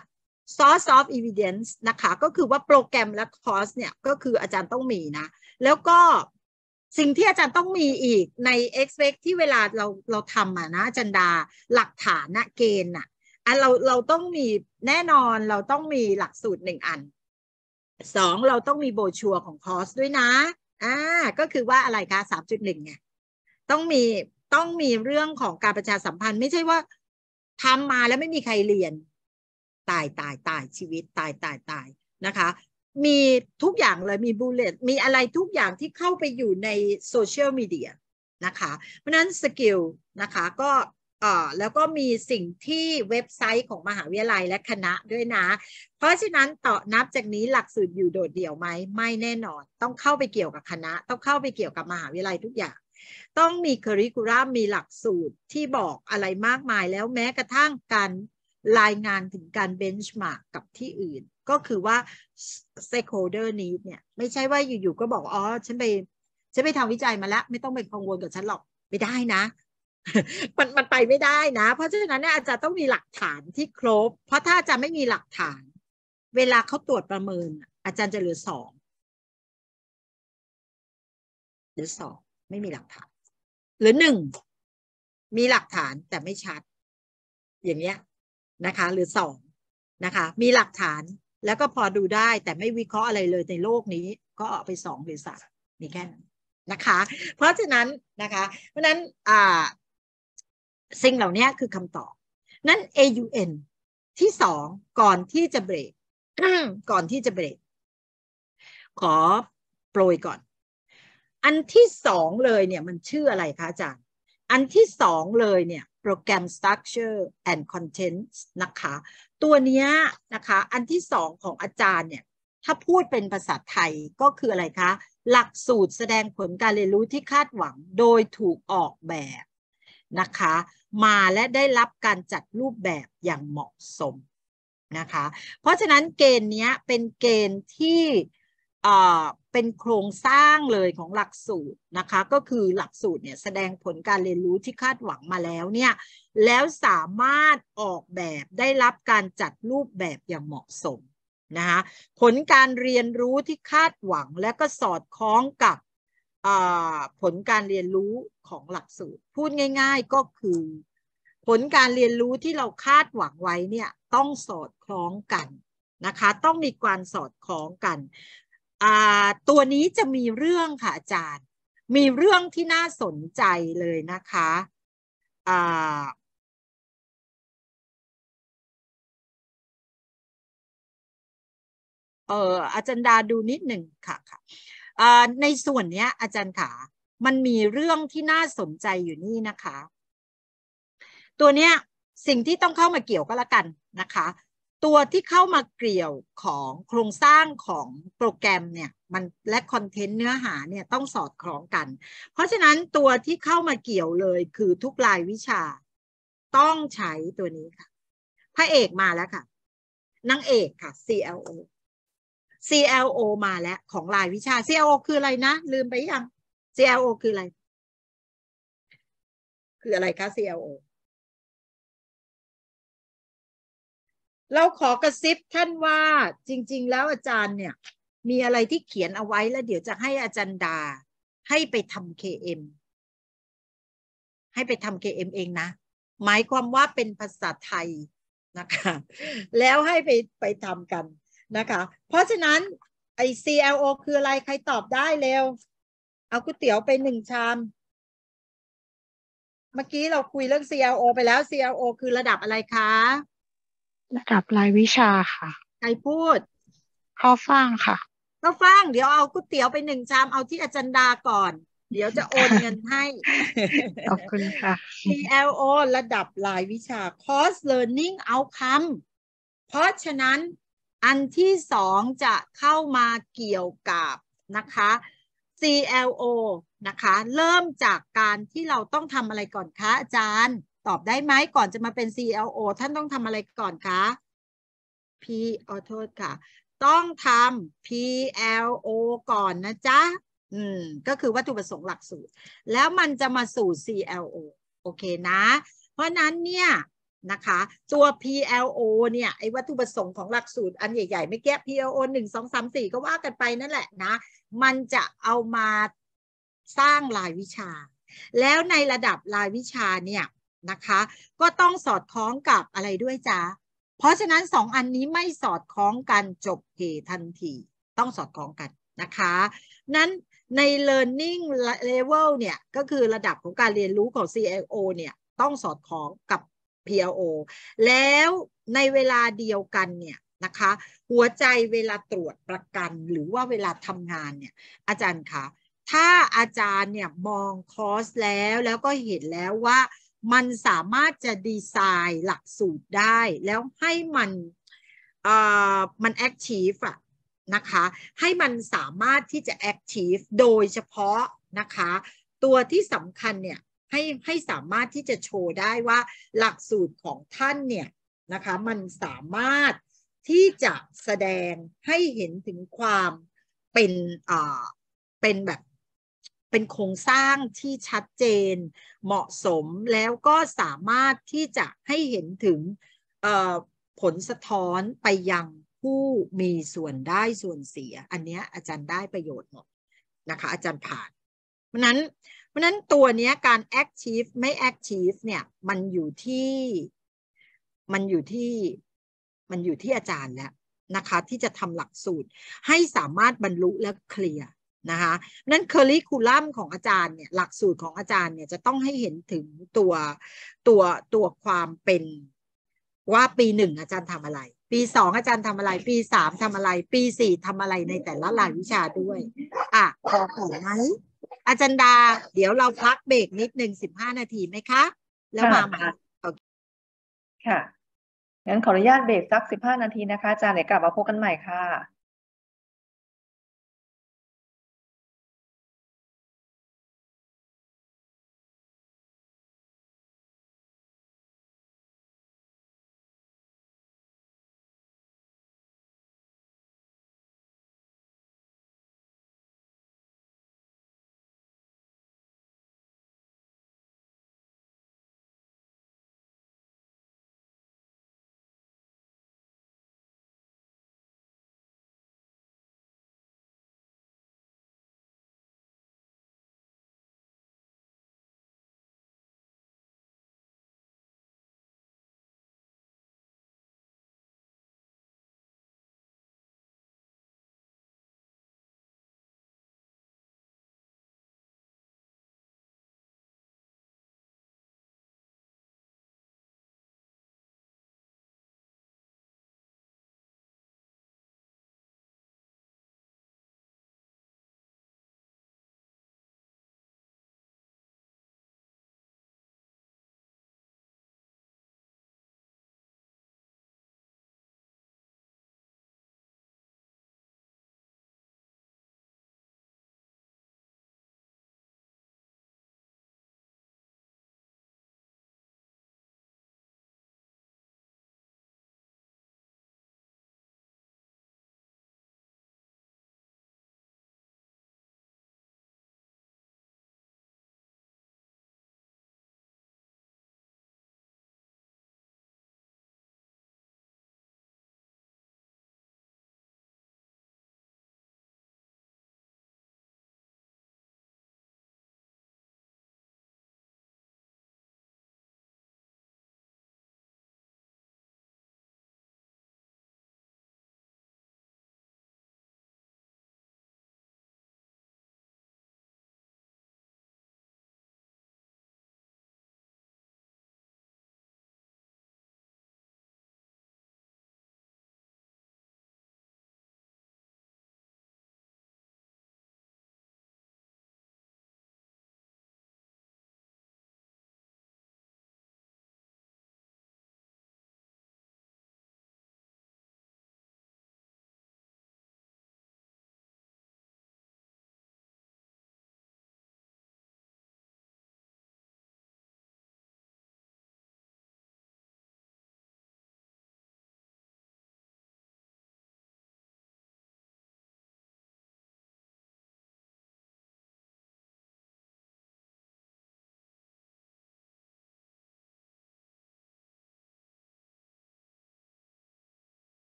source of evidence นะคะ ก็คือว่าโปรแกรมและคอร์สเนี่ยก็คืออาจารย์ต้องมีนะ แล้วก็สิ่งที่อาจารย์ต้องมีอีกใน expect ที่เวลาเราเราทำอ่ะนะจันดาหลักฐานนะเกณฑ์อ่ะอันเราเราต้องมีแน่นอนเราต้องมีหลักสูตรหนึ่งอัน สอง เราต้องมี โบชัวของคอร์สด้วยนะอ่าก็คือว่าอะไรคะสามจุดหนึ่งเนี่ยต้องมีต้องมีเรื่องของการประชาสัมพันธ์ ไม่ใช่ว่าทำมาแล้วไม่มีใครเรียน ตายตายตายชีวิตตายตายตายนะคะ มีทุกอย่างเลย มีบูเลตมีอะไรทุกอย่างที่เข้าไปอยู่ในโซเชียลมีเดียนะคะเพราะนั้นสกิลนะคะก็อ่าแล้วก็มีสิ่งที่เว็บไซต์ของมหาวิทยาลัยและคณะด้วยนะ เพราะฉะนั้นต่อนับจากนี้หลักสูตรอยู่โดดเดี่ยวไหม ไม่แน่นอน ต้องเข้าไปเกี่ยวกับคณะ ต้องเข้าไปเกี่ยวกับมหาวิทยาลัยทุกอย่าง ต้องมีคริคูลัมมีหลักสูตรที่บอกอะไรมากมายแล้วแม้กระทั่งการรายงานถึงการเบนช์มาร์กกับที่อื่น ก็คือว่า s ซ a ค e h เดอร์นี้เนี่ยไม่ใช่ว่าอยู่ๆก็บอกอ๋อฉันไปฉันไปทำวิจัยมาแล้วไม่ต้องเป็นกังวลกับฉันหรอกไม่ได้นะมันมันไปไม่ได้นะ เพราะฉะนั้นเนี่ยอาจารย์ต้องมีหลักฐานที่ครบ เพราะถ้าอาจารย์ไม่มีหลักฐาน เวลาเขาตรวจประเมินอาจารย์จะเหลือสองหรือสองไม่มีหลักฐาน หรือหนึ่ง มีหลักฐานแต่ไม่ชัด อย่างเงี้ยนะคะหรือสองนะคะ มีหลักฐานแล้วก็พอดูได้ แต่ไม่วิเคราะห์อะไรเลยในโลกนี้ ก็ออกไปสองหรือสามนี่แค่นั้นนะคะ เพราะฉะนั้นนะคะ เพราะนั้นอ่าสิ่งเหล่านี้คือคำตอบ นั้น AUN ที่สองก่อนที่จะเบรกก่อนที่จะเบรกขอโปรยก่อน อันที่สองเลยเนี่ยมันชื่ออะไรคะอาจารย์ อันที่สองเลยเนี่ยโปรแกรม structure and content นะคะ ตัวนี้นะคะ อันที่สองของอาจารย์เนี่ยถ้าพูดเป็นภาษาไทยก็คืออะไรคะ หลักสูตรแสดงผลการเรียนรู้ที่คาดหวัง โดยถูกออกแบบนะคะมาและได้รับการจัดรูปแบบอย่างเหมาะสมนะคะเพราะฉะนั้นเกณฑ์นี้เป็นเกณฑ์ที่เป็นโครงสร้างเลยของหลักสูตรนะคะก็คือหลักสูตรเนี่ยแสดงผลการเรียนรู้ที่คาดหวังมาแล้วเนี่ยแล้วสามารถออกแบบได้รับการจัดรูปแบบอย่างเหมาะสมนะคะผลการเรียนรู้ที่คาดหวังและก็สอดคล้องกับผลการเรียนรู้ของหลักสูตรพูดง่ายๆก็คือผลการเรียนรู้ที่เราคาดหวังไว้เนี่ยต้องสอดคล้องกันนะคะ ต้องมีการสอดคล้องกัน ตัวนี้จะมีเรื่องค่ะอาจารย์ มีเรื่องที่น่าสนใจเลยนะคะออาจารย์ดาดูนิดหนึ่งค่ะค่ะในส่วนนี้อาจารย์ขามันมีเรื่องที่น่าสนใจอยู่นี่นะคะ ตัวเนี้ยสิ่งที่ต้องเข้ามาเกี่ยวก็แล้วกันนะคะ ตัวที่เข้ามาเกี่ยวของโครงสร้างของโปรแกรมเนี่ย มันและคอนเทนต์เนื้อหาเนี่ยต้องสอดคล้องกัน เพราะฉะนั้นตัวที่เข้ามาเกี่ยวเลยคือทุกรายวิชา ต้องใช้ตัวนี้ค่ะ พระเอกมาแล้วค่ะ นางเอกค่ะ CLO CLO มาแล้ว ของรายวิชา CLO คืออะไรนะ ลืมไปยัง CLO คืออะไร คืออะไรคะ CLO เราขอกระซิบท่านว่า จริง ๆ แล้วอาจารย์เนี่ย มีอะไรที่เขียนเอาไว้แล้วเดี๋ยวจะให้อาจารย์ดาให้ไปทำ KM ให้ไปทำ KM เองนะ หมายความว่าเป็นภาษาไทยนะคะ แล้วให้ไปไปทำกันนะคะเพราะฉะนั้นไอ CLO คืออะไรใครตอบได้เร็ว เอาก๋วยเตี๋ยวไปหนึ่งชาม เมื่อกี้เราคุยเรื่อง CLO ไปแล้ว CLO คือระดับอะไรคะ ระดับรายวิชาค่ะ ใครพูดข้าฟ่างค่ะข้าฟ่างเดี๋ยวเอาก๋วยเตี๋ยวไปหนึ่งชามเอาที่อาจารย์ดาก่อน เดี๋ยวจะโอนเงินให้ ขอบคุณค่ะ CLO ระดับรายวิชา Course Learning Outcome เพราะฉะนั้นอันที่สองจะเข้ามาเกี่ยวกับนะคะ CLO นะคะ เริ่มจากการที่เราต้องทำอะไรก่อนคะ อาจารย์ ตอบได้ไหมก่อนจะมาเป็น CLO ท่านต้องทำอะไรก่อนคะ P ออโทษค่ะ ต้องทำ PLO ก่อนนะจ๊ะ อืมก็คือวัตถุประสงค์หลักสูตร แล้วมันจะมาสู่ CLO โอเคนะ เพราะนั้นเนี่ยนะคะ ตัว PLO เนี่ยไอ้วัตถุประสงค์ของหลักสูตร อันใหญ่ๆ ไม่แก้ PLO หนึ่งสองสามสี่ก็ว่ากันไปนั่นแหละนะ มันจะเอามาสร้างรายวิชา แล้วในระดับรายวิชาเนี่ยนะคะ ก็ต้องสอดคล้องกับอะไรด้วยจ้าเพราะฉะนั้นสองอันนี้ไม่สอดคล้องกันจบเหทันที ต้องสอดคล้องกันนะคะ นั้นใน learning level เนี่ยก็คือระดับของการเรียนรู้ของ CIO เนี่ย ต้องสอดคล้องกับ PLO แล้วในเวลาเดียวกันเนี่ยนะคะหัวใจเวลาตรวจประกันหรือว่าเวลาทำงานเนี่ยอาจารย์คะถ้าอาจารย์เนี่ยมองคอร์สแล้วแล้วก็เห็นแล้วว่ามันสามารถจะดีไซน์หลักสูตรได้ แล้วให้มันเอ่อมันแอคทีฟอะนะคะให้มันสามารถที่จะแอคทีฟโดยเฉพาะนะคะตัวที่สำคัญเนี่ยให้ให้สามารถที่จะโชว์ได้ว่าหลักสูตรของท่านเนี่ยนะคะ มันสามารถที่จะแสดงให้เห็นถึงความเป็นอ่าเป็นแบบ เป็นโครงสร้างที่ชัดเจนเหมาะสมแล้วก็สามารถที่จะให้เห็นถึงผลสะท้อนไปยังผู้มีส่วนได้ส่วนเสีย อันนี้อาจารย์ได้ประโยชน์หมดนะคะ อาจารย์ผ่าน เพราะนั้นเพราะนั้นตัวนี้การ active ไม่ active เนี่ยมันอยู่ที่ มันอยู่ที่ มันอยู่ที่อาจารย์แล้วนะคะ ที่จะทำหลักสูตรให้สามารถบรรลุและเคลียร์นะคะนั้นคอริคูลัมของอาจารย์เนี่ย หลักสูตรของอาจารย์เนี่ย จะต้องให้เห็นถึงตัวตัวตัวความเป็นว่าปีหนึ่งอาจารย์ทำอะไร ปีสองอาจารย์ทำอะไร ปีสามทำอะไร ปีสี่ทำอะไรในแต่ละหลายวิชาด้วย อ่ะพอก่อไหมอาจารย์ดา เดี๋ยวเราพักเบรกนิดหนึ่งสิบห้านาทีไหมคะ แล้วมาใหม่ค่ะงั้นขออนุญาตเบรกสักสิบห้านาทีนะคะ อาจารย์เดี๋ยวกลับมาพบกันใหม่ค่ะ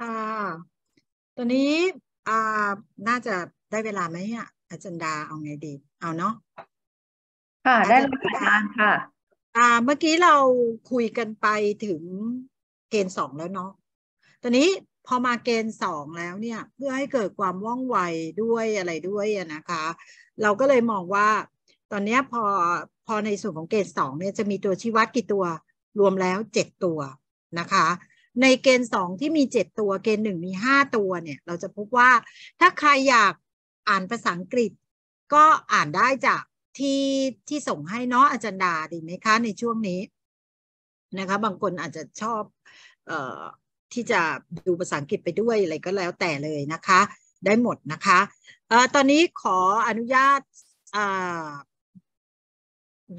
ค่ะตัวนี้อ่าน่าจะได้เวลาไหมอ่ะอาจารย์ดาเอาไงดีเอาเนาะค่ะได้เลยอาจารย์ค่ะ อ่าเมื่อกี้เราคุยกันไปถึงเกณฑ์สองแล้วเนาะตอนนี้พอมาเกณฑ์สองแล้วเนี่ย เพื่อให้เกิดความว่องไวด้วยอะไรด้วยนะคะ เราก็เลยมองว่า ตอนนี้พอพอในส่วนของเกณฑ์สองเนี่ยจะมีตัวชี้วัดกี่ตัวรวมแล้วเจ็ดตัวนะคะในเกณฑ์สองที่มีเจ็ดตัว เกณฑ์หนึ่งมีห้าตัวเนี่ย เราจะพบว่าถ้าใครอยากอ่านภาษาอังกฤษ ก็อ่านได้จากที่ที่ส่งให้เนาะอาจารย์ดาดีไหมคะ ในช่วงนี้นะคะ บางคนอาจจะชอบเอ่อที่จะดูภาษาอังกฤษไปด้วยอะไรก็แล้วแต่เลยนะคะ ได้หมดนะคะเอ่อตอนนี้ขออนุญาตอ่า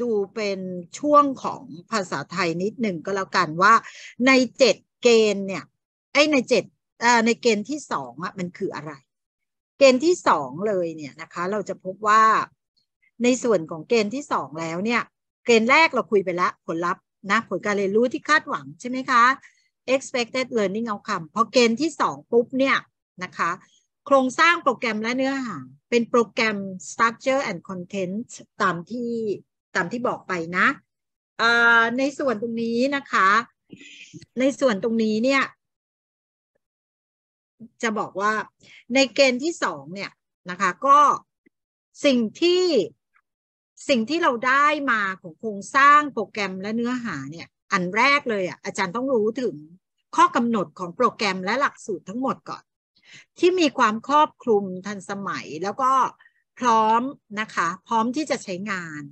ดูเป็นช่วงของภาษาไทยนิดหนึ่งก็แล้วกันว่าในเจ็ดเกณฑ์เนี่ยไอ้ในเจ็ด ในเกณฑ์ที่สองอ่ะมันคืออะไร เกณฑ์ที่สองเลยเนี่ยนะคะ เราจะพบว่าในส่วนของเกณฑ์ที่สองแล้วเนี่ย เกณฑ์แรกเราคุยไปแล้วผลลัพธ์นะผลการเรียนรู้ที่คาดหวังใช่ไหมคะ expected learning outcome พอเกณฑ์ที่สองปุ๊บเนี่ยนะคะ โครงสร้างโปรแกรมและเนื้อหาเป็นโปรแกรม structure and content ตามที่ตามที่บอกไปนะในส่วนตรงนี้นะคะในส่วนตรงนี้เนี่ย จะบอกว่าในเกณฑ์ที่สองเนี่ยนะคะ ก็สิ่งที่สิ่งที่เราได้มาของโครงสร้างโปรแกรมและเนื้อหาเนี่ย อันแรกเลยอ่ะอาจารย์ต้องรู้ถึงข้อกำหนดของโปรแกรมและหลักสูตรทั้งหมดก่อน ที่มีความครอบคลุมทันสมัยแล้วก็พร้อมนะคะ พร้อมที่จะใช้งาน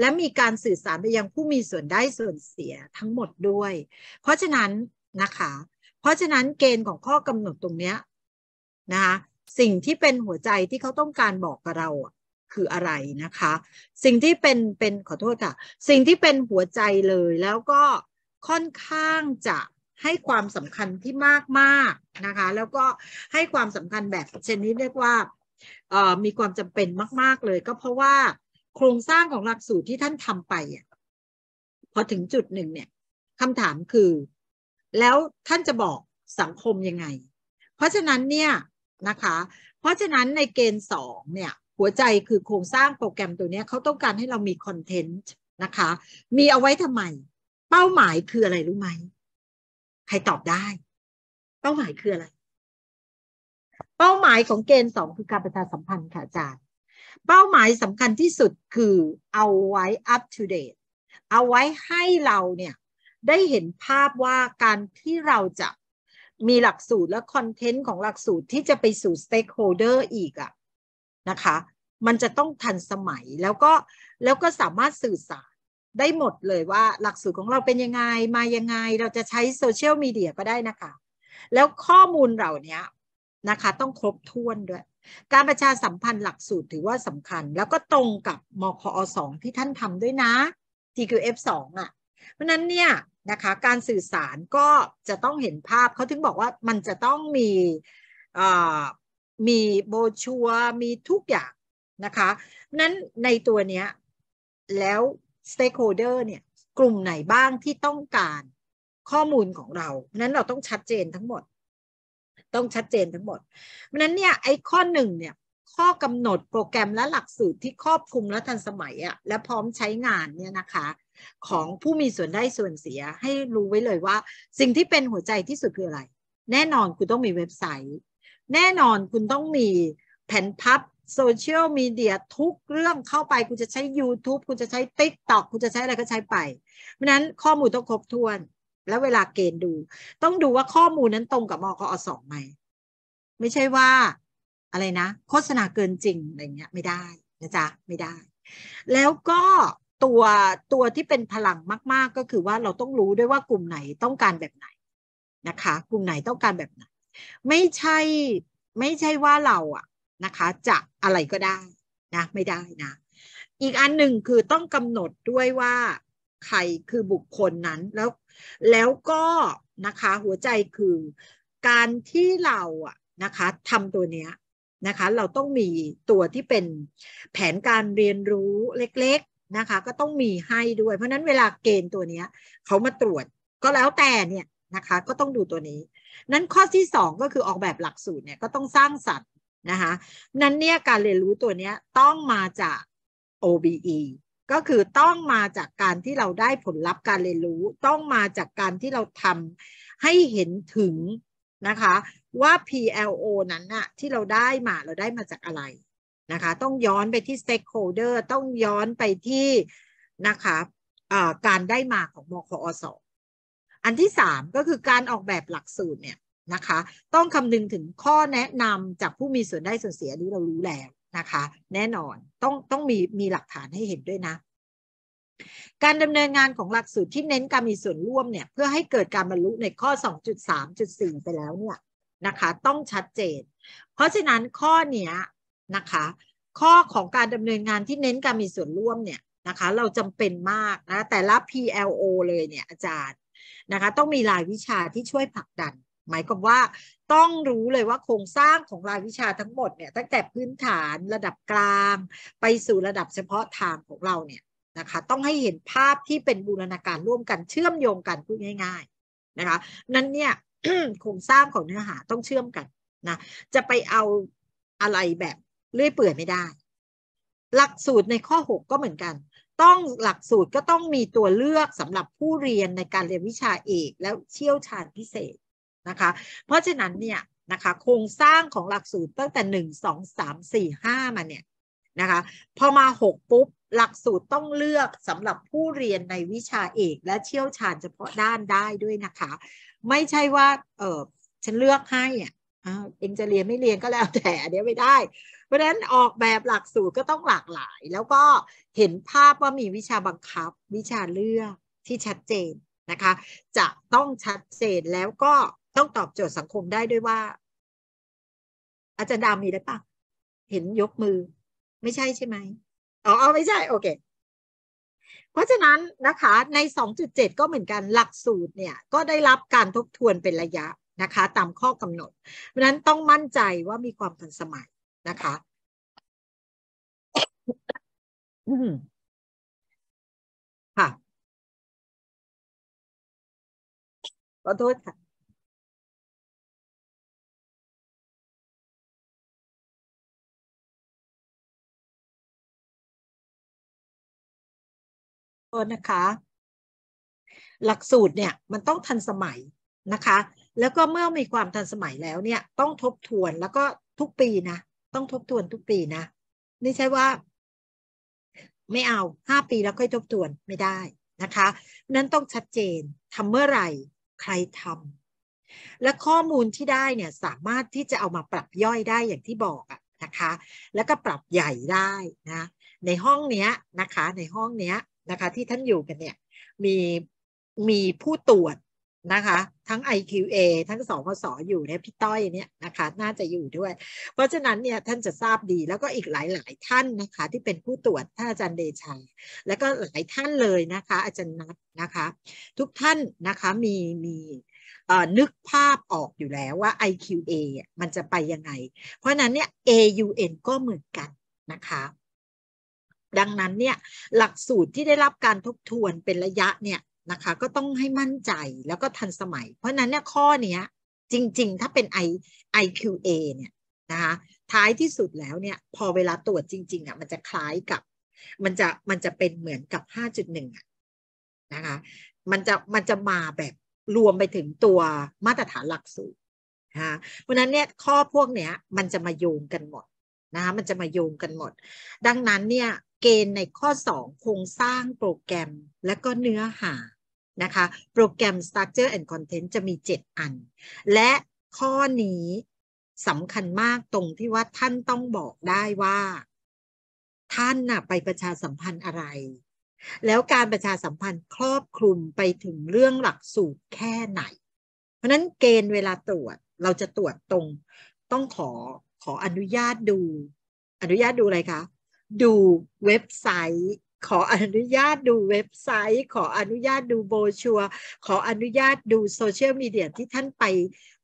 และมีการสื่อสารไปยังผู้มีส่วนได้ ส่วนเสียทั้งหมดด้วย เพราะฉะนั้นนะคะ เพราะฉะนั้นเกณฑ์ของข้อกำหนดตรงเนี้ยนะคะสิ่งที่เป็นหัวใจที่เขาต้องการบอกกับเราคืออะไรนะคะ สิ่งที่เป็นเป็นขอโทษค่ะ สิ่งที่เป็นหัวใจเลย แล้วก็ค่อนข้างจะให้ความสำคัญที่มากมากนะคะ แล้วก็ให้ความสำคัญแบบชนิดเรียกว่ามีความจำเป็นมาก ๆเลยก็เพราะว่าโครงสร้างของหลักสูตรที่ท่านทำไปอ่ะพอถึงจุดหนึ่งเนี่ยคำถามคือ แล้วท่านจะบอกสังคมยังไง เพราะฉะนั้นเนี่ยนะคะ เพราะฉะนั้นในเกณฑ์สองเนี่ย หัวใจคือโครงสร้างโปรแกรมตัวนี้เขาต้องการให้เรามีคอนเทนต์นะคะมีเอาไว้ทำไม เป้าหมายคืออะไรรู้ไหมใครตอบได้ เป้าหมายคืออะไร เป้าหมายของเกณฑ์สองคือการประชาสัมพันธ์ค่ะอาจารย์เป้าหมายสำคัญที่สุดคือเอาไว้ up to date เอาไว้ให้เราเนี่ยได้เห็นภาพว่าการที่เราจะมีหลักสูตรและคอนเทนต์ของหลักสูตรที่จะไปสู่สเต็กโฮเดอร์อีกอะนะคะ มันจะต้องทันสมัยแล้วก็แล้วก็สามารถสื่อสารได้หมดเลยว่าหลักสูตรของเราเป็นยังไงมายังไง เราจะใช้โซเชียลมีเดียก็ได้นะคะ แล้วข้อมูลเราเนี้ยนะคะต้องครบถ้วนด้วย การประชาสัมพันธ์หลักสูตรถือว่าสำคัญ แล้วก็ตรงกับมคอ2ที่ท่านทำด้วยนะ TQF 2อ่ะเพราะนั้นเนี่ยนะคะการสื่อสารก็จะต้องเห็นภาพเขาถึงบอกว่ามันจะต้องมีมีโบชัวมีทุกอย่างนะคะนั้นในตัวเนี้ย แล้วสเต็กโฮเดอร์เนี่ยกลุ่มไหนบ้างที่ต้องการข้อมูลของเรานั้นเราต้องชัดเจนทั้งหมดต้องชัดเจนทั้งหมด เพราะนั้นเนี่ยไอ้ข้อหนึ่งเนี่ยข้อกำหนดโปรแกรมและหลักสูตรที่ครอบคลุมและทันสมัยอะและพร้อมใช้งานเนี่ยนะคะ ของผู้มีส่วนได้ส่วนเสียให้รู้ไว้เลยว่าสิ่งที่เป็นหัวใจที่สุดคืออะไร แน่นอนคุณต้องมีเว็บไซต์ แน่นอนคุณต้องมีแผ่นพับโซเชียลมีเดีย ทุกเรื่องเข้าไปคุณจะใช้ YouTube คุณจะใช้ TikTok คุณจะใช้อะไรก็ใช้ไป เพราะนั้นข้อมูลต้องครบถ้วนแล้วเวลาเกณฑ์ดู ต้องดูว่าข้อมูลนั้นตรงกับมกอสองไหมไม่ใช่ว่าอะไรนะโฆษณาเกินจริงอะไรเงี้ย ไม่ได้นะจ๊ะไม่ได้ แล้วก็ตัวตัวที่เป็นพลังมาก ๆ ก็คือว่าเราต้องรู้ด้วยว่ากลุ่มไหนต้องการแบบไหนนะคะ กลุ่มไหนต้องการแบบไหนไม่ใช่ ไม่ใช่ว่าเราอะนะคะ จะอะไรก็ได้นะ ไม่ได้นะ อีกอันหนึ่งคือต้องกำหนดด้วยว่าใครคือบุคคลนั้นแล้วแล้วก็นะคะหัวใจคือการที่เราอะนะคะทำตัวเนี้ยนะคะ เราต้องมีตัวที่เป็นแผนการเรียนรู้เล็ก ๆนะคะ ก็ต้องมีให้ด้วย เพราะนั้นเวลาเกณฑ์ตัวเนี้ยเขามาตรวจก็แล้วแต่เนี่ยนะคะก็ต้องดูตัวนี้นั้นข้อที่2ก็คือออกแบบหลักสูตรเนี่ยก็ต้องสร้างสรรค์นะคะนั้นเนี่ยการเรียนรู้ตัวเนี้ยต้องมาจาก OBE ก็คือต้องมาจากการที่เราได้ผลลัพธ์การเรียนรู้ ต้องมาจากการที่เราทำให้เห็นถึงนะคะว่า PLO นั้นน่ะที่เราได้มาเราได้มาจากอะไรนะคะ ต้องย้อนไปที่ stakeholder ต้องย้อนไปที่นะคะการได้มาของมคอสอันที่สามก็คือการออกแบบหลักสูตรเนี่ยนะคะ ต้องคำนึงถึงข้อแนะนำจากผู้มีส่วนได้ส่วนเสียนี้เรารู้แล้วนะคะแน่นอนต้องต้องมีมีหลักฐานให้เห็นด้วยนะ การดำเนินงานของหลักสูตรที่เน้นการมีส่วนร่วมเนี่ยเพื่อให้เกิดการบรรลุในข้อ 2.3.4ไปแล้วเนี่ยนะคะต้องชัดเจน เพราะฉะนั้นข้อเนี้ยนะคะข้อของการดำเนินงานที่เน้นการมีส่วนร่วมเนี่ยนะคะเราจำเป็นมากนะแต่ละ PLO เลยเนี่ยอาจารย์นะคะต้องมีรายวิชาที่ช่วยผลักดันหมายความว่าต้องรู้เลยว่าโครงสร้างของรายวิชาทั้งหมดเนี่ยตั้งแต่พื้นฐานระดับกลาง ไปสู่ระดับเฉพาะทางของเราเนี่ยนะคะ ต้องให้เห็นภาพที่เป็นบูรณาการร่วมกันเชื่อมโยงกันพูดง่าย ๆนะคะ นั้นเนี่ยโครงสร้างของเนื้อหาต้องเชื่อมกันนะจะไปเอาอะไรแบบเลื่อยเปื่อยไม่ได้ หลักสูตรในข้อ6ก็เหมือนกัน ต้องหลักสูตรก็ต้องมีตัวเลือกสำหรับผู้เรียนในการเรียนวิชาเอกแล้วเชี่ยวชาญพิเศษนะคะเพราะฉะนั้นเนี่ยนะคะ โครงสร้างของหลักสูตรตั้งแต่1 2 3 4 5มาเนี่ยนะคะ พอมา6ปุ๊บหลักสูตรต้องเลือกสำหรับผู้เรียนในวิชาเอกและเชี่ยวชาญเฉพาะด้านได้ด้วยนะคะ ไม่ใช่ว่าเออฉันเลือกให้อ่ะเองจะเรียนไม่เรียนก็แล้ว แต่เดี๋ยวไม่ได้ เพราะฉะนั้นออกแบบหลักสูตรก็ต้องหลากหลาย แล้วก็เห็นภาพว่ามีวิชาบังคับวิชาเลือกที่ชัดเจนนะคะ จะต้องชัดเจนแล้วก็ต้องตอบโจทย์สังคมได้ด้วยว่า อาจารย์ดามีได้ปะเห็นยกมือ ไม่ใช่ใช่ไหมอ๋อไม่ใช่ โอเค เพราะฉะนั้นนะคะ ใน 2.7 ก็เหมือนกัน หลักสูตรเนี่ย ก็ได้รับการทบทวนเป็นระยะนะคะ ตามข้อกำหนด เพราะนั้นต้องมั่นใจว่ามีความทันสมัยนะคะค่ะขอโทษค่ะโทษนะคะ หลักสูตรเนี่ยมันต้องทันสมัยนะคะ แล้วก็เมื่อมีความทันสมัยแล้วเนี่ยต้องทบทวนแล้วก็ทุกปีนะ ต้องทบทวนทุกปีนะไม่ใช่ว่า ไม่เอาห้าปีแล้วค่อยทบทวนไม่ได้นะคะนั้นต้องชัดเจนทำเมื่อไหร่ใครทำและข้อมูลที่ได้เนี่ยสามารถที่จะเอามาปรับย่อยได้อย่างที่บอกอะนะคะ แล้วก็ปรับใหญ่ได้นะในห้องเนี้ยนะคะในห้องเนี้ยนะคะที่ท่านอยู่กันเนี่ยมีมีผู้ตรวจนะคะ ทั้ง IQA ทั้งสองสออยู่ในพี่ต้อยเนี่ยนะคะ น่าจะอยู่ด้วย เพราะฉะนั้นเนี่ยท่านจะทราบดี แล้วก็อีกหลาย ๆท่านนะคะ ที่เป็นผู้ตรวจท่านอาจารย์เดชาแล้วก็หลายท่านเลยนะคะ อาจารย์นัทนะคะ ทุกท่านนะคะมีมีนึกภาพออกอยู่แล้วว่า IQA มันจะไปยังไง เพราะนั้นเนี่ย AUN ก็เหมือนกันนะคะดังนั้นเนี่ยหลักสูตรที่ได้รับการทบทวนเป็นระยะเนี่ยนะคะ ก็ต้องให้มั่นใจแล้วก็ทันสมัย เพราะนั้นเนี่ยข้อเนี้ยจริงๆถ้าเป็น I IQA เนี่ยนะคะ ท้ายที่สุดแล้วเนี่ย พอเวลาตรวจจริงๆอ่ะมันจะคล้ายกับ มันจะมันจะเป็นเหมือนกับ5.1อ่ะนะคะ มันจะมันจะมาแบบรวมไปถึงตัวมาตรฐานหลักสูตรนะเพราะนั้นเนี่ยข้อพวกเนี้ยมันจะมาโยงกันหมดนะคะมันจะมาโยงกันหมด ดังนั้นเนี่ยเกณฑ์ในข้อ2โครงสร้างโปรแกรมและก็เนื้อหานะคะโปรแกรม Structure and Content จะมี 7 อัน และข้อนี้สำคัญมากตรงที่ว่าท่านต้องบอกได้ว่า ท่านน่ะไปประชาสัมพันธ์อะไร แล้วการประชาสัมพันธ์ครอบคลุมไปถึงเรื่องหลักสูตรแค่ไหน เพราะนั้นเกณฑ์เวลาตรวจเราจะตรวจตรงต้องขอขออนุญาตดูอนุญาตดูอะไรคะ ดูเว็บไซต์ ขออนุญาตดูเว็บไซต์ ขออนุญาตดูโบชัวขออนุญาตดูโซเชียลมีเดียที่ท่านไป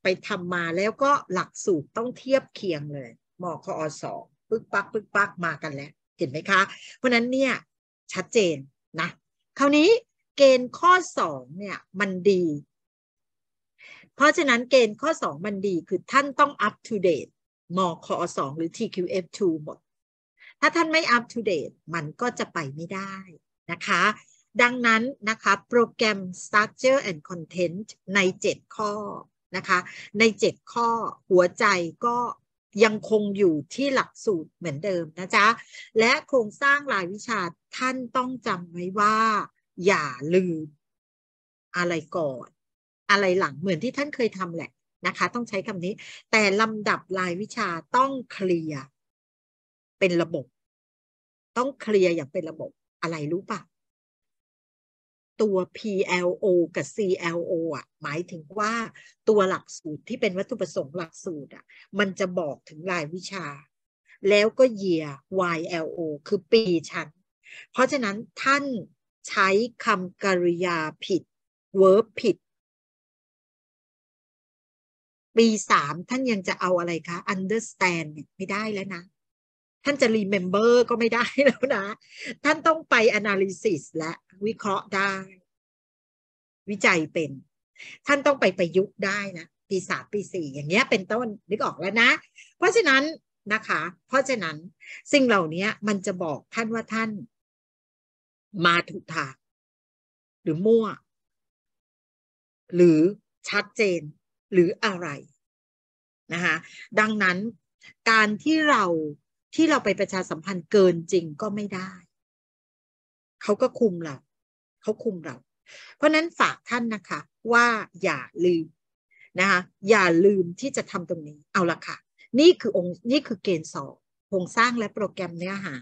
ไปทำมาแล้วก็หลักสูตรต้องเทียบเคียงเลยมอคอสองปึกปักปึกปักมากันแล้วเห็นไหมคะ เพราะนั้นเนี่ย ชัดเจนนะคราวนี้เกณฑ์ข้อสองเนี่ยมันดีเพราะฉะนั้นเกณฑ์ข้อสองมันดีคือท่านต้องอัป to date มคอสองหรือ TQF2 หมด ถ้าท่านไม่อัปเดตมันก็จะไปไม่ได้นะคะดังนั้นนะคะโปรแกรม Structure and Content ใน 7 ข้อนะคะใน 7 ข้อหัวใจก็ยังคงอยู่ที่หลักสูตรเหมือนเดิมนะจ๊ะและโครงสร้างรายวิชาท่านต้องจำไว้ว่า อย่าลืมอะไรก่อน อะไรหลังเหมือนที่ท่านเคยทำแหละนะคะต้องใช้คำนี้แต่ลำดับรายวิชาต้องเคลียร์เป็นระบบ ต้องเคลียร์อย่างเป็นระบบอะไรรู้ปะตัว PLO กับ CLO อ่ะหมายถึงว่าตัวหลักสูตรที่เป็นวัตถุประสงค์หลักสูตรอ่ะมันจะบอกถึงรายวิชา แล้วก็เย a r YLO คือปีชั้น เพราะฉะนั้นท่านใช้คำกริยาผิด verb ผิดปีสามท่านยังจะเอาอะไรคะ understand เนี่ยไม่ได้แล้วนะ ท่านจะ remember ก็ไม่ได้แล้วนะ ท่านต้องไป analysis และ วิเคราะห์ได้ วิจัยเป็น ท่านต้องไปประยุกต์ได้นะปีสามปีสี่อย่างเงี้ยเป็นต้นนึกออกแล้วนะ เพราะฉะนั้นนะคะ เพราะฉะนั้นสิ่งเหล่านี้มันจะบอกท่านว่าท่าน มาถูกทางหรือมั่ว หรือชัดเจนหรืออะไรนะคะดังนั้นการที่เราที่เราไปประชาสัมพันธ์เกินจริงก็ไม่ได้ เขาก็คุมเราเขาคุมเรา เพราะนั้นฝากท่านนะคะ ว่าอย่าลืมนะคะอย่าลืมที่จะทำตรงนี้ เอาละค่ะ นี่คือองค์นี่คือเกณฑ์สองโครงสร้างและโปรแกรมเนื้อหา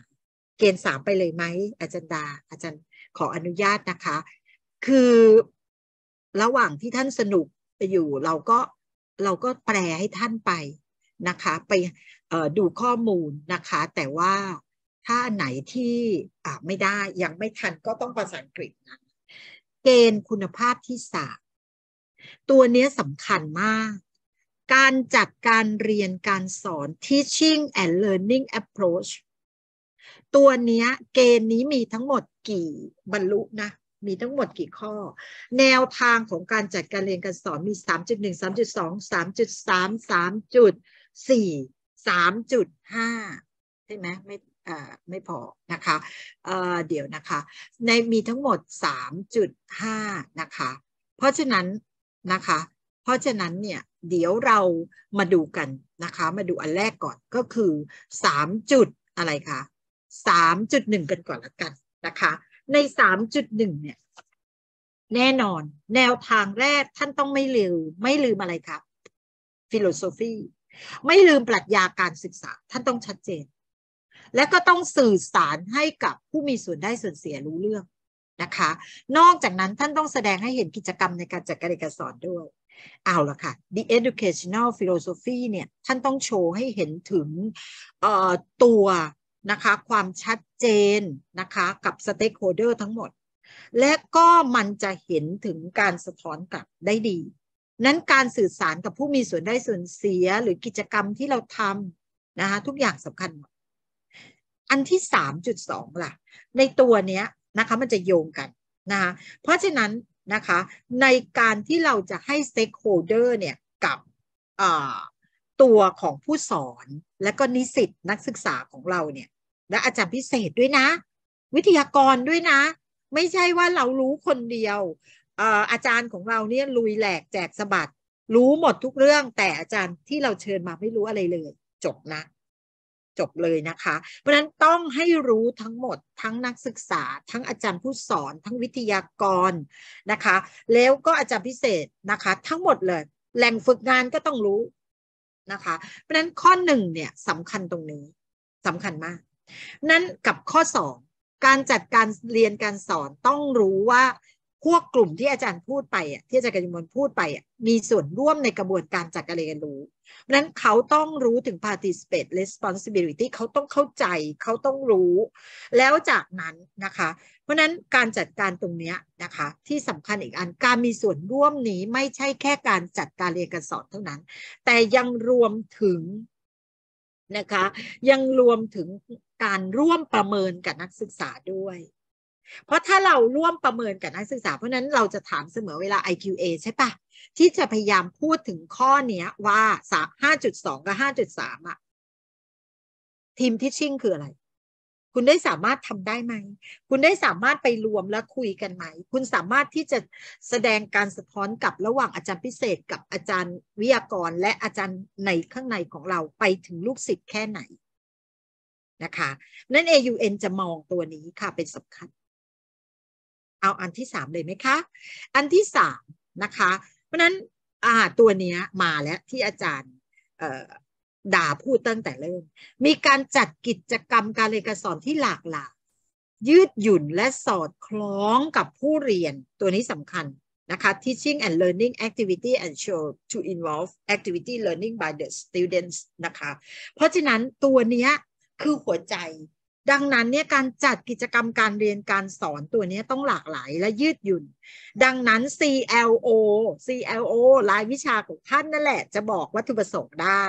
เกณฑ์สามไปเลยไหม อาจารย์ดาอาจารย์ขออนุญาตนะคะ คือระหว่างที่ท่านสนุกอยู่เราก็เราก็แปลให้ท่านไปนะคะ ไปดูข้อมูลนะคะ แต่ว่าถ้าไหนที่ไม่ได้ยังไม่ทันก็ต้องภาษาอังกฤษนะเกณฑ์คุณภาพที่สาตัวนี้สำคัญมาก การจัดการเรียนการสอน teaching and learning approach ตัวนี้เกณฑ์นี้มีทั้งหมดกี่บรรลุนะมีทั้งหมดกี่ข้อ แนวทางของการจัดการเรียนการสอนมี 3.1 3.2 3.3 3.4 3.5 ใช่ไหมไม่ไม่พอนะคะเเดี๋ยวนะคะ ในมีทั้งหมด 3.5 นะคะ เพราะฉะนั้นนะคะ เพราะฉะนั้นเนี่ย เดี๋ยวเรามาดูกันนะคะ มาดูอันแรกก่อน ก็คือ3จุดอะไรคะ3.1 กันก่อนละกันนะคะใน 3.1เนี่ย แน่นอน แนวทางแรกท่านต้องไม่ลืมไม่ลืมอะไรครับ ฟิโลโซฟี ไม่ลืมปรัชญาการศึกษา ท่านต้องชัดเจน และก็ต้องสื่อสารให้กับผู้มีส่วนได้ส่วนเสียรู้เรื่องนะคะ นอกจากนั้นท่านต้องแสดงให้เห็นกิจกรรมในการจัดการเรียนการสอนด้วย เอาละค่ะ The Educational Philosophy เนี่ย ท่านต้องโชว์ให้เห็นถึงตัวนะคะความชัดเจนนะคะกับสเต็กโฮเดอร์ทั้งหมด และก็มันจะเห็นถึงการสะท้อนกลับได้ดี นั้นการสื่อสารกับผู้มีส่วนได้ส่วนเสียหรือกิจกรรมที่เราทำนะคะทุกอย่างสำคัญหมด อันที่ 3.2 ล่ะ ในตัวเนี้ยนะคะมันจะโยงกันนะคะเพราะฉะนั้นนะคะ ในการที่เราจะให้สเต็กโฮเดอร์เนี่ยกับตัวของผู้สอนและก็นิสิตนักศึกษาของเราเนี่ยและอาจารย์พิเศษด้วยนะ วิทยากรด้วยนะ ไม่ใช่ว่าเรารู้คนเดียวอาจารย์ของเราเนี่ยลุยแหลกแจกสะบัดรู้หมดทุกเรื่องแต่อาจารย์ที่เราเชิญมาไม่รู้อะไรเลย จบนะ จบเลยนะคะเพราะนั้นต้องให้รู้ทั้งหมด ทั้งนักศึกษา ทั้งอาจารย์ผู้สอน ทั้งวิทยากรนะคะ แล้วก็อาจารย์พิเศษนะคะทั้งหมดเลยแหล่งฝึกงานก็ต้องรู้ะคะเพราะนั้นข้อหนึ่งเนี่ยสำคัญตรงนี้สำคัญมาก นั้นกับข้อสองการจัดการเรียนการสอนต้องรู้ว่าพวกกลุ่มที่อาจารย์พูดไปอ่ะที่อาจารย์กัญญมลพูดไปอ่ะมีส่วนร่วมในกระบวนการจัดการเรียนรู้ เพราะนั้นเขาต้องรู้ถึง participate responsibility เขาต้องเข้าใจเขาต้องรู้ แล้วจากนั้นนะคะ เพราะนั้นการจัดการตรงนี้นะคะ ที่สำคัญอีกอันการมีส่วนร่วมนี้ ไม่ใช่แค่การจัดการเรียนการสอนเท่านั้น แต่ยังรวมถึงนะคะ ยังรวมถึงการร่วมประเมินกับนักศึกษาด้วยเพราะถ้าเราร่วมประเมินกับนักศึกษาเพราะนั้นเราจะถามเสมอเวลา IQA ใช่ปะที่จะพยายามพูดถึงข้อเนี้ยว่าสามห้าจุดสองกับห้าจุดสามอะทีมทิชชิ่งคืออะไร คุณได้สามารถทำได้ไหมคุณได้สามารถไปรวมและคุยกันไหม คุณสามารถที่จะแสดงการสะท้อนกับระหว่างอาจารย์พิเศษ กับอาจารย์วิทยากร และอาจารย์ในข้างในของเราไปถึงลูกศิษย์แค่ไหนนะคะนั่น AUN จะมองตัวนี้ค่ะเป็นสำคัญเอาอันที่สามเลยไหมคะ อันที่สามนะคะ เพราะนั้นอหาตัวนี้มาแล้วที่อาจารย์ด่าพูดตั้งแต่เริ่ม มีการจัดกิจกรรมการเรียนการสอนที่หลากหลายยืดหยุ่นและสอดคล้องกับผู้เรียนตัวนี้สำคัญนะคะ teaching and learning activity and show to involve activity learning by the students นะคะ เพราะฉะนั้นตัวนี้คือหัวใจดังนั้นเนี่ยการจัดกิจกรรมการเรียนการสอนตัวนี้ต้องหลากหลายและยืดหยุ่น ดังนั้น CLO CLO รายวิชาของท่านนั่นแหละจะบอกวัตถุประสงค์ได้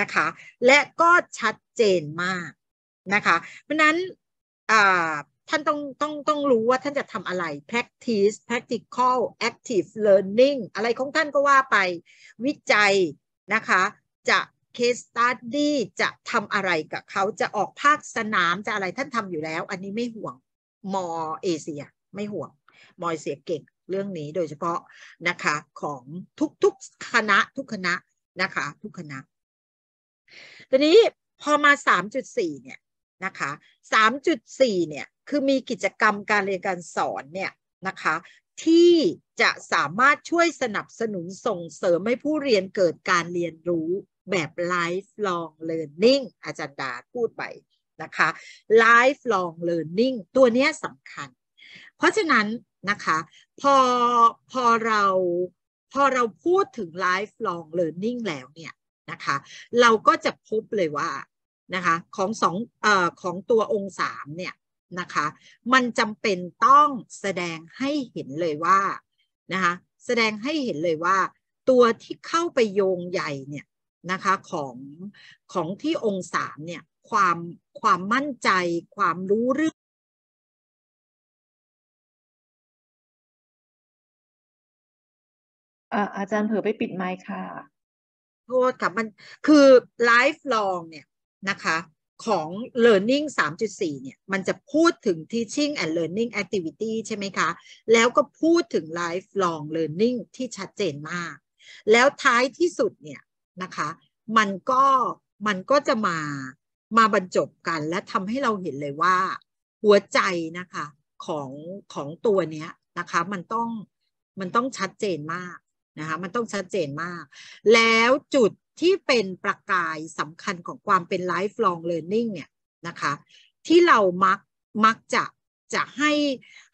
นะคะ และก็ชัดเจนมากนะคะ เพราะนั้นท่านต้องต้องต้องรู้ว่าท่านจะทำอะไร practice practical active learning อะไรของท่านก็ว่าไปวิจัยนะคะจะเคสตัดดี้จะทำอะไรกับเขาจะออกภาคสนาม จะอะไรท่านทำอยู่แล้ว อันนี้ไม่ห่วงมอเอเชียไม่ห่วงมอเอเชียเก่งเรื่องนี้โดยเฉพาะนะคะของทุกๆคณะทุกคณะนะคะทุกคณะทีนี้พอมา 3.4เนี่ยนะคะ3.4เนี่ยคือมีกิจกรรมการเรียนการสอนเนี่ยนะคะที่จะสามารถช่วยสนับสนุนส่งเสริม ให้ผู้เรียนเกิดการเรียนรู้แบบ lifelong learning อาจารย์ดาพูดไปนะคะ lifelong learning ตัวนี้สำคัญ เพราะฉะนั้นนะคะ พอพอเราพอเราพูดถึง lifelong learning แล้วเนี่ยนะคะ เราก็จะพบเลยว่านะคะของสองเอ่อของตัวองค์สามเนี่ยนะคะ มันจำเป็นต้องแสดงให้เห็นเลยว่านะคะแสดงให้เห็นเลยว่า ตัวที่เข้าไปโยงใหญ่เนี่ยนะคะของของที่องค์สามเนี่ยความความมั่นใจความรู้เรื่องอาจารย์เผือไปปิดไมค์ค่ะ โทษค่ะมันคือไลฟ์ลองเนี่ยนะคะของ Learning 3.4เนี่ยมันจะพูดถึง Teaching and Learning Activity ใช่ไหมคะ แล้วก็พูดถึง Lifelong Learning ที่ชัดเจนมาก แล้วท้ายที่สุดเนี่ยนะคะ มันก็ มันก็จะมา มาบรรจบกันและทำให้เราเห็นเลยว่า หัวใจนะคะของของตัวเนี้ยนะคะมันต้องมันต้องชัดเจนมากนะคะมันต้องชัดเจนมาก แล้วจุดที่เป็นประกายสำคัญของความเป็น life long learning เนี่ยนะคะที่เรามักมักจะจะให้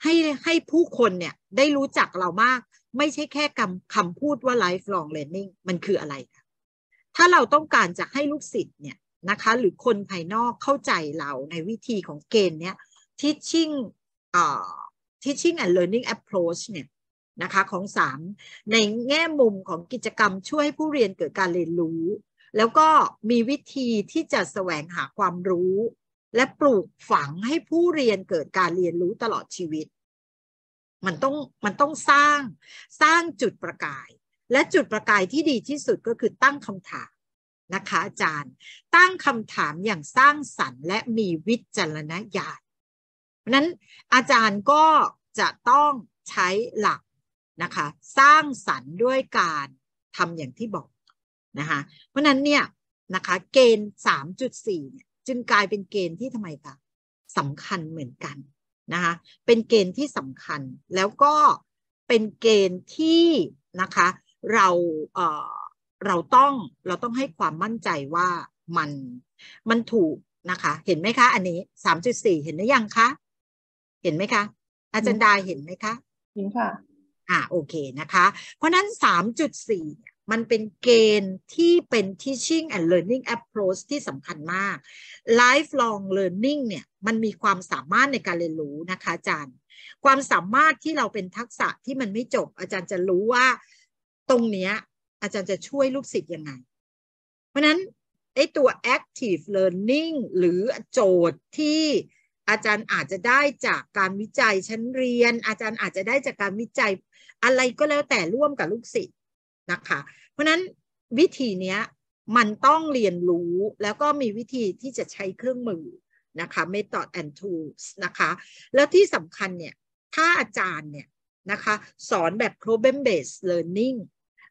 ให้ให้ผู้คนเนี่ยได้รู้จักเรามาก ไม่ใช่แค่คำคำพูดว่า life long learning มันคืออะไรถ้าเราต้องการจะให้ลูกศิษย์เนี่ยนะคะหรือคนภายนอกเข้าใจเราในวิธีของเกณฑ์เนี้ย teaching เอ่อ teaching and learning approach เนี่ยนะคะของสามในแง่มุมของกิจกรรมช่วยให้ผู้เรียนเกิดการเรียนรู้ แล้วก็มีวิธีที่จะแสวงหาความรู้ และปลูกฝังให้ผู้เรียนเกิดการเรียนรู้ตลอดชีวิต มันต้องมันต้องสร้างสร้างจุดประกายและจุดประกายที่ดีที่สุดก็คือตั้งคำถามนะคะอาจารย์ตั้งคำถามอย่างสร้างสรรค์ และมีวิจารณญาณนั้นอาจารย์ก็จะต้องใช้หลักนะคะ สร้างสรรค์ด้วยการทำอย่างที่บอกนะคะเพราะนั้นเนี่ยนะคะ เกณฑ์3.4เนี่ยจึงกลายเป็นเกณฑ์ที่ทำไมคะสำคัญเหมือนกันนะคะเป็นเกณฑ์ที่สำคัญ แล้วก็เป็นเกณฑ์ที่นะคะเราเเราต้อง เราต้องให้ความมั่นใจว่ามัน มันถูกนะคะ เห็นไหมคะ อันนี้สามจุดสี่เห็นหรือยังคะ เห็นไหมคะ อาจารย์ดาเห็นไหมคะเห็นค่ะ อ่า โอเคนะคะ เพราะนั้นสามจุดสี่มันเป็นเกณฑ์ที่เป็น teaching and learning approach ที่สำคัญมาก lifelong learning เนี่ย มันมีความสามารถในการเรียนรู้นะคะ อาจารย์ ความสามารถที่เราเป็นทักษะที่มันไม่จบ อาจารย์จะรู้ว่าตรงเนี้ยอาจารย์จะช่วยลูกศิษย์ยังไง เพราะนั้นไอตัว active learning หรือโจทย์ที่อาจารย์อาจจะได้จากการวิจัยชั้นเรียน อาจารย์อาจจะได้จากการวิจัยอะไรก็แล้วแต่ร่วมกับลูกศิษย์นะคะ เพราะนั้นวิธีเนี้ยมันต้องเรียนรู้แล้วก็มีวิธีที่จะใช้เครื่องมือนะคะ method and tools นะคะแล้วที่สำคัญเนี่ยถ้าอาจารย์เนี่ยนะคะ สอนแบบ problem based learning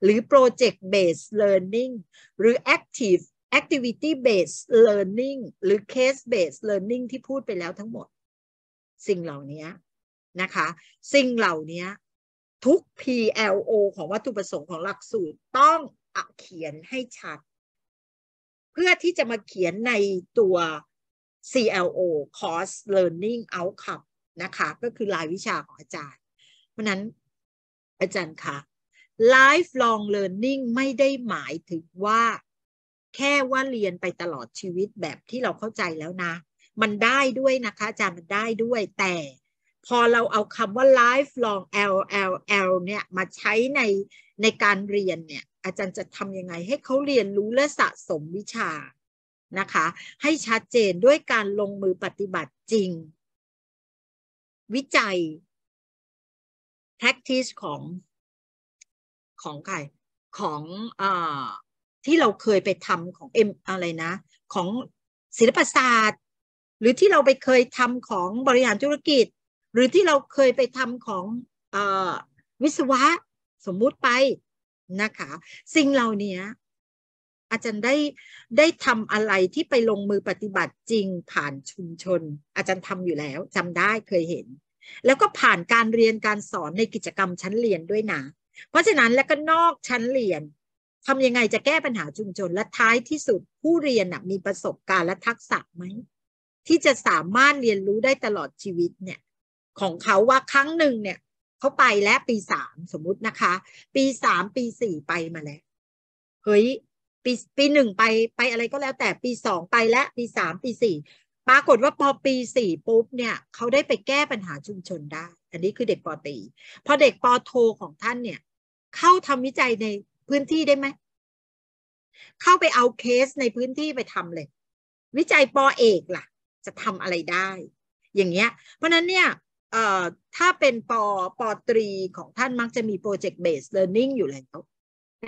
หรือ project based learning หรือ active activity based learning หรือ case based learning ที่พูดไปแล้วทั้งหมด สิ่งเหล่านี้นะคะ สิ่งเหล่านี้ ทุก PLO ของวัตถุประสงค์ของหลักสูตรต้องอเขียนให้ชัด เพื่อที่จะมาเขียนในตัว CLO Course Learning Outcome นะคะ ก็คือรายวิชาของอาจารย์ราะนั้นอาจารย์คะ lifelong learning ไม่ได้หมายถึงว่า แค่ว่าเรียนไปตลอดชีวิตแบบที่เราเข้าใจแล้วนะ มันได้ด้วยนะคะอาจารย์ มันได้ด้วยแต่ พอเราเอาคำว่า lifelong L L L เนี่ยมาใช้ในในการเรียนเนี่ยอาจารย์จะทำยังไงให้เขาเรียนรู้และสะสมวิชานะคะ ให้ชัดเจนด้วยการลงมือปฏิบัติจริง วิจัย practice ของของใครของอที่เราเคยไปทำของเอ็มอะไรนะ ของศิลปศาสตร์ หรือที่เราไปเคยทำของบริหารธุรกิจ หรือที่เราเคยไปทำของอวิศวะ สมมุติไปนะคะสิ่งเหล่านี้อาจารย์ได้ได้ทำอะไรที่ไปลงมือปฏิบัติจริงผ่านชุมชน อาจารย์ทำอยู่แล้วจำได้เคยเห็นแล้วก็ผ่านการเรียนการสอนในกิจกรรมชั้นเรียนด้วยนะเพราะฉะนั้นแล้วก็นอกชั้นเรียนทำยังไงจะแก้ปัญหาชุมชนและท้ายที่สุดผู้เรียนมีประสบการณ์และทักษะไหมที่จะสามารถเรียนรู้ได้ตลอดชีวิตเนี่ยของเขาว่าครั้งหนึ่งเนี่ยเขาไปแล้วปีสามสมมุตินะคะ ปีสามปีสี่ไปมาแล้วเฮ้ยปีปีหนึ่งไปไปอะไรก็แล้วแต่ปีสองไปแล้วปีสามปีสี่ปรากฏว่าพอปีสี่ปุ๊บเนี่ยเขาได้ไปแก้ปัญหาชุมชนได้ อันนี้คือเด็กปอตีพอเด็กปอโท ของท่านเนี่ย เข้าทำวิจัยในพื้นที่ได้ไหม เข้าไปเอาเคสในพื้นที่ไปทำเลย วิจัยปอเอกล่ะ จะทำอะไรได้ อย่างเงี้ย เพราะนั้นเนี่ย เอ่อถ้าเป็นปอปอตรีของท่านมักจะมี project based learning อยู่แล้ว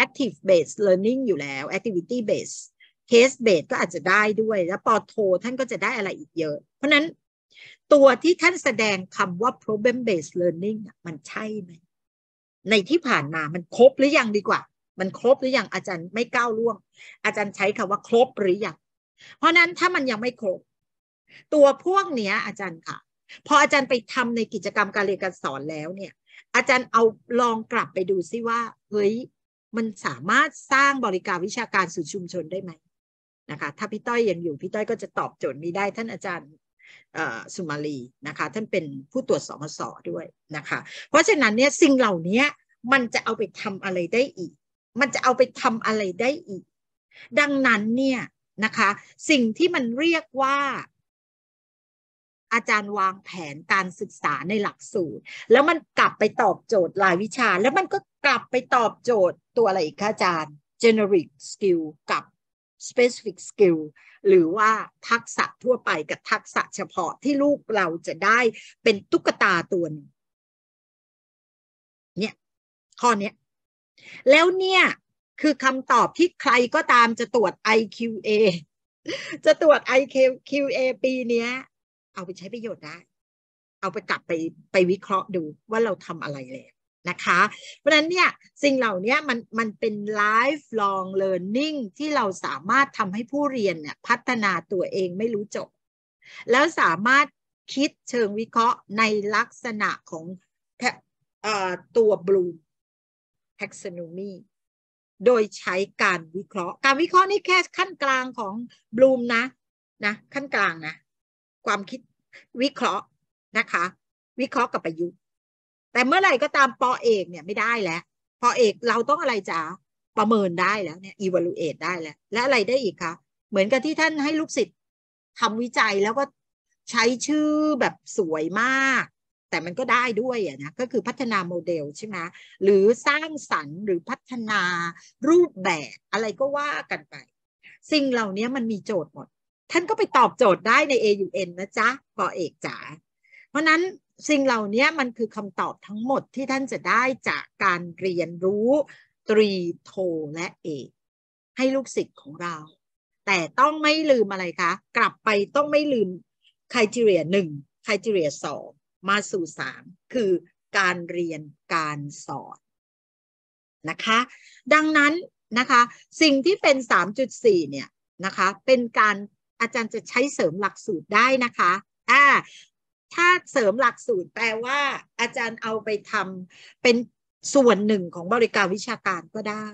active based learning อยู่แล้ว activity based เคสเบสก็อาจจะได้ด้วยแล้วปอโทท่านก็จะได้อะไรอีกเยอะ เพราะนั้นตัวที่ท่านแสดงคำว่า problem based learning มันใช่ไหมในที่ผ่านมามันครบหรือยังดีกว่า มันครบหรือยังอาจารย์ไม่ก้าวล่วง อาจารย์ใช้คำว่าครบหรือยังเพราะนั้นถ้ามันยังไม่ครบ ตัวพวกเนี้ยอาจารย์ค่ะพออาจารย์ไปทำในกิจกรรมการเรียนการสอนแล้วเนี่ย อาจารย์เอาลองกลับไปดูซิว่าเฮ้ยมันสามารถสร้างบริการวิชาการสู่ชุมชนได้ไหมนะคะถ้าพี่ต้อยยังอยู่พี่ต้อยก็จะตอบโจทย์นี้ได้ท่านอาจารย์สุมาลีนะคะ ท่านเป็นผู้ตรวจสมสด้วยนะคะ เพราะฉะนั้นเนี่ยสิ่งเหล่านี้มันจะเอาไปทำอะไรได้อีก มันจะเอาไปทำอะไรได้อีก ดังนั้นเนี่ยนะคะ สิ่งที่มันเรียกว่า อาจารย์วางแผนการศึกษาในหลักสูตร แล้วมันกลับไปตอบโจทย์รายวิชา แล้วมันก็กลับไปตอบโจทย์ตัวอะไรอีกคะอาจารย์ generic skill กับ specific skill หรือว่าทักษะทั่วไปกับทักษะเฉพาะที่ลูกเราจะได้เป็นตุ๊กตาตัวนึงเนี่ย ข้อนี้แล้วเนี่ย คือคำตอบที่ใครก็ตามจะตรวจ IQA จะตรวจ IQA ปีนี้เอาไปใช้ประโยชน์ได้ เอาไปกลับไปไปวิเคราะห์ดูว่าเราทำอะไรแล้วนะคะเพราะฉะนั้นเนี่ยสิ่งเหล่านี้มันมันเป็น lifelong learning ที่เราสามารถทำให้ผู้เรียนเนี่ยพัฒนาตัวเองไม่รู้จบ แล้วสามารถคิดเชิงวิเคราะห์ในลักษณะของตัวบลู o m t a x o n มีโดยใช้การวิเคราะห์ การวิเคราะห์นี่แค่ขั้นกลางของบลูมนะนะขั้นกลางนะความคิดวิเคราะห์นะคะวิเคราะห์กับประยุกตแต่เมื่อไหร่ก็ตามปอเอกเนี่ยไม่ได้แล้ว พอเอกเราต้องอะไรจ๋าประเมินได้แล้วเนี่ย evaluate ได้แล้วและอะไรได้อีกคะเหมือนกับที่ท่านให้ลูกศิษย์ทำวิจัยแล้วก็ใช้ชื่อแบบสวยมาก แต่มันก็ได้ด้วยอะนะก็คือพัฒนาโมเดลใช่ไหมหรือสร้างสรรค์หรือพัฒนารูปแบบอะไรก็ว่ากันไปสิ่งเหล่านี้มันมีโจทย์หมดท่านก็ไปตอบโจทย์ได้ใน AUN นะจ๊ะปอเอกจ๋าเพราะนั้นสิ่งเหล่านี้มันคือคำตอบทั้งหมดที่ท่านจะได้จากการเรียนรู้ ตรีโทและเอกให้ลูกศิษย์ของเรา แต่ต้องไม่ลืมอะไรคะ กลับไปต้องไม่ลืมคาทีเรียหนึ่งคาทีเรียสองมาสู่สามคือการเรียนการสอนนะคะดังนั้นนะคะสิ่งที่เป็น 3.4เนี่ยนะคะเป็นการอาจารย์จะใช้เสริมหลักสูตรได้นะคะอ่าถ้าเสริมหลักสูตรแปลว่าอาจารย์เอาไปทำเป็นส่วนหนึ่งของบริการวิชาการก็ได้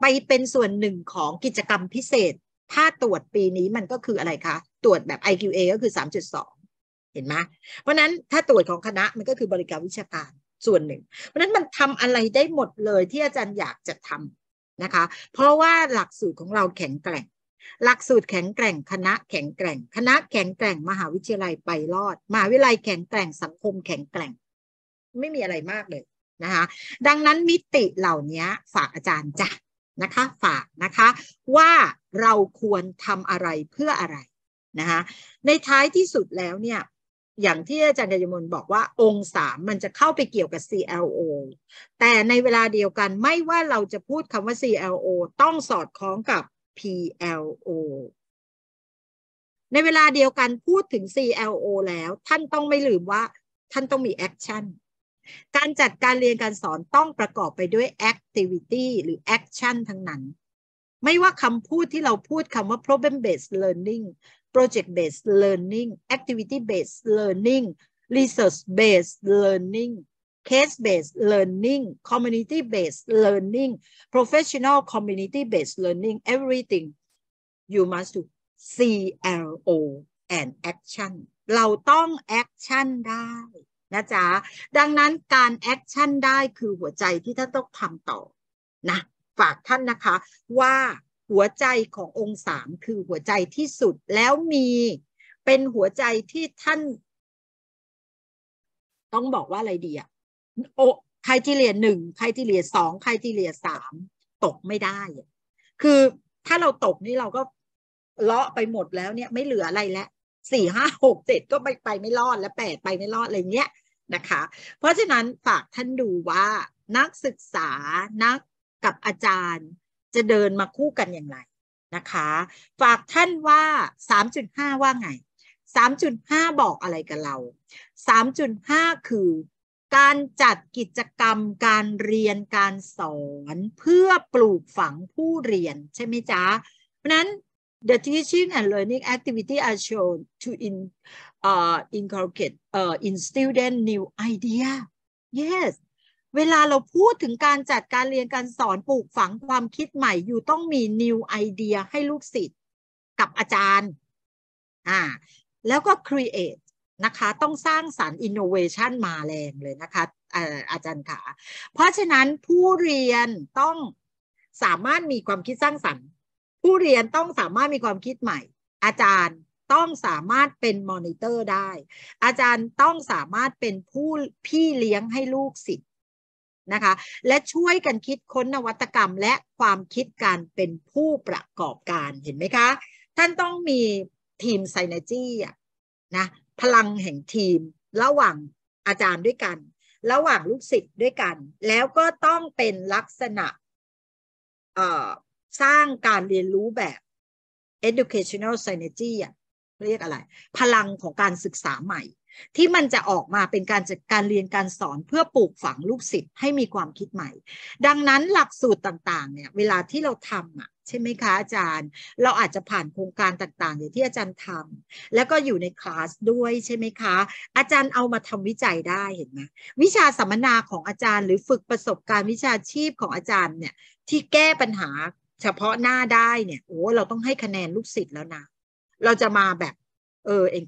ไปเป็นส่วนหนึ่งของกิจกรรมพิเศษ ถ้าตรวจปีนี้มันก็คืออะไรคะ ตรวจแบบ IQA ก็คือ3.2เห็นไหมเพราะนั้นถ้าตรวจของคณะมันก็คือบริการวิชาการ ส่วนหนึ่ง เพราะนั้นมันทำอะไรได้หมดเลยที่อาจารย์อยากจะทำนะคะ เพราะว่าหลักสูตรของเราแข็งแกร่งหลักสูตรแข็งแกร่งคณะ แข็งแกร่ง คณะแข็งแกร่งมหาวิทยาลัยไปรอดมหาวิทยาลัยแข็งแกร่งสังคม แข็งแกร่ง ไม่มีอะไรมากเลยนะคะดังนั้นมิติเหล่านี้ฝากอาจารย์จ้ะนะคะฝากนะคะ ว่าเราควรทำอะไรเพื่ออะไรนะคะในท้ายที่สุดแล้วเนี่ยอย่างที่อาจารย์กยมลบอกว่าองค์สามมันจะเข้าไปเกี่ยวกับ CLO แต่ในเวลาเดียวกันไม่ว่าเราจะพูดคำว่า CLO ต้องสอดคล้องกับ PLO ในเวลาเดียวกันพูดถึง CLO แล้วท่านต้องไม่ลืมว่า ท่านต้องมีแอคชั่นการจัดการเรียนการสอนต้องประกอบไปด้วยแอคทิวิตี้หรือแอคชั่นทั้งนั้น ไม่ว่าคำพูดที่เราพูดคำว่า problem based learning project based learning activity based learning research based learning case based learning community based learning professional community based learning everything you must do CLO and action เราต้อง action ได้นะจ๊ะดังนั้นการแอคชั่นได้คือหัวใจที่ท่านต้องทำต่อนะฝากท่านนะคะว่าหัวใจขององค์สามคือหัวใจที่สุดแล้วมีเป็นหัวใจที่ท่านต้องบอกว่าอะไรดีอะโอใครที่เรียนหนึ่งใครที่เรียนสองใครที่เรียนสามตกไม่ได้ คือถ้าเราตกนี่เราก็เลาะไปหมดแล้วเนี่ยไม่เหลืออะไรแล้วสี่ห้าหกเจ็ดก็ไปไปไม่รอดและแปดไปไม่รอดอะไรเงี้ยนะคะ เพราะฉะนั้นฝากท่านดูว่า นักศึกษานักกับอาจารย์จะเดินมาคู่กันอย่างไรนะคะ ฝากท่านว่า 3.5ว่าไง3.5บอกอะไรกับเรา3.5คือการจัดกิจกรรมการเรียนการสอนเพื่อปลูกฝังผู้เรียนใช่ไหมจ๊ะ เพราะนั้น the teaching and learning activity are shown to in uh, inculcate uh, in student new idea yes เวลาเราพูดถึงการจัดการเรียนการสอนปลูกฝังความคิดใหม่ อยู่ต้องมี new idea ให้ลูกศิษย์กับอาจารย์อ่าแล้วก็ create นะคะต้องสร้างสารรค์อินโนเวชันมาแรงเลยนะคะอาจารย์ขาเพราะฉะนั้นผู้เรียนต้องสามารถมีความคิดสร้างสรรค์ ผู้เรียนต้องสามารถมีความคิดใหม่ อาจารย์ต้องสามารถเป็นมอนิเตอร์ได้ อาจารย์ต้องสามารถเป็นผู้พี่เลี้ยงให้ลูกศิษย์นะคะ และช่วยกันคิดค้นนวัตกรรมและความคิดการเป็นผู้ประกอบการเห็นไหมคะ ท่านต้องมีทีมไซเนจี้นะพลังแห่งทีม ระหว่างอาจารย์ด้วยกัน ระหว่างลูกศิษย์ด้วยกัน แล้วก็ต้องเป็นลักษณะ สร้างการเรียนรู้แบบ educational synergy เรียกอะไร พลังของการศึกษาใหม่ที่มันจะออกมาเป็นการจัดการเรียนการสอนเพื่อปลูกฝังลูกศิษย์ให้มีความคิดใหม่ ดังนั้นหลักสูตรต่างๆเนี่ยเวลาที่เราทำอ่ะใช่ไหมคะอาจารย์ เราอาจจะผ่านโครงการต่างๆอย่างที่อาจารย์ทำแล้วก็อยู่ในคลาสด้วยใช่ไหมคะ อาจารย์เอามาทำวิจัยได้เห็นไหมวิชาสัมมนาของอาจารย์ หรือฝึกประสบการณ์วิชาชีพของอาจารย์เนี่ยที่แก้ปัญหาเฉพาะหน้าได้เนี่ยโอ้เราต้องให้คะแนนลูกศิษย์แล้วนะเราจะมาแบบเออเอง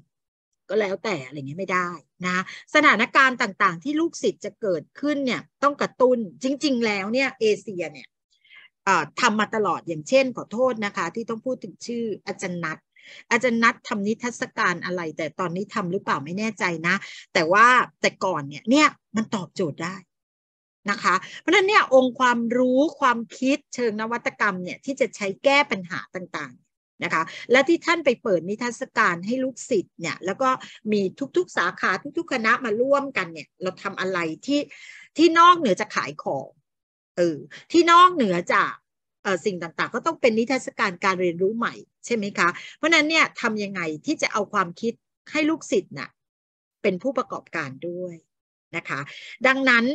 ก็แล้วแต่อะไรเงี้ยไม่ได้นะสถานการณ์ต่างๆ ที่ลูกศิษย์จะเกิดขึ้นเนี่ยต้องกระตุน้น จริงๆ แล้วเนี่ย เอเชียเนี่ยทำมาตลอดอย่างเช่นขอโทษนะคะ ที่ต้องพูดถึงชื่ออาจารย์นัทอาจารย์นัดทำนิทรรศการอะไรแต่ตอนนี้ทำหรือเปล่าไม่แน่ใจนะ แต่ว่าแต่ก่อนเนี่ยเนี่ยมันตอบโจทย์ได้นะคะ เพราะฉะนั้นเนี่ยองค์ความรู้ความคิดเชิงนวัตกรรมเนี่ยที่จะใช้แก้ปัญหาต่างๆนะคะและที่ท่านไปเปิดนิทรรศการให้ลูกศิษย์เนี่ย แล้วก็มีทุกๆ สาขาทุกๆคณะมาร่วมกันเนี่ย เราทำอะไรที่ที่นอกเหนือจากขายของเออที่นอกเหนือจากสิ่งต่างๆ ก็ต้องเป็นนิทรรศการการเรียนรู้ใหม่ ใช่ไหมคะ เพราะนั้นเนี่ยทำยังไงที่จะเอาความคิดให้ลูกศิษย์น่ะเป็นผู้ประกอบการด้วยนะคะ ดังนั้น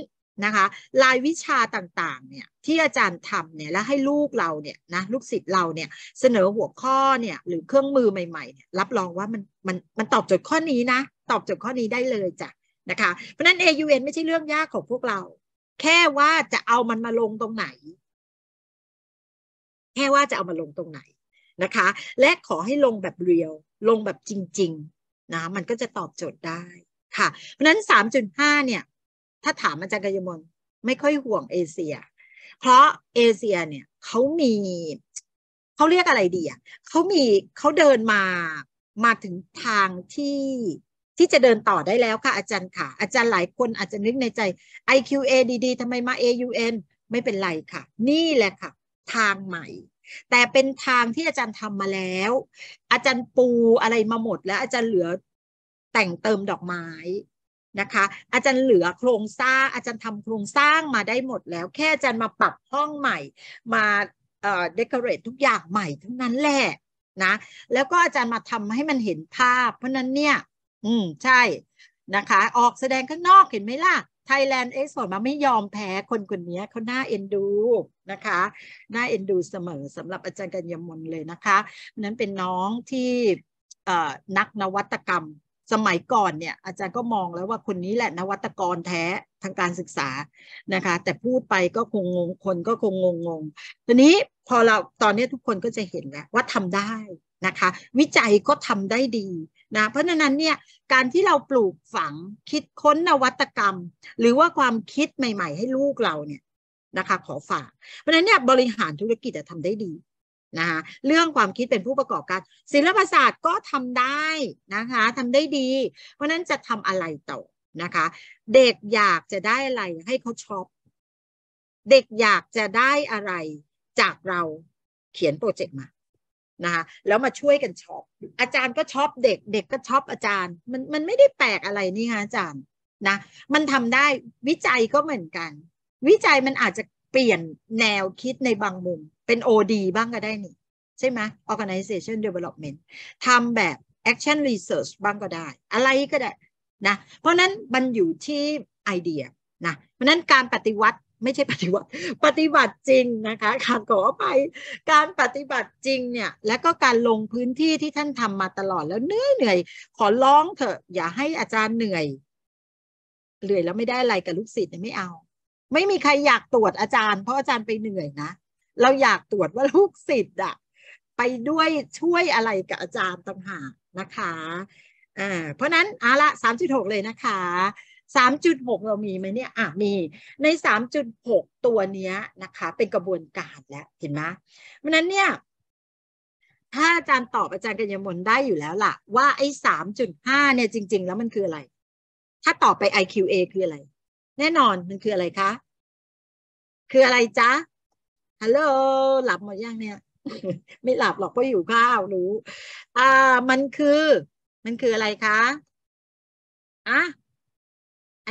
นะคะรายวิชาต่างๆเนี่ยที่อาจารย์ทำเนี่ยแล้วให้ลูกเราเนี่ยนะลูกศิษย์เราเนี่ยเสนอหัวข้อเนี่ยหรือเครื่องมือใหม่ๆเนี่ยรับรองว่ามันมันมันตอบโจทย์ข้อนี้นะตอบโจทย์ข้อนี้ได้เลยจ้ะนะคะเพราะนั้น AUN ไม่ใช่เรื่องยากของพวกเรา แค่ว่าจะเอามันมาลงตรงไหน แค่ว่าจะเอามาลงตรงไหนนะคะและขอให้ลงแบบเรียวลงแบบจริงๆนะมันก็จะตอบโจทย์ได้ค่ะเพราะนั้น 3.5เนี่ยถ้าถามอาจารย์กยมลไม่ค่อยห่วงเอเชีย เพราะเอเชียเนี่ยเขามี เขาเรียกอะไรดีอ่ะเขามีเขาเดินมามาถึงทางที่ที่จะเดินต่อได้แล้วค่ะอาจารย์ค่ะ อาจารย์หลายคนอาจจะนึกในใจ IQA ดีๆทำไมมา AUN ไม่เป็นไรค่ะ นี่แหละค่ะ ทางใหม่แต่เป็นทางที่อาจารย์ทำมาแล้ว อาจารย์ปูอะไรมาหมด แล้วอาจารย์เหลือแต่งเติมดอกไม้นะคะอาจารย์เหลือโครงสร้างอาจารย์ทำโครงสร้างมาได้หมดแล้ว แค่อาจารย์มาปรับห้องใหม่ มาเอ่อเดคอเรททุกอย่างใหม่ทั้งนั้นแหละนะแล้วก็อาจารย์มาทำให้มันเห็นภาพ เพราะนั้นเนี่ยอืมใช่นะคะ ออกแสดงข้างนอกเห็นไหมล่ะไทยแลนด์เอ็กซ์พอร์ตมาไม่ยอมแพ้คนคนนี้เขาหน้าเอ็นดูนะคะหน้าเอ็นดูเสมอสำหรับอาจารย์กัญญมนเลยนะคะนั้นเป็นน้องที่นักนวัตกรรมสมัยก่อนเนี่ยอาจารย์ก็มองแล้วว่าคนนี้แหละนวัตกรแท้ทางการศึกษานะคะ แต่พูดไปก็คงงงคนก็คงงงงงอนนี้พอเราตอนนี้ทุกคนก็จะเห็นแล้วว่าทำได้นะคะ วิจัยก็ทำได้ดีนะเพราะฉะนั้นเนี่ยการที่เราปลูกฝังคิดค้นนวัตกรรมหรือว่าความคิดใหม่ ๆ ให้ลูกเราเนี่ยนะคะ ขอฝาก เพราะฉะนั้นเนี่ยบริหารธุรกิจจะทำได้ดีนะคะเรื่องความคิดเป็นผู้ประกอบการศิลปศาสตร์ก็ทำได้นะคะ ทำได้ดี เพราะนั้นจะทำอะไรต่อนะคะ เด็กอยากจะได้อะไรให้เขาชอบเด็กอยากจะได้อะไรจากเราเขียนโปรเจกต์มานะคะแล้วมาช่วยกันชอบ อาจารย์ก็ชอบเด็ก เด็กก็ชอบอาจารย์ มันมันไม่ได้แปลกอะไรนี่คะอาจารย์นะมันทำได้วิจัยก็เหมือนกัน วิจัยมันอาจจะเปลี่ยนแนวคิดในบางมุมเป็น OD บ้างก็ได้นี่ ใช่ไหม Organization Development ทำแบบ Action Research บ้างก็ได้ อะไรก็ได้นะเพราะนั้นมันอยู่ที่ไอเดียนะเพราะนั้นการปฏิวัติไม่ใช่ปฏิวัติ ปฏิบัติจริงนะคะการขอไปการปฏิบัติจริงเนี่ยและก็การลงพื้นที่ที่ท่านทำมาตลอด แล้วเหนื่อยเหนื่อยขอร้องเถอะอย่าให้อาจารย์เหนื่อย เหนื่อยแล้วไม่ได้อะไรกับลูกศิษย์ไม่เอาไม่มีใครอยากตรวจอาจารย์เพราะอาจารย์ไปเหนื่อยนะ เราอยากตรวจว่าลูกศิษย์อะไปด้วยช่วยอะไรกับอาจารย์ต่างหากนะคะอ่าเพราะนั้นอาละสามจุดหกเลยนะคะสามจุดหกเรามีไหมเนี่ยอ่ะมีในสามจุดหกตัวเนี้ยนะคะ เป็นกระบวนการแล้วเห็นไหมเพราะนั้นเนี่ย ถ้าอาจารย์ตอบอาจารย์กัญญมนได้อยู่แล้วล่ะว่าไอ้สามจุดห้าเนี่ยจริง ๆ แล้วมันคืออะไร ถ้าตอบไป IQA คืออะไรแน่นอนมันคืออะไรคะ คืออะไรจ๊ะ ฮัลโหลหลับหมดยังเนี่ย ไม่หลับหรอกเพราะอยู่ข้าวรู้อ่ามันคือ มันคืออะไรคะอ่ะ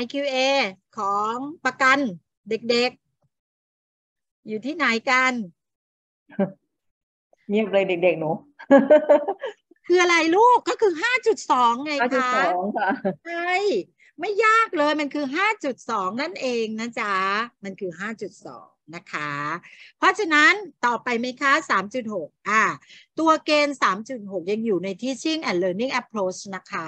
IQA ของประกัน เด็กๆ อยู่ที่ไหนกันเงียบเลยเด็กๆ หนู คืออะไรลูก ก็คือห้าจุดสองไงคะห้าจุดสองค่ะใช่ไม่ยากเลยมันคือห้าจุดสองนั่นเองนะจ๊ะ มันคือห้าจุดสองนะคะ เพราะฉะนั้นต่อไปไหมคะสามจุดหกอ่าตัวเกณฑ์สามจุดหกยังอยู่ใน teaching and learning approach นะคะ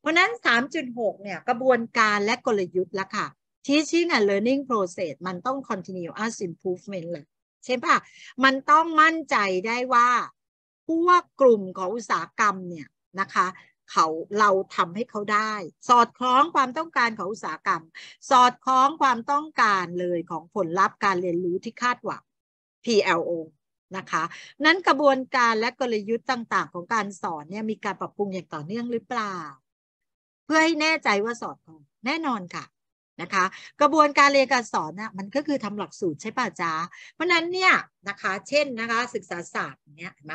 เพราะนั้น 3.6 เนี่ยกระบวนการและกลยุทธ์ละค่ะ teaching and learning process มันต้อง continuous improvement เลยใช่ปะมันต้องมั่นใจได้ว่า พวกกลุ่มของอุตสาหกรรมเนี่ยนะคะเขาเราทำให้เขาได้ สอดคล้องความต้องการของอุตสาหกรรม สอดคล้องความต้องการเลยของผลลัพธ์การเรียนรู้ที่คาดหวัง PLO นะคะ นั้นกระบวนการและกลยุทธ์ต่างๆ ของการสอนเนี่ยมีการปรับปรุงอย่างต่อเนื่องหรือเปล่า เพื่อให้แน่ใจว่าสอดคล้อง แน่นอนค่ะนะคะกระบวนการเรียนการสอนนะมันก็คือทำหลักสูตรใช่ป่ะจ๊ะเพราะนั้นเนี่ยนะคะเช่นนะคะศึกษาศาสตร์เนี่ยเห็นไหม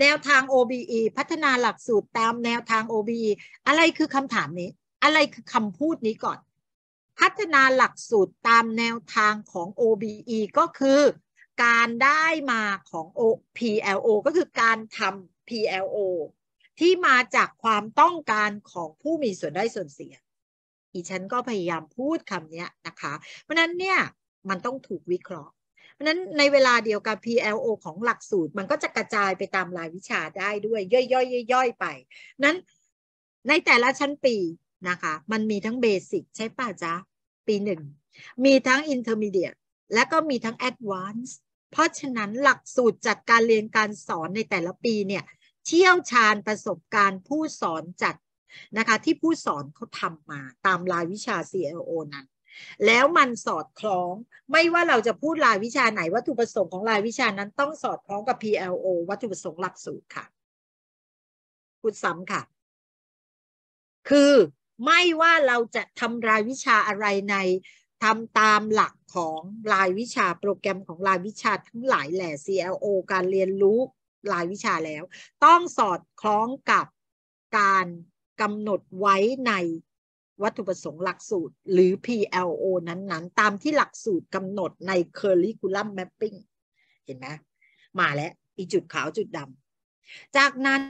แนวทาง OBE พัฒนาหลักสูตรตามแนวทาง OBE อะไรคือคำถามนี้ อะไรคือคำพูดนี้ก่อน พัฒนาหลักสูตรตามแนวทางของ OBE ก็คือการได้มาของ PLO ก็คือการทำ PLO ที่มาจากความต้องการของผู้มีส่วนได้ส่วนเสียอีฉันก็พยายามพูดคำนี้นะคะ เพราะนั้นเนี่ย มันต้องถูกวิเคราะห์ เพราะนั้นในเวลาเดียวกับ PLO ของหลักสูตรมันก็จะกระจายไปตามรายวิชาได้ด้วย ย่อยๆย่อยๆไป นั้นในแต่ละชั้นปีนะคะมันมีทั้งเบสิกใช่ป่ะจ๊ะ ปีหนึ่งมีทั้งอินเทอร์มีเดียและก็มีทั้งแอดวานซ์เพราะฉะนั้นหลักสูตรจัดการเรียนการสอนในแต่ละปีเนี่ยเชี่ยวชาญประสบการณ์ผู้สอนจัดนะคะที่ผู้สอนเขาทำมาตามรายวิชา CLO นั้น แล้วมันสอดคล้อง ไม่ว่าเราจะพูดรายวิชาไหนวัตถุประสงค์ของรายวิชานั้น ต้องสอดคล้องกับ PLO วัตถุประสงค์หลักสูตรค่ะพูดซ้ำค่ะ คือไม่ว่าเราจะทำรายวิชาอะไรในทำตามหลักของรายวิชาโปรแกรมของรายวิชาทั้งหลายแหล่ CLO การเรียนรู้รายวิชาแล้ว ต้องสอดคล้องกับการกำหนดไว้ในวัตถุประสงค์หลักสูตรหรือ PLO นั้นๆ ตามที่หลักสูตรกำหนดใน Curriculum Mapping เห็นไหม มาแล้วอีจุดขาวจุดดำ จากนั้น